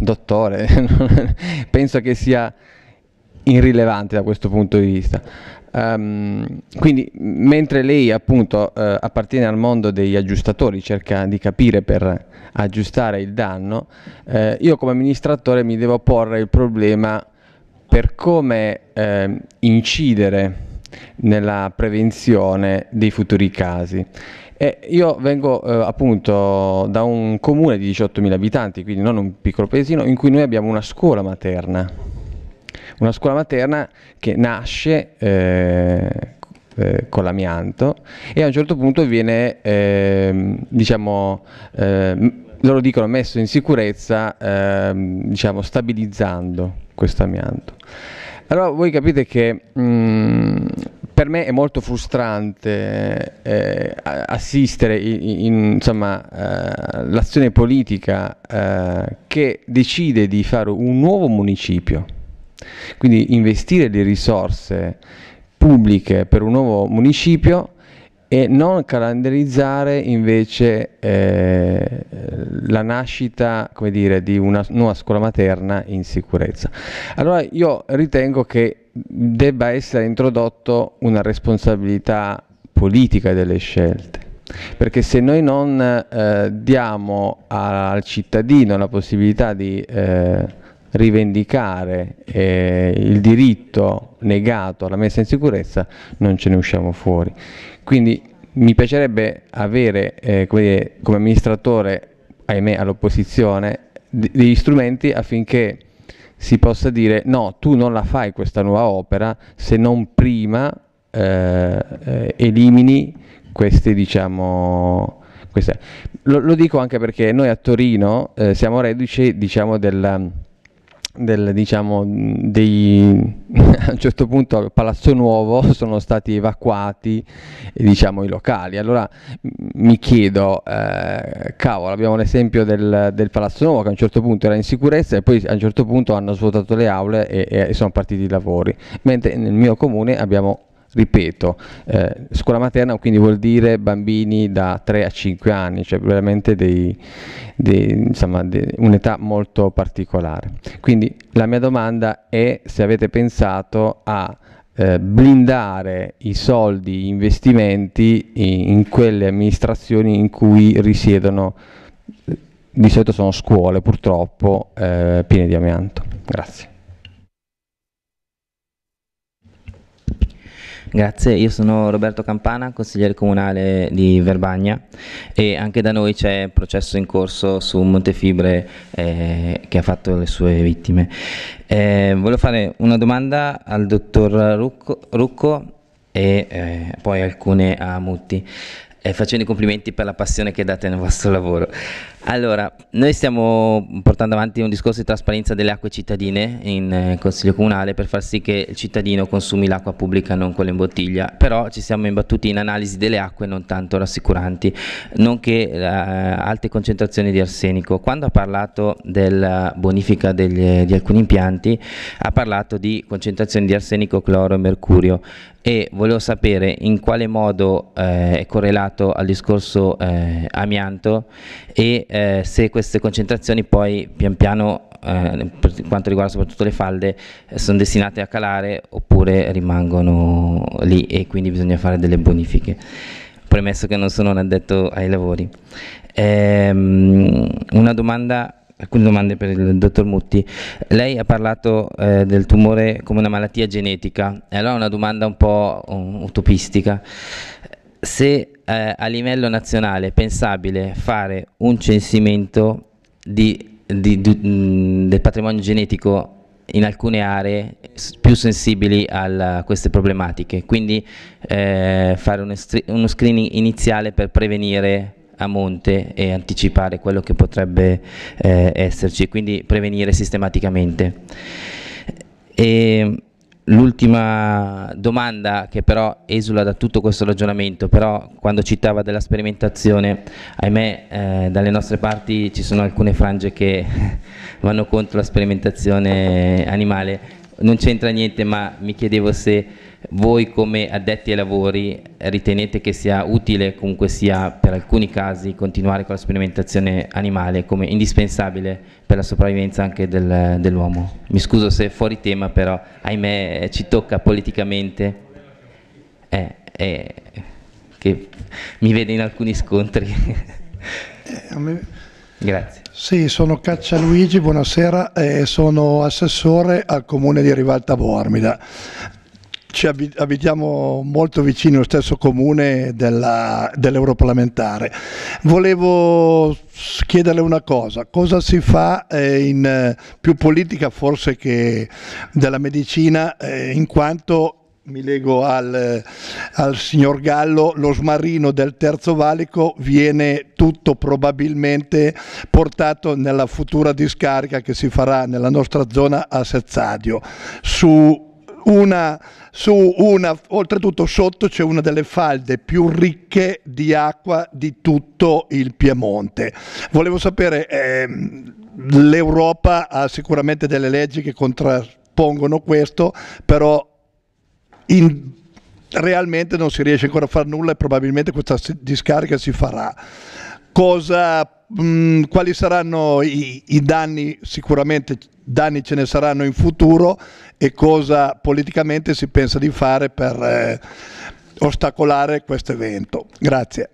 dottore (laughs) penso che sia irrilevante da questo punto di vista Um, quindi mentre lei appunto eh, appartiene al mondo degli aggiustatori, cerca di capire per aggiustare il danno, eh, io come amministratore mi devo porre il problema per come eh, incidere nella prevenzione dei futuri casi. E io vengo eh, appunto da un comune di 18.000 abitanti, quindi non un piccolo paesino, in cui noi abbiamo una scuola materna una scuola materna che nasce eh, eh, con l'amianto e a un certo punto viene, eh, diciamo, ehm, loro dicono messo in sicurezza, ehm, diciamo, stabilizzando questo amianto. Allora voi capite che mh, mm, per me è molto frustrante eh, assistere all'azione eh, politica eh, che decide di fare un nuovo municipio quindi investire le risorse pubbliche per un nuovo municipio e non calendarizzare invece eh, la nascita dire, di una nuova scuola materna in sicurezza. Allora io ritengo che debba essere introdotto una responsabilità politica delle scelte, perché se noi non eh, diamo al cittadino la possibilità di... Eh, rivendicare eh, il diritto negato alla messa in sicurezza non ce ne usciamo fuori. Quindi mi piacerebbe avere eh, come, come, amministratore, ahimè all'opposizione, degli strumenti affinché si possa dire no, tu non la fai questa nuova opera se non prima eh, eh elimini queste, diciamo, queste. Lo, lo, dico anche perché noi a Torino eh, siamo reduci diciamo, del del, diciamo, dei, (laughs) a un certo punto al Palazzo Nuovo (laughs) sono stati evacuati eh, diciamo, i locali. Allora mi chiedo, eh, cavolo, abbiamo l'esempio del, del, Palazzo Nuovo che a un certo punto era in sicurezza e poi a un certo punto hanno svuotato le aule e, e sono partiti i lavori, mentre nel mio comune abbiamo ripeto, eh, scuola materna quindi vuol dire bambini da 3 a 5 anni, cioè veramente un'età molto particolare. Quindi la mia domanda è se avete pensato a eh, blindare i soldi, investimenti in, in quelle amministrazioni in cui risiedono, di solito sono scuole purtroppo, eh, piene di amianto. Grazie. Grazie, io sono Roberto Campana, consigliere comunale di Verbagna e anche da noi c'è il processo in corso su Montefibre eh, che ha fatto le sue vittime. Eh, volevo fare una domanda al dottor Rucco, Rucco e eh, poi alcune a Mutti eh, facendo i complimenti per la passione che date nel vostro lavoro. Allora, noi stiamo portando avanti un discorso di trasparenza delle acque cittadine in eh, Consiglio Comunale per far sì che il cittadino consumi l'acqua pubblica non quella in bottiglia, però ci siamo imbattuti in analisi delle acque non tanto rassicuranti, nonché eh, alte concentrazioni di arsenico. Quando ha parlato della bonifica degli, di alcuni impianti ha parlato di concentrazioni di arsenico, cloro e mercurio e volevo sapere in quale modo eh, è correlato al discorso eh, amianto e eh, se queste concentrazioni poi pian piano eh, per quanto riguarda soprattutto le falde sono destinate a calare oppure rimangono lì e quindi bisogna fare delle bonifiche premesso che non sono un addetto ai lavori ehm, una domanda alcune domande per il dottor Mutti. Lei ha parlato eh, del tumore come una malattia genetica, e allora una domanda un po' utopistica. Se eh, a livello nazionale è pensabile fare un censimento di, di, di, mm, del patrimonio genetico in alcune aree più sensibili a queste problematiche, quindi eh, fare uno, uno screening iniziale per prevenire a monte e anticipare quello che potrebbe eh, esserci, quindi prevenire sistematicamente. E l'ultima domanda che però esula da tutto questo ragionamento, però quando citava della sperimentazione, ahimè eh, dalle nostre parti ci sono alcune frange che (laughs) vanno contro la sperimentazione animale, non c'entra niente ma mi chiedevo se voi come addetti ai lavori ritenete che sia utile comunque sia per alcuni casi continuare con la sperimentazione animale come indispensabile per la sopravvivenza anche del, dell'uomo? Mi scuso se è fuori tema però ahimè ci tocca politicamente eh, eh, che mi vede in alcuni scontri. Eh, Grazie. Sì, sono Caccia Luigi, buonasera, eh, sono assessore al comune di Rivalta Bormida ci abitiamo molto vicino allo stesso comune della, dell'europarlamentare. Volevo chiederle una cosa, cosa si fa eh, in eh, più politica forse che della medicina eh, in quanto mi leggo al, al, signor Gallo, lo smarrino del terzo valico viene tutto probabilmente portato nella futura discarica che si farà nella nostra zona a Sezzadio. Su una, su una, oltretutto sotto c'è una delle falde più ricche di acqua di tutto il Piemonte. Volevo sapere, eh, l'Europa ha sicuramente delle leggi che contrappongono questo, però in, realmente non si riesce ancora a fare nulla e probabilmente questa discarica si farà. Cosa mh, mm, quali saranno i, i danni, sicuramente danni ce ne saranno in futuro e cosa politicamente si pensa di fare per eh, ostacolare questo evento. Grazie.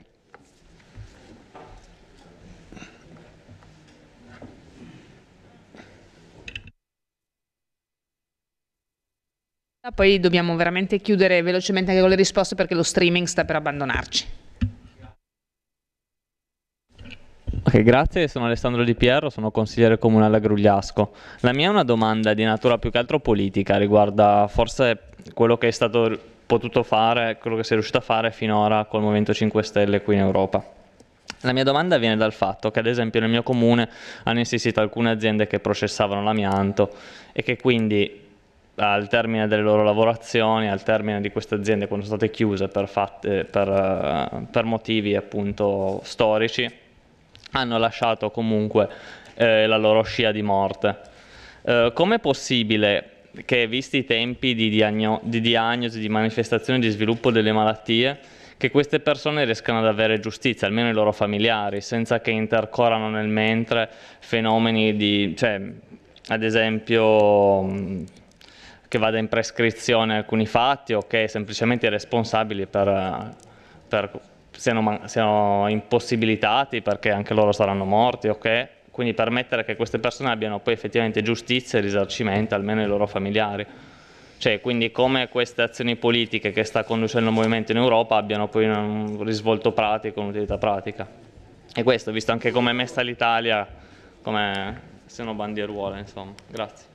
Poi dobbiamo veramente chiudere velocemente anche con le risposte perché lo streaming sta per abbandonarci. Ok, grazie, sono Alessandro Di Pierro, sono consigliere comunale a Grugliasco. La mia è una domanda di natura più che altro politica, riguarda forse quello che è stato potuto fare, quello che si è riuscito a fare finora col Movimento 5 Stelle qui in Europa. La mia domanda viene dal fatto che ad esempio nel mio comune hanno insistito alcune aziende che processavano l'amianto e che quindi al termine delle loro lavorazioni, al termine di queste aziende quando sono state chiuse per, fatte, per, eh, per motivi appunto storici, hanno lasciato comunque eh, la loro scia di morte. Eh, è possibile che, visti i tempi di, diagno di diagnosi, di manifestazione, di sviluppo delle malattie, che queste persone riescano ad avere giustizia, almeno i loro familiari, senza che intercorano nel mentre fenomeni di, cioè, ad esempio, mm, che vada in prescrizione alcuni fatti o che semplicemente i responsabili per, per siano, siano impossibilitati perché anche loro saranno morti ok? quindi permettere che queste persone abbiano poi effettivamente giustizia e risarcimento, almeno ai loro familiari. Cioè, quindi come queste azioni politiche che sta conducendo il movimento in Europa abbiano poi un risvolto pratico, un'utilità pratica. E questo, visto anche come è messa l'Italia, come se siano bandieruola, insomma. Grazie.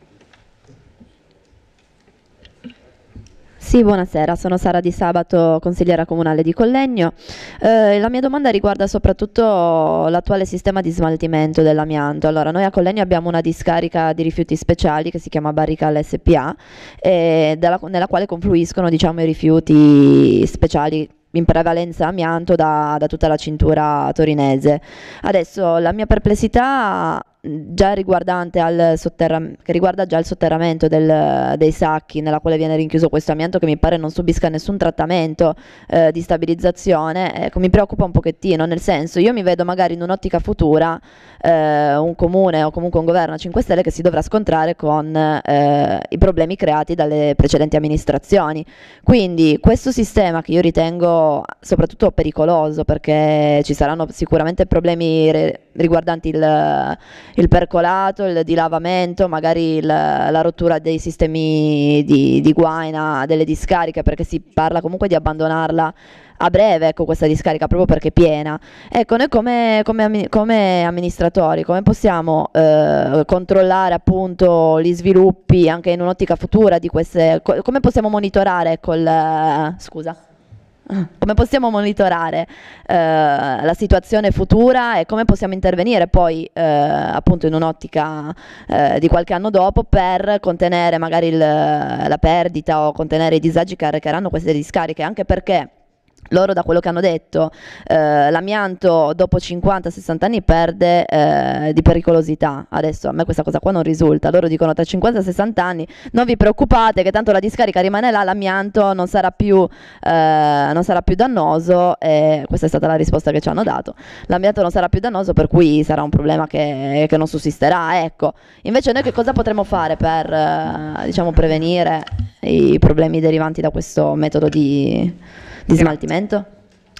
Sì, buonasera, sono Sara Di Sabato, consigliera comunale di Collegno. Eh, la mia domanda riguarda soprattutto l'attuale sistema di smaltimento dell'amianto. Allora, noi a Collegno abbiamo una discarica di rifiuti speciali che si chiama Barricale SPA, eh, della, nella quale confluiscono diciamo, i rifiuti speciali in prevalenza amianto da, da, tutta la cintura torinese. Adesso la mia perplessità già riguardante al che riguarda già il sotterramento del, dei sacchi nella quale viene rinchiuso questo amianto che mi pare non subisca nessun trattamento eh, di stabilizzazione, ecco, mi preoccupa un pochettino, nel senso io mi vedo magari in un'ottica futura eh, un comune o comunque un governo a 5 Stelle che si dovrà scontrare con eh, i problemi creati dalle precedenti amministrazioni. Quindi questo sistema che io ritengo soprattutto pericoloso perché ci saranno sicuramente problemi riguardanti il il percolato, il dilavamento, magari il, la rottura dei sistemi di, di, guaina, delle discariche, perché si parla comunque di abbandonarla a breve, ecco, questa discarica, proprio perché è piena. Ecco, noi come, come, come amministratori, come possiamo eh, controllare appunto gli sviluppi anche in un'ottica futura di queste, come possiamo monitorare col... Ecco, scusa come possiamo monitorare eh, la situazione futura e come possiamo intervenire poi eh, appunto in un'ottica eh, di qualche anno dopo per contenere magari il, la perdita o contenere i disagi che arrecheranno queste discariche anche perché loro da quello che hanno detto eh, l'amianto dopo 50-60 anni perde eh, di pericolosità adesso a me questa cosa qua non risulta loro dicono tra 50-60 anni non vi preoccupate che tanto la discarica rimane là l'amianto non sarà più, eh, non sarà più dannoso e questa è stata la risposta che ci hanno dato l'amianto non sarà più dannoso per cui sarà un problema che, che non sussisterà ecco invece noi che cosa potremmo fare per eh, diciamo prevenire i problemi derivanti da questo metodo di di smaltimento?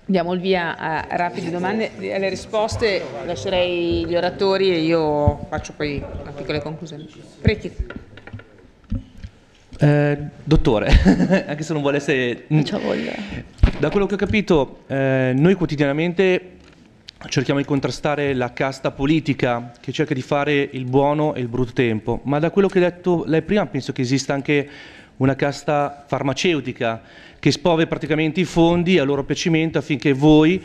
Diamo il via a rapide domande e alle risposte. Lascerei gli oratori e io faccio poi una piccola conclusione. Eh, dottore, (laughs) anche se non vuole essere... Non c'ho voglia. Da quello che ho capito, eh, noi quotidianamente cerchiamo di contrastare la casta politica che cerca di fare il buono e il brutto tempo, ma da quello che ha detto lei prima penso che esista anche una casta farmaceutica che spove praticamente i fondi a loro piacimento affinché voi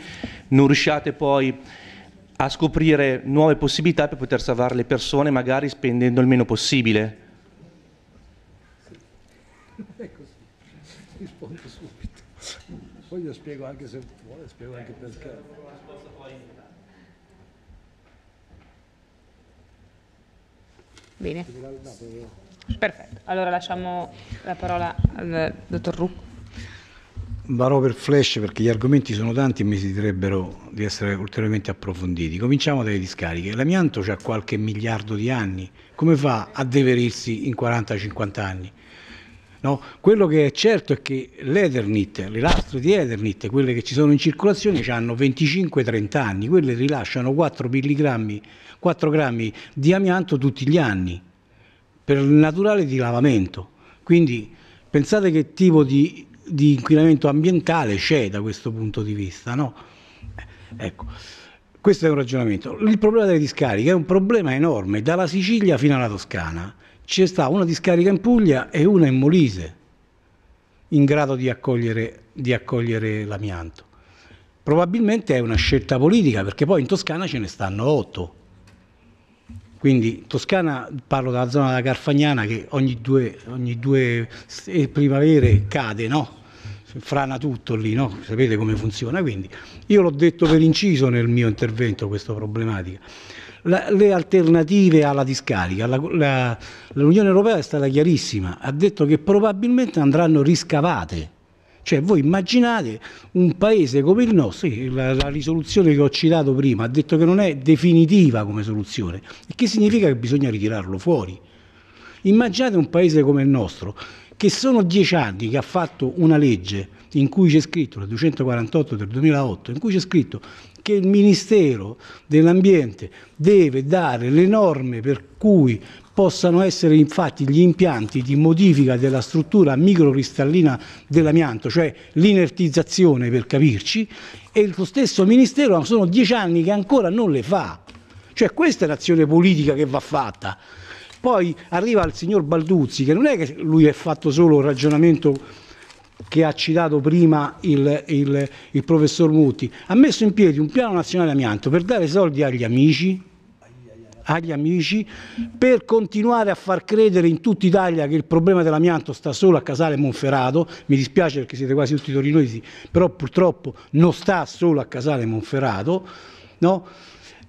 non riusciate poi a scoprire nuove possibilità per poter salvare le persone magari spendendo il meno possibile. È così, rispondo subito. Poi io spiego anche se vuole, spiego anche perché. Bene. Perfetto, allora lasciamo la parola al dottor Rucco. Varò per flash perché gli argomenti sono tanti e mi si direbbero di essere ulteriormente approfonditi. Cominciamo dalle discariche. L'amianto ha qualche miliardo di anni, come fa a deverirsi in 40-50 anni? No? Quello che è certo è che l'Eternit, le lastre di Eternit, quelle che ci sono in circolazione, hanno 25-30 anni, quelle rilasciano 4, 4 grammi di amianto tutti gli anni per il naturale di lavamento. Quindi pensate che tipo di di inquinamento ambientale c'è da questo punto di vista. No? Ecco, questo è un ragionamento. Il problema delle discariche è un problema enorme, dalla Sicilia fino alla Toscana. C'è sta una discarica in Puglia e una in Molise in grado di accogliere, di accogliere l'amianto. Probabilmente è una scelta politica perché poi in Toscana ce ne stanno otto quindi Toscana, parlo della zona della Carfagnana che ogni due, ogni due primavere cade, no? frana tutto lì, no? sapete come funziona. Quindi io l'ho detto per inciso nel mio intervento questa problematica. La, le alternative alla discarica, l'Unione Europea è stata chiarissima, ha detto che probabilmente andranno riscavate cioè voi immaginate un paese come il nostro, la, la risoluzione che ho citato prima ha detto che non è definitiva come soluzione, il che significa che bisogna ritirarlo fuori. Immaginate un paese come il nostro, che sono dieci anni che ha fatto una legge in cui c'è scritto, la 248 del 2008, in cui c'è scritto che il Ministero dell'Ambiente deve dare le norme per cui possano essere infatti gli impianti di modifica della struttura microcristallina dell'amianto, cioè l'inertizzazione per capirci, e lo stesso Ministero sono dieci anni che ancora non le fa. Cioè questa è l'azione politica che va fatta. Poi arriva il signor Balduzzi, che non è che lui ha fatto solo un ragionamento che ha citato prima il, il, il professor Mutti, ha messo in piedi un piano nazionale amianto per dare soldi agli amici, agli amici per continuare a far credere in tutta Italia che il problema dell'amianto sta solo a Casale Monferrato, mi dispiace perché siete quasi tutti torinesi, però purtroppo non sta solo a Casale Monferrato, no?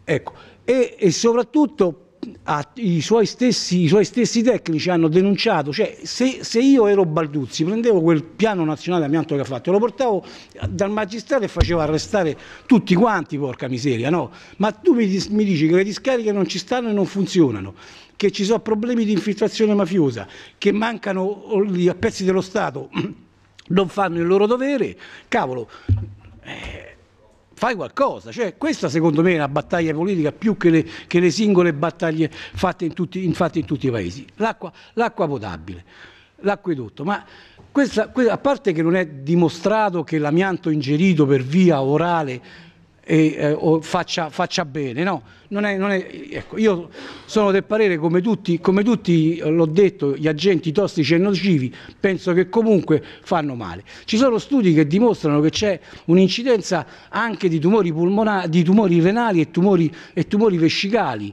ecco. e, e soprattutto ha, i, suoi stessi, i, suoi stessi, tecnici hanno denunciato, cioè se, se, io ero Balduzzi prendevo quel piano nazionale amianto che ha fatto, lo portavo dal magistrato e facevo arrestare tutti quanti, porca miseria, no? Ma tu mi, mi dici che le discariche non ci stanno e non funzionano che ci sono problemi di infiltrazione mafiosa, che mancano gli pezzi dello Stato, (clears throat) non fanno il loro dovere, cavolo, eh, fai qualcosa. Cioè, questa secondo me è una battaglia politica più che le, che le singole battaglie fatte in tutti, in, fatte in tutti i paesi. L'acqua, potabile, l'acquedotto, ma questa, questa, a parte che non è dimostrato che l'amianto ingerito per via orale e, eh, faccia, faccia, bene. No, non è, non è, ecco, io sono del parere, come tutti, come tutti l'ho detto, gli agenti tossici e nocivi penso che comunque fanno male. Ci sono studi che dimostrano che c'è un'incidenza anche di tumori, pulmonari, di tumori renali e tumori, e tumori vescicali.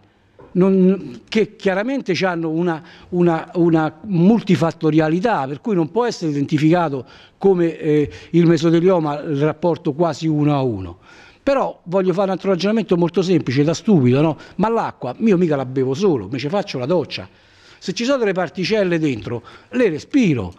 Non, che chiaramente hanno una, una, una, multifattorialità, per cui non può essere identificato come eh, il mesotelioma il rapporto quasi uno a uno. Però voglio fare un altro ragionamento molto semplice, da stupido, no? Ma l'acqua io mica la bevo solo, mi ci faccio la doccia. Se ci sono delle particelle dentro, le respiro.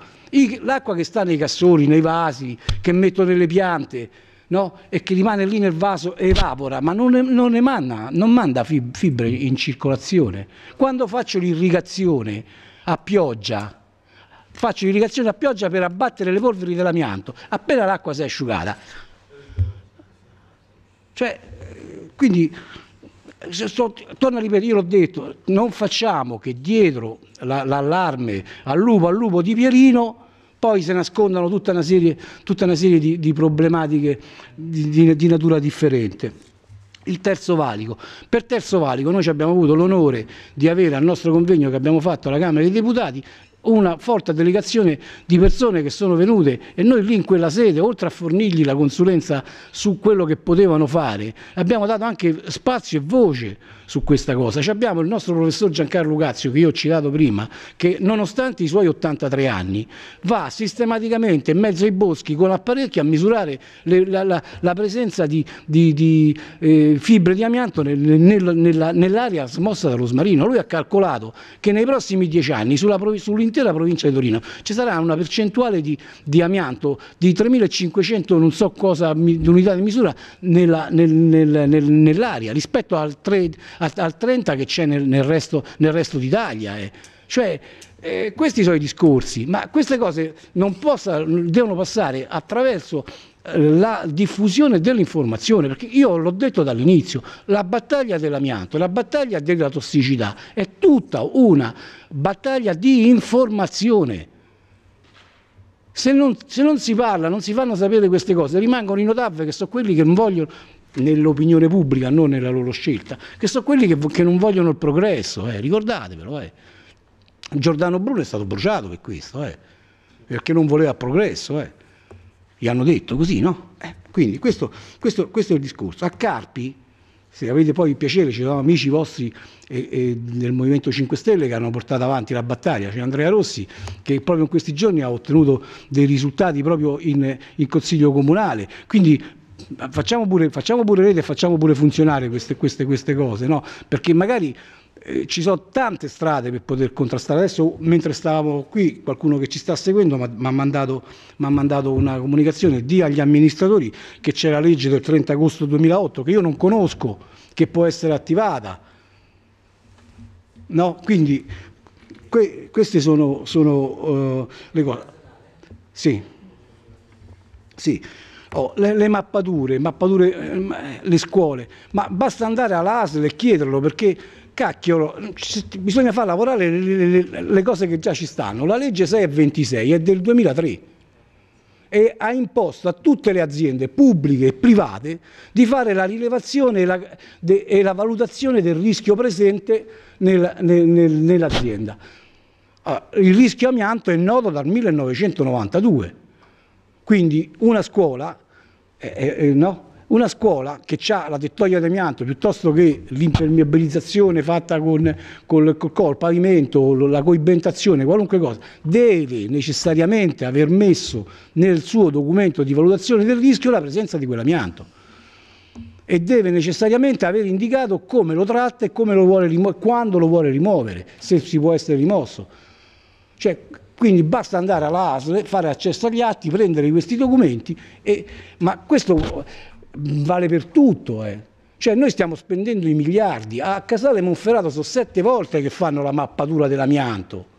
L'acqua che sta nei cassoni, nei vasi, che metto nelle piante, no? E che rimane lì nel vaso evapora, ma non, non emana, non manda fibre in circolazione. Quando faccio l'irrigazione a pioggia, faccio l'irrigazione a pioggia per abbattere le polveri dell'amianto. Appena l'acqua si è asciugata, cioè, quindi, sto, torno a ripetere, io l'ho detto, non facciamo che dietro l'allarme la, al lupo, al lupo di Pierino, poi si nascondano tutta una serie, tutta una serie di, di, problematiche di, di, di natura differente. Il terzo valico. Per terzo valico noi abbiamo avuto l'onore di avere al nostro convegno che abbiamo fatto alla Camera dei Deputati una forte delegazione di persone che sono venute e noi lì in quella sede, oltre a fornirgli la consulenza su quello che potevano fare, abbiamo dato anche spazio e voce su questa cosa. Ci abbiamo il nostro professor Giancarlo Cazio, che io ho citato prima, che nonostante i suoi 83 anni va sistematicamente in mezzo ai boschi con apparecchi a misurare le, la, la, la, presenza di, di, di eh, fibre di amianto nel, nel, nell'area smossa dallo smarino. Lui ha calcolato che nei prossimi 10 anni sull'intera l'intera provincia di Torino, ci sarà una percentuale di, di amianto di 3.500 non so cosa di unità di misura nell'area nel, nel, nell rispetto al, 3, al, al 30 che c'è nel, nel, resto, resto d'Italia. Eh. Cioè, eh, questi sono i discorsi, ma queste cose possa, devono passare attraverso la diffusione dell'informazione, perché io l'ho detto dall'inizio, la battaglia dell'amianto, la battaglia della tossicità è tutta una battaglia di informazione. Se non, se non si parla, non si fanno sapere queste cose, rimangono i notavoli che sono quelli che non vogliono, nell'opinione pubblica, non nella loro scelta, che sono quelli che, che non vogliono il progresso, eh, ricordatevelo. Eh. Giordano Bruno è stato bruciato per questo, eh, perché non voleva progresso. Eh gli hanno detto così, no? Eh, quindi questo, questo, questo, è il discorso. A Carpi, se avete poi il piacere, ci sono amici vostri e, e del Movimento 5 Stelle che hanno portato avanti la battaglia, c'è Andrea Rossi che proprio in questi giorni ha ottenuto dei risultati proprio in, in Consiglio Comunale, quindi facciamo pure, facciamo pure rete e facciamo pure funzionare queste, queste, queste cose, no? Perché magari eh, ci sono tante strade per poter contrastare. Adesso, mentre stavamo qui, qualcuno che ci sta seguendo mi ha mandato, mandato, una comunicazione di agli amministratori che c'è la legge del 30 agosto 2008 che io non conosco, che può essere attivata. No? Quindi que queste sono, sono uh, le cose. Sì. Sì. Oh, le, le, mappature, mappature eh, le scuole, ma basta andare all'ASL e chiederlo perché cacchio, bisogna far lavorare le, le, le cose che già ci stanno. La legge 626 è del 2003 e ha imposto a tutte le aziende pubbliche e private di fare la rilevazione e la, de, e la valutazione del rischio presente nel, nel, nel, nell'azienda. Allora, ah, il rischio amianto è noto dal 1992, quindi una scuola, eh, eh, eh no? Una scuola che ha la tettoia d'amianto piuttosto che l'impermeabilizzazione fatta con, col, col, col pavimento, la coibentazione, qualunque cosa, deve necessariamente aver messo nel suo documento di valutazione del rischio la presenza di quell'amianto e deve necessariamente aver indicato come lo tratta e come lo vuole quando lo vuole rimuovere, se si può essere rimosso. Cioè, quindi basta andare alla ASL, fare accesso agli atti, prendere questi documenti, e, ma questo vale per tutto. Eh. Cioè noi stiamo spendendo i miliardi, a Casale Monferrato sono sette volte che fanno la mappatura dell'amianto.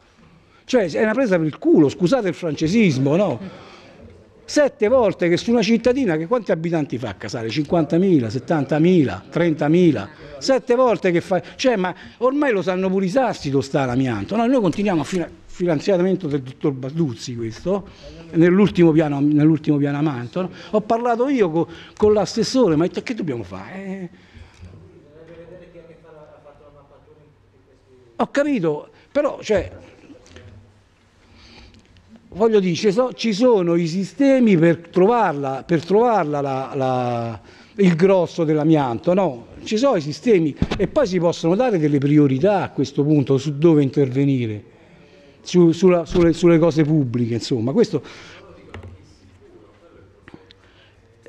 Cioè è una presa per il culo, scusate il francesismo, no? Sette volte che su una cittadina, che quanti abitanti fa a Casale? 50.000, 70.000, 30.000? Sette volte che fa... Cioè ma ormai lo sanno pure i sassi dove sta l'amianto, no? Noi continuiamo a finire finanziamento del dottor Balduzzi questo, nell'ultimo piano, nell piano, a Mantova. Ho parlato io co, con l'assessore, ma ho detto che dobbiamo fare? Ho capito, però cioè, voglio dire, ci sono i sistemi per trovarla, per trovarla la, la, il grosso dell'amianto, no? Ci sono i sistemi e poi si possono dare delle priorità a questo punto su dove intervenire su, sulla, sulle, sulle, cose pubbliche, insomma. Questo,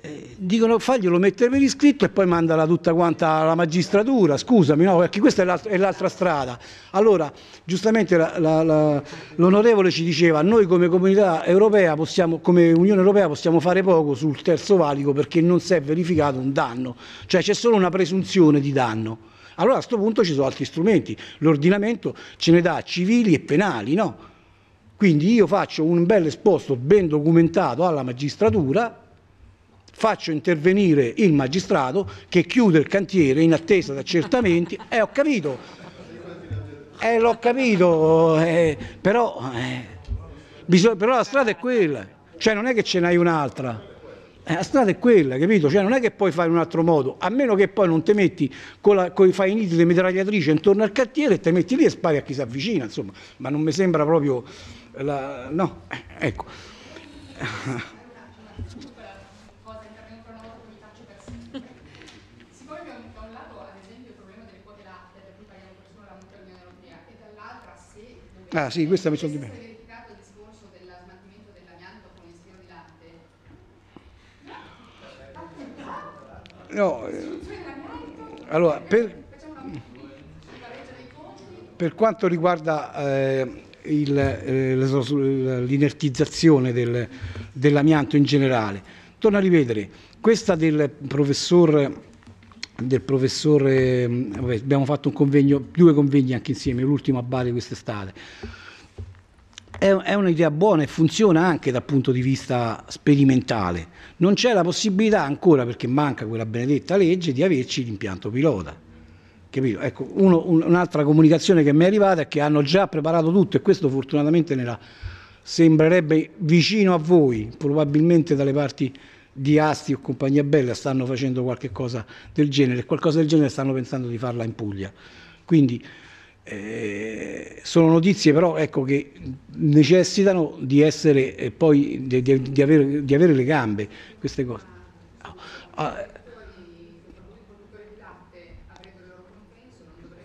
eh, dicono faglielo mettere per iscritto e poi mandala tutta quanta alla magistratura, scusami, no, perché questa è l'altra, strada. Allora, giustamente l'onorevole ci diceva, noi come comunità europea, possiamo, come Unione Europea possiamo fare poco sul terzo valico perché non si è verificato un danno, cioè c'è solo una presunzione di danno. Allora a questo punto ci sono altri strumenti, l'ordinamento ce ne dà civili e penali, no? Quindi io faccio un bel esposto ben documentato alla magistratura, faccio intervenire il magistrato che chiude il cantiere in attesa di accertamenti e eh, ho capito, eh, l'ho capito, eh, però, eh, bisogna, però la strada è quella, cioè non è che ce n'hai un'altra. La strada è quella, capito? Cioè non è che puoi fare in un altro modo, a meno che poi non ti metti con, la, con i fainiti di mitragliatrice intorno al cantiere e ti metti lì e spari a chi si avvicina, insomma, ma non mi sembra proprio la... no, ecco. Ah sì, questa mi sono di meno. No, eh, allora, per, per, quanto riguarda eh, eh l'inertizzazione del, dell'amianto in generale, torno a rivedere, questa del professor del professore, mm, vabbè, abbiamo fatto convegno, due convegni anche insieme, l'ultimo a Bari quest'estate è, è un'idea buona e funziona anche dal punto di vista sperimentale. Non c'è la possibilità ancora, perché manca quella benedetta legge, di averci l'impianto pilota. Capito? Ecco, uno, un'altra comunicazione che mi è arrivata è che hanno già preparato tutto e questo fortunatamente nella, sembrerebbe vicino a voi, probabilmente dalle parti di Asti o Compagnia Bella stanno facendo qualche cosa del genere, qualcosa del genere stanno pensando di farla in Puglia. Quindi eh, sono notizie però ecco, che necessitano di essere eh, poi di, di, di, avere, di, avere, le gambe queste cose. Ah, ah,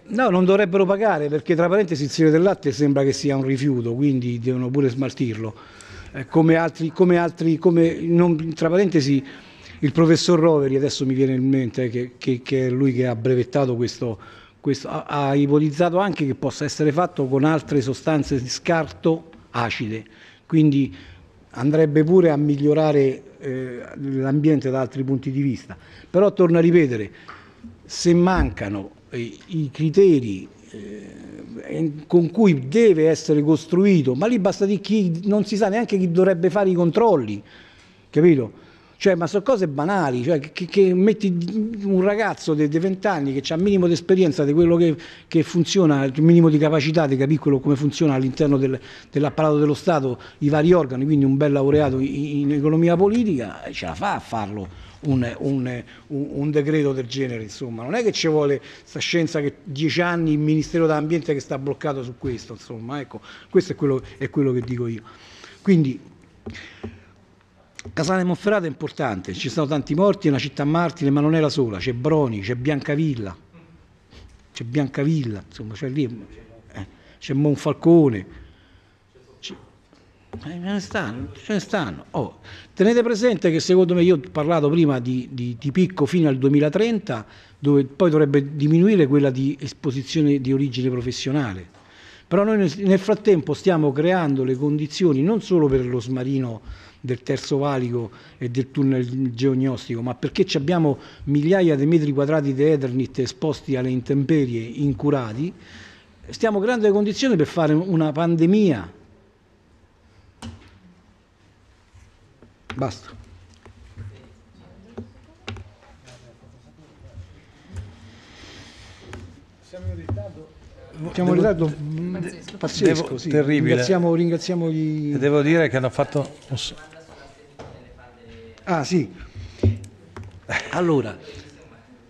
No, non dovrebbero pagare perché tra parentesi il siero del latte sembra che sia un rifiuto, quindi devono pure smaltirlo. Eh, come altri, come altri come non, tra parentesi il professor Roveri, adesso mi viene in mente che, che, che è lui che ha brevettato questo, questo ha, ha ipotizzato anche che possa essere fatto con altre sostanze di scarto acide, quindi andrebbe pure a migliorare eh, l'ambiente da altri punti di vista. Però torno a ripetere, se mancano eh, i criteri eh, con cui deve essere costruito, ma lì basta di chi non si sa neanche chi dovrebbe fare i controlli, capito? Cioè, ma sono cose banali, cioè, che, che metti un ragazzo di 20 anni che ha il minimo di esperienza di quello che, che, funziona, il minimo di capacità di capire quello, come funziona all'interno del, dell'apparato dello Stato i vari organi, quindi un bel laureato in, in economia politica, eh, ce la fa a farlo un, un, un, decreto del genere, insomma. Non è che ci vuole sta scienza che dieci anni il Ministero dell'Ambiente che sta bloccato su questo, insomma. Ecco, questo è quello, è quello che dico io. Quindi Casale Monferrato è importante, ci sono tanti morti, è una città martire, ma non è la sola, c'è Broni, c'è Biancavilla, c'è Biancavilla, insomma c'è lì, eh, c'è Monfalcone, ce eh, ne stanno, ce ne stanno. Oh. Tenete presente che secondo me io ho parlato prima di, di, di picco fino al 2030, dove poi dovrebbe diminuire quella di esposizione di origine professionale. Però noi nel frattempo stiamo creando le condizioni non solo per lo smarino del Terzo Valico e del tunnel geognostico, ma perché abbiamo migliaia di metri quadrati di Ethernet esposti alle intemperie, incurati, stiamo creando le condizioni per fare una pandemia. Basta. Siamo in ritardo. Siamo in ritardo pazzesco, pazzesco sì. terribile. Ringraziamo, ringraziamo gli... Devo dire che hanno fatto... Ah sì, allora,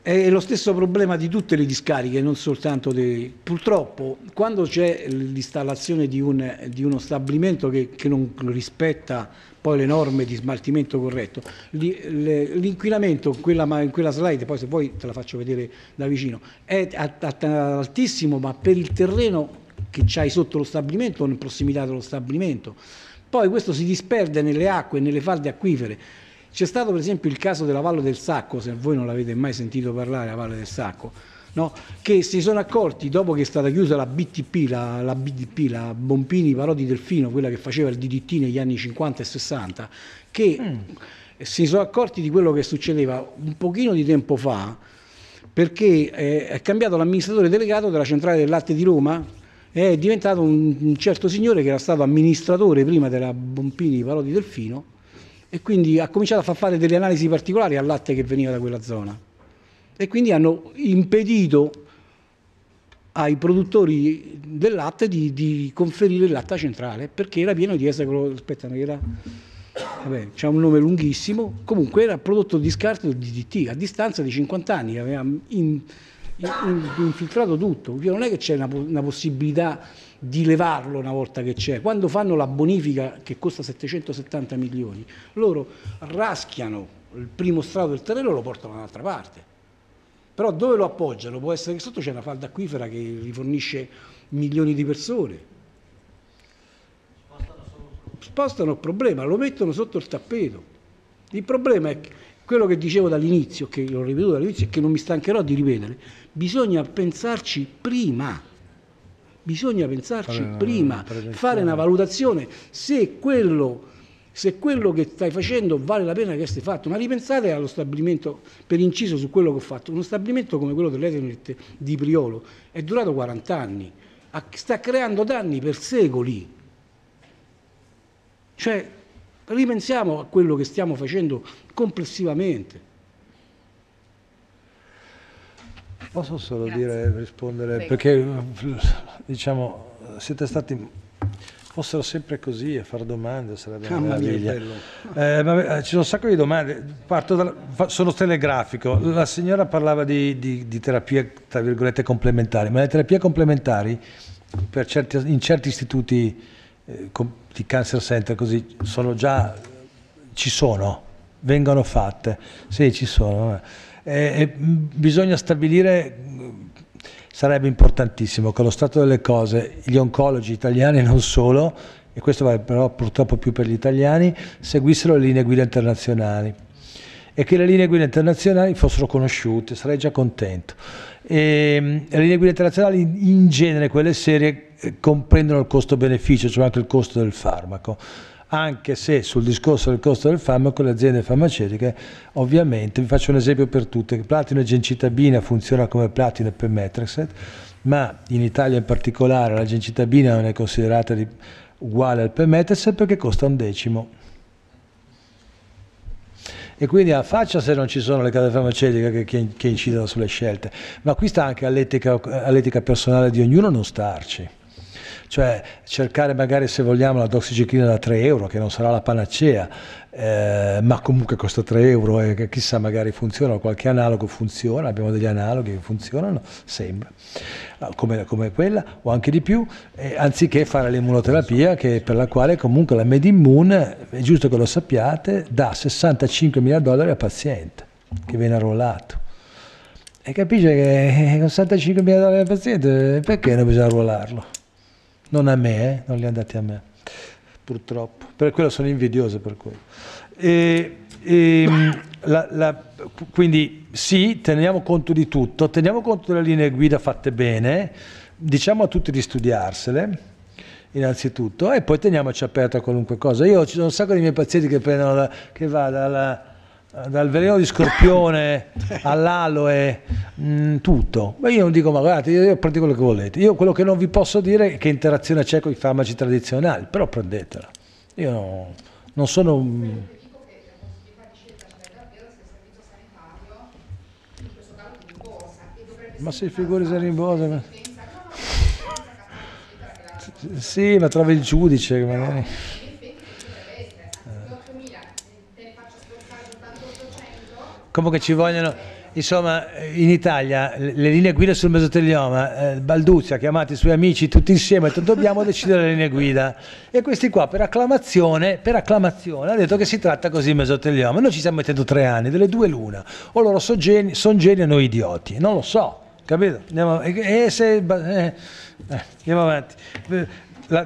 è lo stesso problema di tutte le discariche, non soltanto dei... Purtroppo, quando c'è l'installazione di, un, di, uno stabilimento che, che, non rispetta poi le norme di smaltimento corretto, l'inquinamento in quella, quella slide, poi se vuoi te la faccio vedere da vicino, è altissimo ma per il terreno che c'hai sotto lo stabilimento o in prossimità dello stabilimento. Poi questo si disperde nelle acque, nelle falde acquifere c'è stato per esempio il caso della Valle del Sacco, se voi non l'avete mai sentito parlare, la Valle del Sacco, no? che si sono accorti dopo che è stata chiusa la BTP, la, la BDP, la Bompini Parodi Delfino, quella che faceva il DDT negli anni 50 e 60, che mm. si sono accorti di quello che succedeva un pochino di tempo fa, perché eh, è cambiato l'amministratore delegato della centrale del latte di Roma, è diventato un certo signore che era stato amministratore prima della Bompini Parodi Delfino, e quindi ha cominciato a far fare delle analisi particolari al latte che veniva da quella zona e quindi hanno impedito ai produttori del latte di, di conferire il latte centrale perché era pieno di esacolo, aspetta, era, c'è un nome lunghissimo, comunque era prodotto di scarto di DDT a distanza di 50 anni, aveva in, in, in, infiltrato tutto, cioè, non è che c'è una, una possibilità di levarlo una volta che c'è. Quando fanno la bonifica che costa 770 milioni, loro raschiano il primo strato del terreno e lo portano dall'altra parte. Però dove lo appoggiano? Può essere che sotto c'è una falda acquifera che rifornisce milioni di persone. Spostano il problema, lo mettono sotto il tappeto. Il problema è quello che dicevo dall'inizio, che l'ho ripetuto dall'inizio e che non mi stancherò di ripetere, bisogna pensarci prima. Bisogna pensarci fare prima, una fare una valutazione se quello, se quello, che stai facendo vale la pena che stai fatto. Ma ripensate allo stabilimento, per inciso su quello che ho fatto, uno stabilimento come quello dell'Ethernet di Priolo è durato 40 anni, sta creando danni per secoli. Cioè, ripensiamo a quello che stiamo facendo complessivamente. Posso solo Grazie. dire, rispondere, Prego. perché diciamo, siete stati fossero sempre così a fare domande sarebbe una meraviglia. Eh, vabbè, eh, ci sono un sacco di domande. Parto dalla, fa, sono telegrafico. La signora parlava di, di, di terapie tra virgolette complementari, ma le terapie complementari certi, in certi istituti eh, com, di cancer center così sono già ci sono, vengono fatte. Sì, ci sono. Eh eh, eh, bisogna stabilire, sarebbe importantissimo che lo stato delle cose gli oncologi italiani e non solo, e questo vale però purtroppo più per gli italiani, seguissero le linee guida internazionali e che le linee guida internazionali fossero conosciute, sarei già contento. E, ehm, le linee guida internazionali in genere, quelle serie, eh, comprendono il costo-beneficio, cioè anche il costo del farmaco anche se sul discorso del costo del farmaco le aziende farmaceutiche ovviamente, vi faccio un esempio per tutte, platino e gencitabina funziona come platino e permetrexet, ma in Italia in particolare la gencitabina non è considerata di, uguale al permetrexet perché costa un decimo. E quindi a faccia se non ci sono le case farmaceutiche che, che, che incidono sulle scelte. Ma qui sta anche all'etica personale di ognuno non starci cioè cercare magari se vogliamo la doxiciclina da 3 euro, che non sarà la panacea, eh, ma comunque costa 3 euro e chissà magari funziona, qualche analogo funziona, abbiamo degli analoghi che funzionano, sembra, ah, come, come quella o anche di più, eh, anziché fare l'immunoterapia che, per la quale comunque la Medimun, è giusto che lo sappiate, dà 65 mila dollari al paziente che viene arruolato. E capisce che eh, con 65 mila dollari al paziente eh, perché non bisogna arruolarlo? non a me, eh? non li ha dati a me, purtroppo. Per quello sono invidioso, per quello. E, e, ehm, la, la, quindi sì, teniamo conto di tutto, teniamo conto delle linee guida fatte bene, diciamo a tutti di studiarsele innanzitutto e poi teniamoci aperto a qualunque cosa. Io ci sono un sacco di miei pazienti che, prendono la, che va dalla dal veleno di scorpione all'aloe, mm, tutto. Ma io non dico, ma guardate, io, io prendo quello che volete. Io quello che non vi posso dire è che interazione c'è con i farmaci tradizionali, però prendetela. Io no, non sono... Ma se figuri se rimborsa... Ma... Sì, ma trovi il giudice magari... comunque ci vogliono, insomma in Italia le linee guida sul mesotelioma, eh, Balduccia ha chiamato i suoi amici tutti insieme, ha detto dobbiamo decidere le linee guida e questi qua per acclamazione, per acclamazione hanno detto che si tratta così mesotelioma, noi ci stiamo mettendo tre anni, delle due l'una, o loro sono geni, son geni o noi idioti, non lo so, capito? Andiamo, e, e se, eh, andiamo avanti,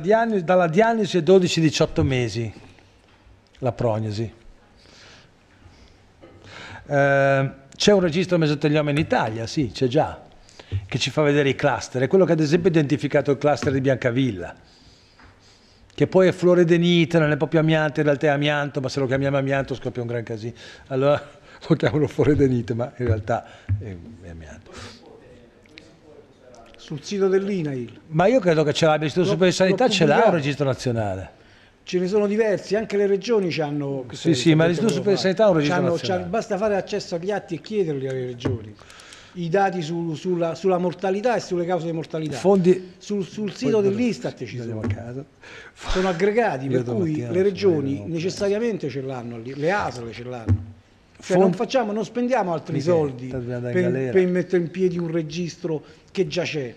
diagnosi, dalla diagnosi è 12-18 mesi la prognosi. Ehm, c'è un registro mesotelioma in Italia, sì, c'è già, che ci fa vedere i cluster. È quello che ad esempio ha identificato il cluster di Biancavilla, che poi è fluoredenite, non è proprio amianto, in realtà è amianto, ma se lo chiamiamo amianto scoppia un gran casino. Allora (laughs) lo chiamano fluoredenite, ma in realtà è, è amianto sul sito dell'INAIL. Ma io credo che ce l'abbia, l'Istituto Superiore di Sanità ce l'ha un registro nazionale ce ne sono diversi, anche le regioni hanno... Sì, sì, sì ma l'istituto di sanità è un registro Basta fare accesso agli atti e chiederli alle regioni i dati su, sulla, sulla, mortalità e sulle cause di mortalità. Fondi, sul, sul sito dell'Istat ci sono. sono aggregati, per cui le regioni necessariamente ce l'hanno, le ASL ce l'hanno. Cioè non, facciamo, non, spendiamo altri soldi per, per mettere in piedi un registro che già c'è.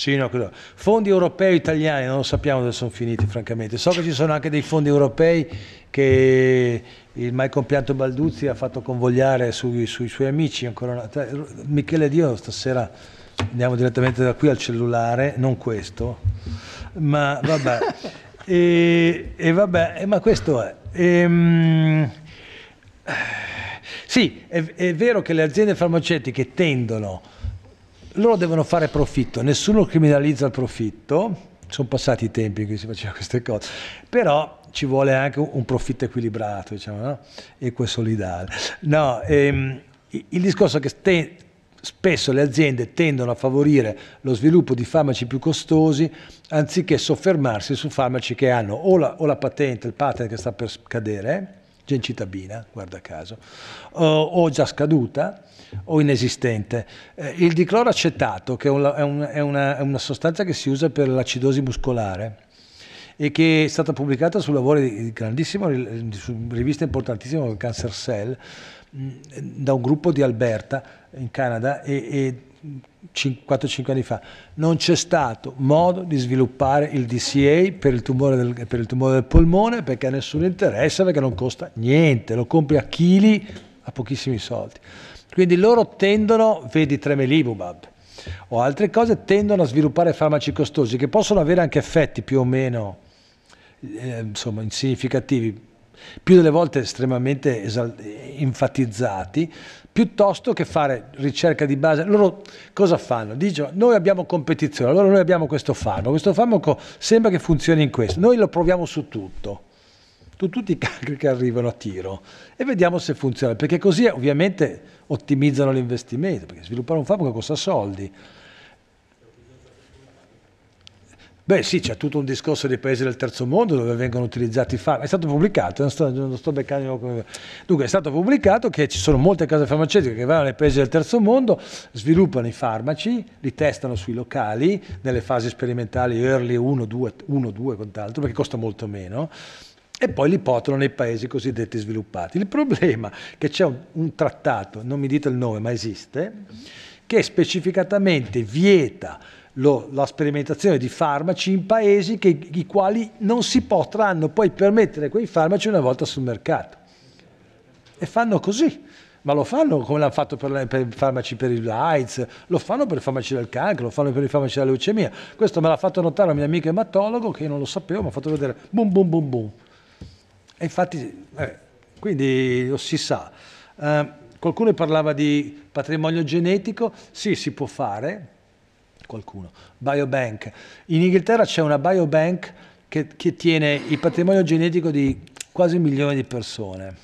Sì, no, fondi europei italiani, non lo sappiamo dove sono finiti francamente. So che ci sono anche dei fondi europei che il mai compianto Balduzzi ha fatto convogliare sui, sui suoi amici. Ancora una, Michele Dio stasera andiamo direttamente da qui al cellulare, non questo, ma vabbè. (laughs) e, e, vabbè, eh, ma questo è. Ehm, sì, è, è vero che le aziende farmaceutiche tendono loro devono fare profitto, nessuno criminalizza il profitto, sono passati i tempi in cui si faceva queste cose, però ci vuole anche un profitto equilibrato, diciamo, no? equo e solidale. No, ehm, il discorso è che te, spesso le aziende tendono a favorire lo sviluppo di farmaci più costosi anziché soffermarsi su farmaci che hanno o la, o la patente, il patent che sta per cadere, gencitabina, guarda caso, o, eh, o già scaduta o inesistente. Eh, il dicloracetato, che è, un, è, un, è, una, è una sostanza che si usa per l'acidosi muscolare, e che è stata pubblicata su lavori di grandissimo, su rivista importantissima come Cancer Cell, mm, da un gruppo di Alberta in Canada e, e 4-5 anni fa, non c'è stato modo di sviluppare il DCA per il, tumore del, per il tumore del polmone perché a nessuno interessa, perché non costa niente, lo compri a chili a pochissimi soldi. Quindi loro tendono, vedi Tremelibubab o altre cose, tendono a sviluppare farmaci costosi che possono avere anche effetti più o meno eh, insomma, insignificativi, più delle volte estremamente enfatizzati, piuttosto che fare ricerca di base. Loro cosa fanno? Dicono noi abbiamo competizione, allora noi abbiamo questo farmaco, questo farmaco sembra che funzioni in questo, noi lo proviamo su tutto su tutti i cancri che arrivano a tiro e vediamo se funziona, perché così ovviamente ottimizzano l'investimento, perché sviluppare un farmaco costa soldi, Beh sì, c'è tutto un discorso dei paesi del terzo mondo dove vengono utilizzati i farmaci, è stato pubblicato, non sto, non sto beccando... Dunque è stato pubblicato che ci sono molte case farmaceutiche che vanno nei paesi del terzo mondo, sviluppano i farmaci, li testano sui locali, nelle fasi sperimentali early 1, 2, 1, 2 quant'altro, perché costa molto meno, e poi li portano nei paesi cosiddetti sviluppati. Il problema è che c'è un, un, trattato, non mi dite il nome, ma esiste, che specificatamente vieta lo, la sperimentazione di farmaci in paesi che, i quali non si potranno poi permettere quei farmaci una volta sul mercato. E fanno così, ma lo fanno come l'hanno fatto per, per i farmaci per il AIDS, lo fanno per i farmaci del cancro, lo fanno per i farmaci della leucemia. Questo me l'ha fatto notare un mio amico ematologo che io non lo sapevo, mi ha fatto vedere boom boom boom boom. E infatti, eh, quindi lo si sa. Eh, qualcuno parlava di patrimonio genetico, sì, si può fare, qualcuno, biobank. In Inghilterra c'è una biobank che, che tiene il patrimonio genetico di quasi un milione di persone.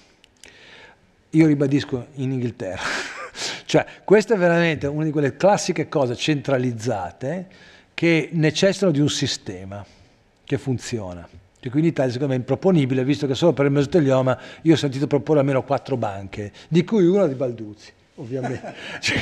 Io ribadisco in Inghilterra. (laughs) cioè, questa è veramente una di quelle classiche cose centralizzate che necessitano di un sistema che funziona. Che qui in Italia secondo me è improponibile, visto che solo per il mesotelioma io ho sentito proporre almeno quattro banche, di cui una di Balduzzi ovviamente. (laughs) Cioè,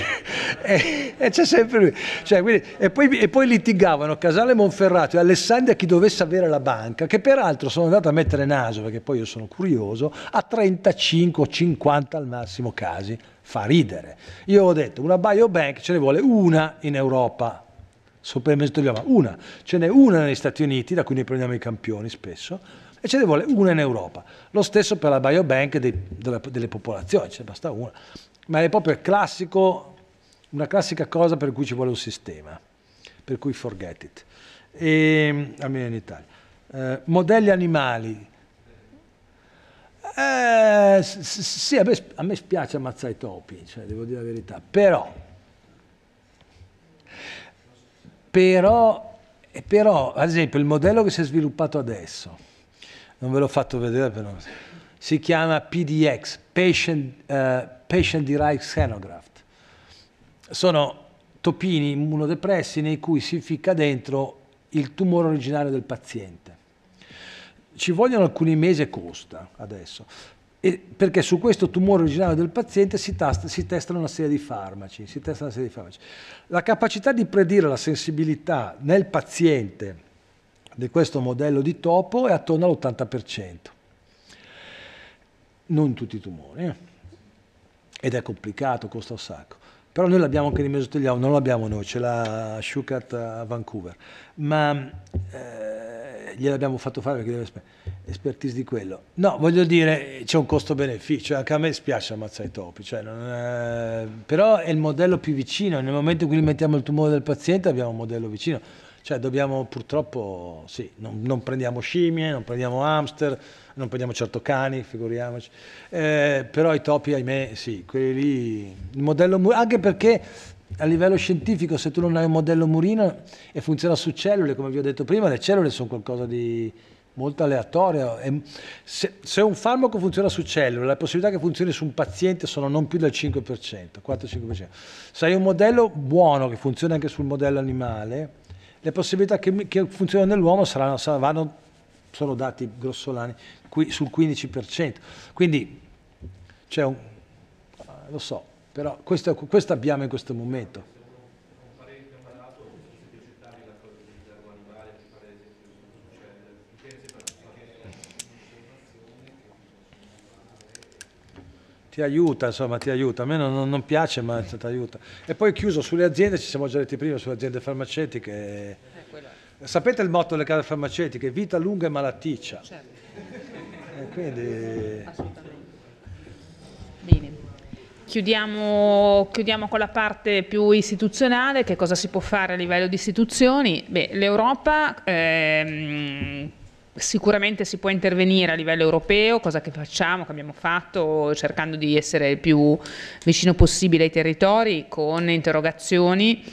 e, eh, e eh, c'è sempre lui. Cioè, quindi, e, poi, e, poi, litigavano Casale Monferrato e Alessandria chi dovesse avere la banca, che peraltro sono andato a mettere naso, perché poi io sono curioso, a 35 o 50 al massimo casi. Fa ridere. Io ho detto, una biobank ce ne vuole una in Europa, soprammettoliamo una, ce n'è una negli Stati Uniti, da cui ne prendiamo i campioni spesso, e ce ne vuole una in Europa. Lo stesso per la biobank dei, della, delle popolazioni, ce ne basta una ma è proprio classico, una classica cosa per cui ci vuole un sistema, per cui forget it, e, ehm, almeno in Italia. Eh, modelli animali. Eh, sì, a me, a me, spiace ammazzare i topi, cioè, devo dire la verità, però, però, eh, però, ad esempio, il modello che si è sviluppato adesso, non ve l'ho fatto vedere, però, si chiama PDX, patient-derived uh, patient eh, xenograft. Sono topini immunodepressi nei cui si ficca dentro il tumore originario del paziente. Ci vogliono alcuni mesi e costa adesso, e perché su questo tumore originario del paziente si, tasta, si, testano una serie di farmaci, si testa una serie di farmaci. La capacità di predire la sensibilità nel paziente di questo modello di topo è attorno all'80% non tutti i tumori, eh? ed è complicato, costa un sacco. Però noi l'abbiamo anche di mesotelioma, non l'abbiamo noi, ce l'ha Shukat a Vancouver, ma eh, gliel'abbiamo fatto fare perché deve esper- expertise di quello. No, voglio dire, c'è un costo-beneficio, anche a me spiace ammazzare i topi, cioè, è... Eh, però è il modello più vicino, nel momento in cui mettiamo il tumore del paziente abbiamo un modello vicino, cioè dobbiamo purtroppo, sì, non, non prendiamo scimmie, non prendiamo hamster, non prendiamo certo cani, figuriamoci. Eh, però i topi, ahimè, sì, quelli lì, il modello Murino, anche perché a livello scientifico se tu non hai un modello Murino e funziona su cellule, come vi ho detto prima, le cellule sono qualcosa di molto aleatorio. Se, se, un farmaco funziona su cellule, le possibilità che funzioni su un paziente sono non più del 5%, 4-5%. Se hai un modello buono che funziona anche sul modello animale, le possibilità che, che funzionano nell'uomo saranno, saranno, sono dati grossolani sul 15%. Quindi c'è un... Eh, lo so, però questo, questo abbiamo in questo momento. ti aiuta, insomma, ti aiuta. A me non, non piace, ma ti aiuta. E poi chiuso sulle aziende, ci siamo già detti prima, sulle aziende farmaceutiche. Eh, Sapete il motto delle case farmaceutiche? Vita lunga e malaticcia. Certo. Quindi... Assolutamente. Bene. Chiudiamo, chiudiamo, con la parte più istituzionale, che cosa si può fare a livello di istituzioni? L'Europa ehm, sicuramente si può intervenire a livello europeo, cosa che facciamo, che abbiamo fatto, cercando di essere il più vicino possibile ai territori con interrogazioni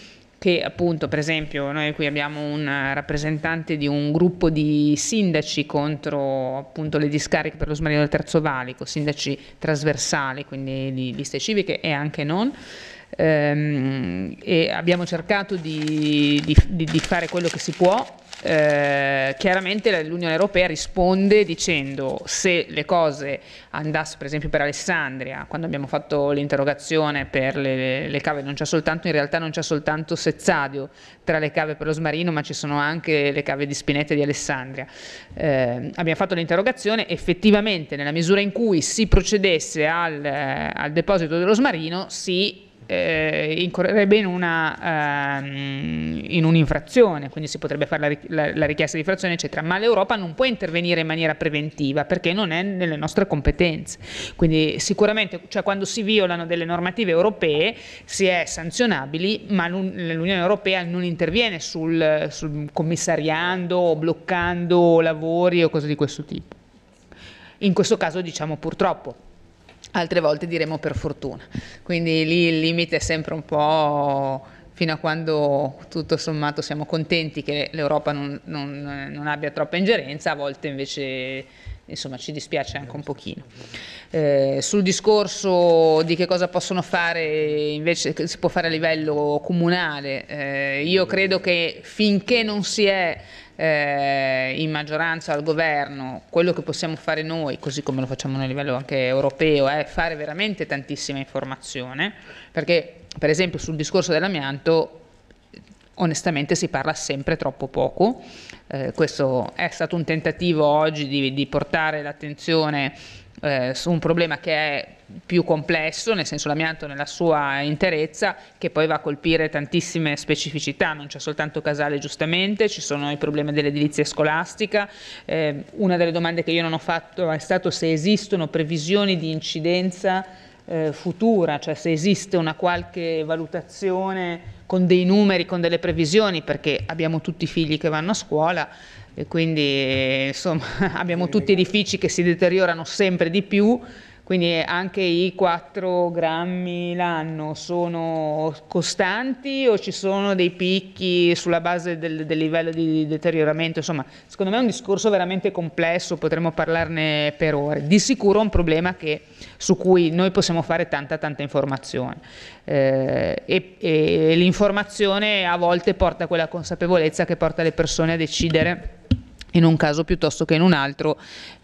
che appunto per esempio noi qui abbiamo un rappresentante di un gruppo di sindaci contro appunto le discariche per lo smarino del Terzo Valico, sindaci trasversali, quindi di liste civiche e anche non, ehm, e abbiamo cercato di, di, di, fare quello che si può eh, chiaramente l'Unione Europea risponde dicendo se le cose andassero per esempio per Alessandria, quando abbiamo fatto l'interrogazione per le, le cave non c'è soltanto, in realtà non c'è soltanto Sezzadio tra le cave per lo smarino ma ci sono anche le cave di Spinetta e di Alessandria. Eh, abbiamo fatto l'interrogazione, effettivamente nella misura in cui si procedesse al, eh, al deposito dello smarino si eh, incorrerebbe in, una, ehm, in, un'infrazione, quindi si potrebbe fare la, la, la, richiesta di infrazione, eccetera, ma l'Europa non può intervenire in maniera preventiva perché non è nelle nostre competenze. Quindi sicuramente cioè, quando si violano delle normative europee si è sanzionabili, ma l'Unione Europea non interviene sul, sul commissariando o bloccando lavori o cose di questo tipo. In questo caso diciamo purtroppo altre volte diremo per fortuna. Quindi lì il limite è sempre un po' fino a quando tutto sommato siamo contenti che l'Europa non, non, non abbia troppa ingerenza, a volte invece insomma, ci dispiace anche un pochino. Eh, sul discorso di che cosa possono fare invece si può fare a livello comunale, eh, io credo che finché non si è eh, in maggioranza al governo, quello che possiamo fare noi, così come lo facciamo a livello anche europeo, è fare veramente tantissima informazione, perché per esempio sul discorso dell'amianto onestamente si parla sempre troppo poco. Eh, questo è stato un tentativo oggi di, di portare l'attenzione eh, su un problema che è più complesso, nel senso l'amianto nella sua interezza, che poi va a colpire tantissime specificità, non c'è soltanto Casale giustamente, ci sono i problemi dell'edilizia scolastica, eh, una delle domande che io non ho fatto è stato se esistono previsioni di incidenza eh, futura, cioè se esiste una qualche valutazione con dei numeri, con delle previsioni, perché abbiamo tutti i figli che vanno a scuola, e quindi eh, insomma (laughs) abbiamo tutti edifici che si deteriorano sempre di più, quindi anche i 4 grammi l'anno sono costanti o ci sono dei picchi sulla base del, del livello di deterioramento? Insomma, secondo me è un discorso veramente complesso, potremmo parlarne per ore. Di sicuro è un problema che, su cui noi possiamo fare tanta tanta informazione eh, e, e l'informazione a volte porta a quella consapevolezza che porta le persone a decidere in un caso piuttosto che in un altro,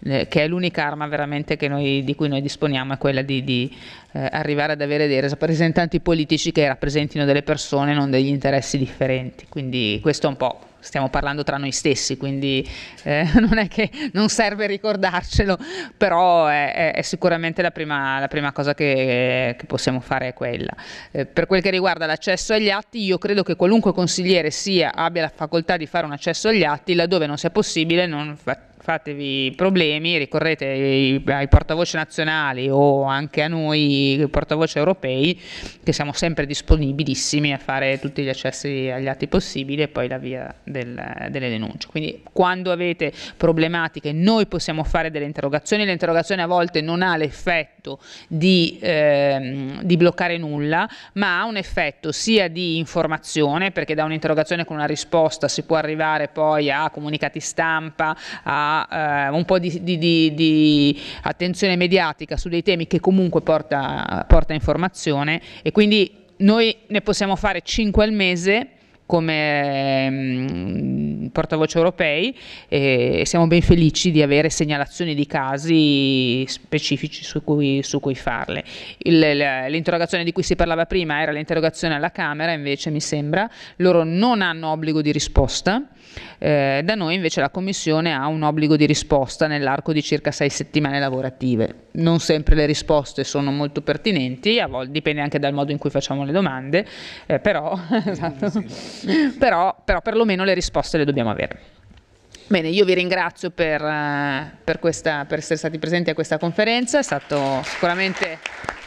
eh, che è l'unica arma veramente noi, di cui noi disponiamo, è quella di, di eh, arrivare ad avere dei rappresentanti politici che rappresentino delle persone, non degli interessi differenti. Quindi questo è un po' stiamo parlando tra noi stessi, quindi eh, (laughs) non è che non serve ricordarcelo, però è, è sicuramente la prima, la prima cosa che, che, possiamo fare è quella. Eh, per quel che riguarda l'accesso agli atti, io credo che qualunque consigliere sia abbia la facoltà di fare un accesso agli atti, laddove non sia possibile non fa- fatevi problemi, ricorrete ai, portavoce nazionali o anche a noi portavoce europei che siamo sempre disponibilissimi a fare tutti gli accessi agli atti possibili e poi la via del, delle denunce. Quindi quando avete problematiche noi possiamo fare delle interrogazioni, le interrogazioni a volte non ha l'effetto di, ehm, di bloccare nulla, ma ha un effetto sia di informazione, perché da un'interrogazione con una risposta si può arrivare poi a comunicati stampa, a eh, un po' di, di, di, di, attenzione mediatica su dei temi che comunque porta, porta informazione e quindi noi ne possiamo fare 5 al mese come mm, portavoce europei e siamo ben felici di avere segnalazioni di casi specifici su cui, su cui farle. l'interrogazione di cui si parlava prima era l'interrogazione alla Camera, invece mi sembra, loro non hanno obbligo di risposta eh, da noi invece la Commissione ha un obbligo di risposta nell'arco di circa sei settimane lavorative. Non sempre le risposte sono molto pertinenti, a volte dipende anche dal modo in cui facciamo le domande, eh, però, (laughs) esatto, però, però perlomeno le risposte le dobbiamo avere. Bene, io vi ringrazio per, eh, per, questa, per essere stati presenti a questa conferenza, è stato sicuramente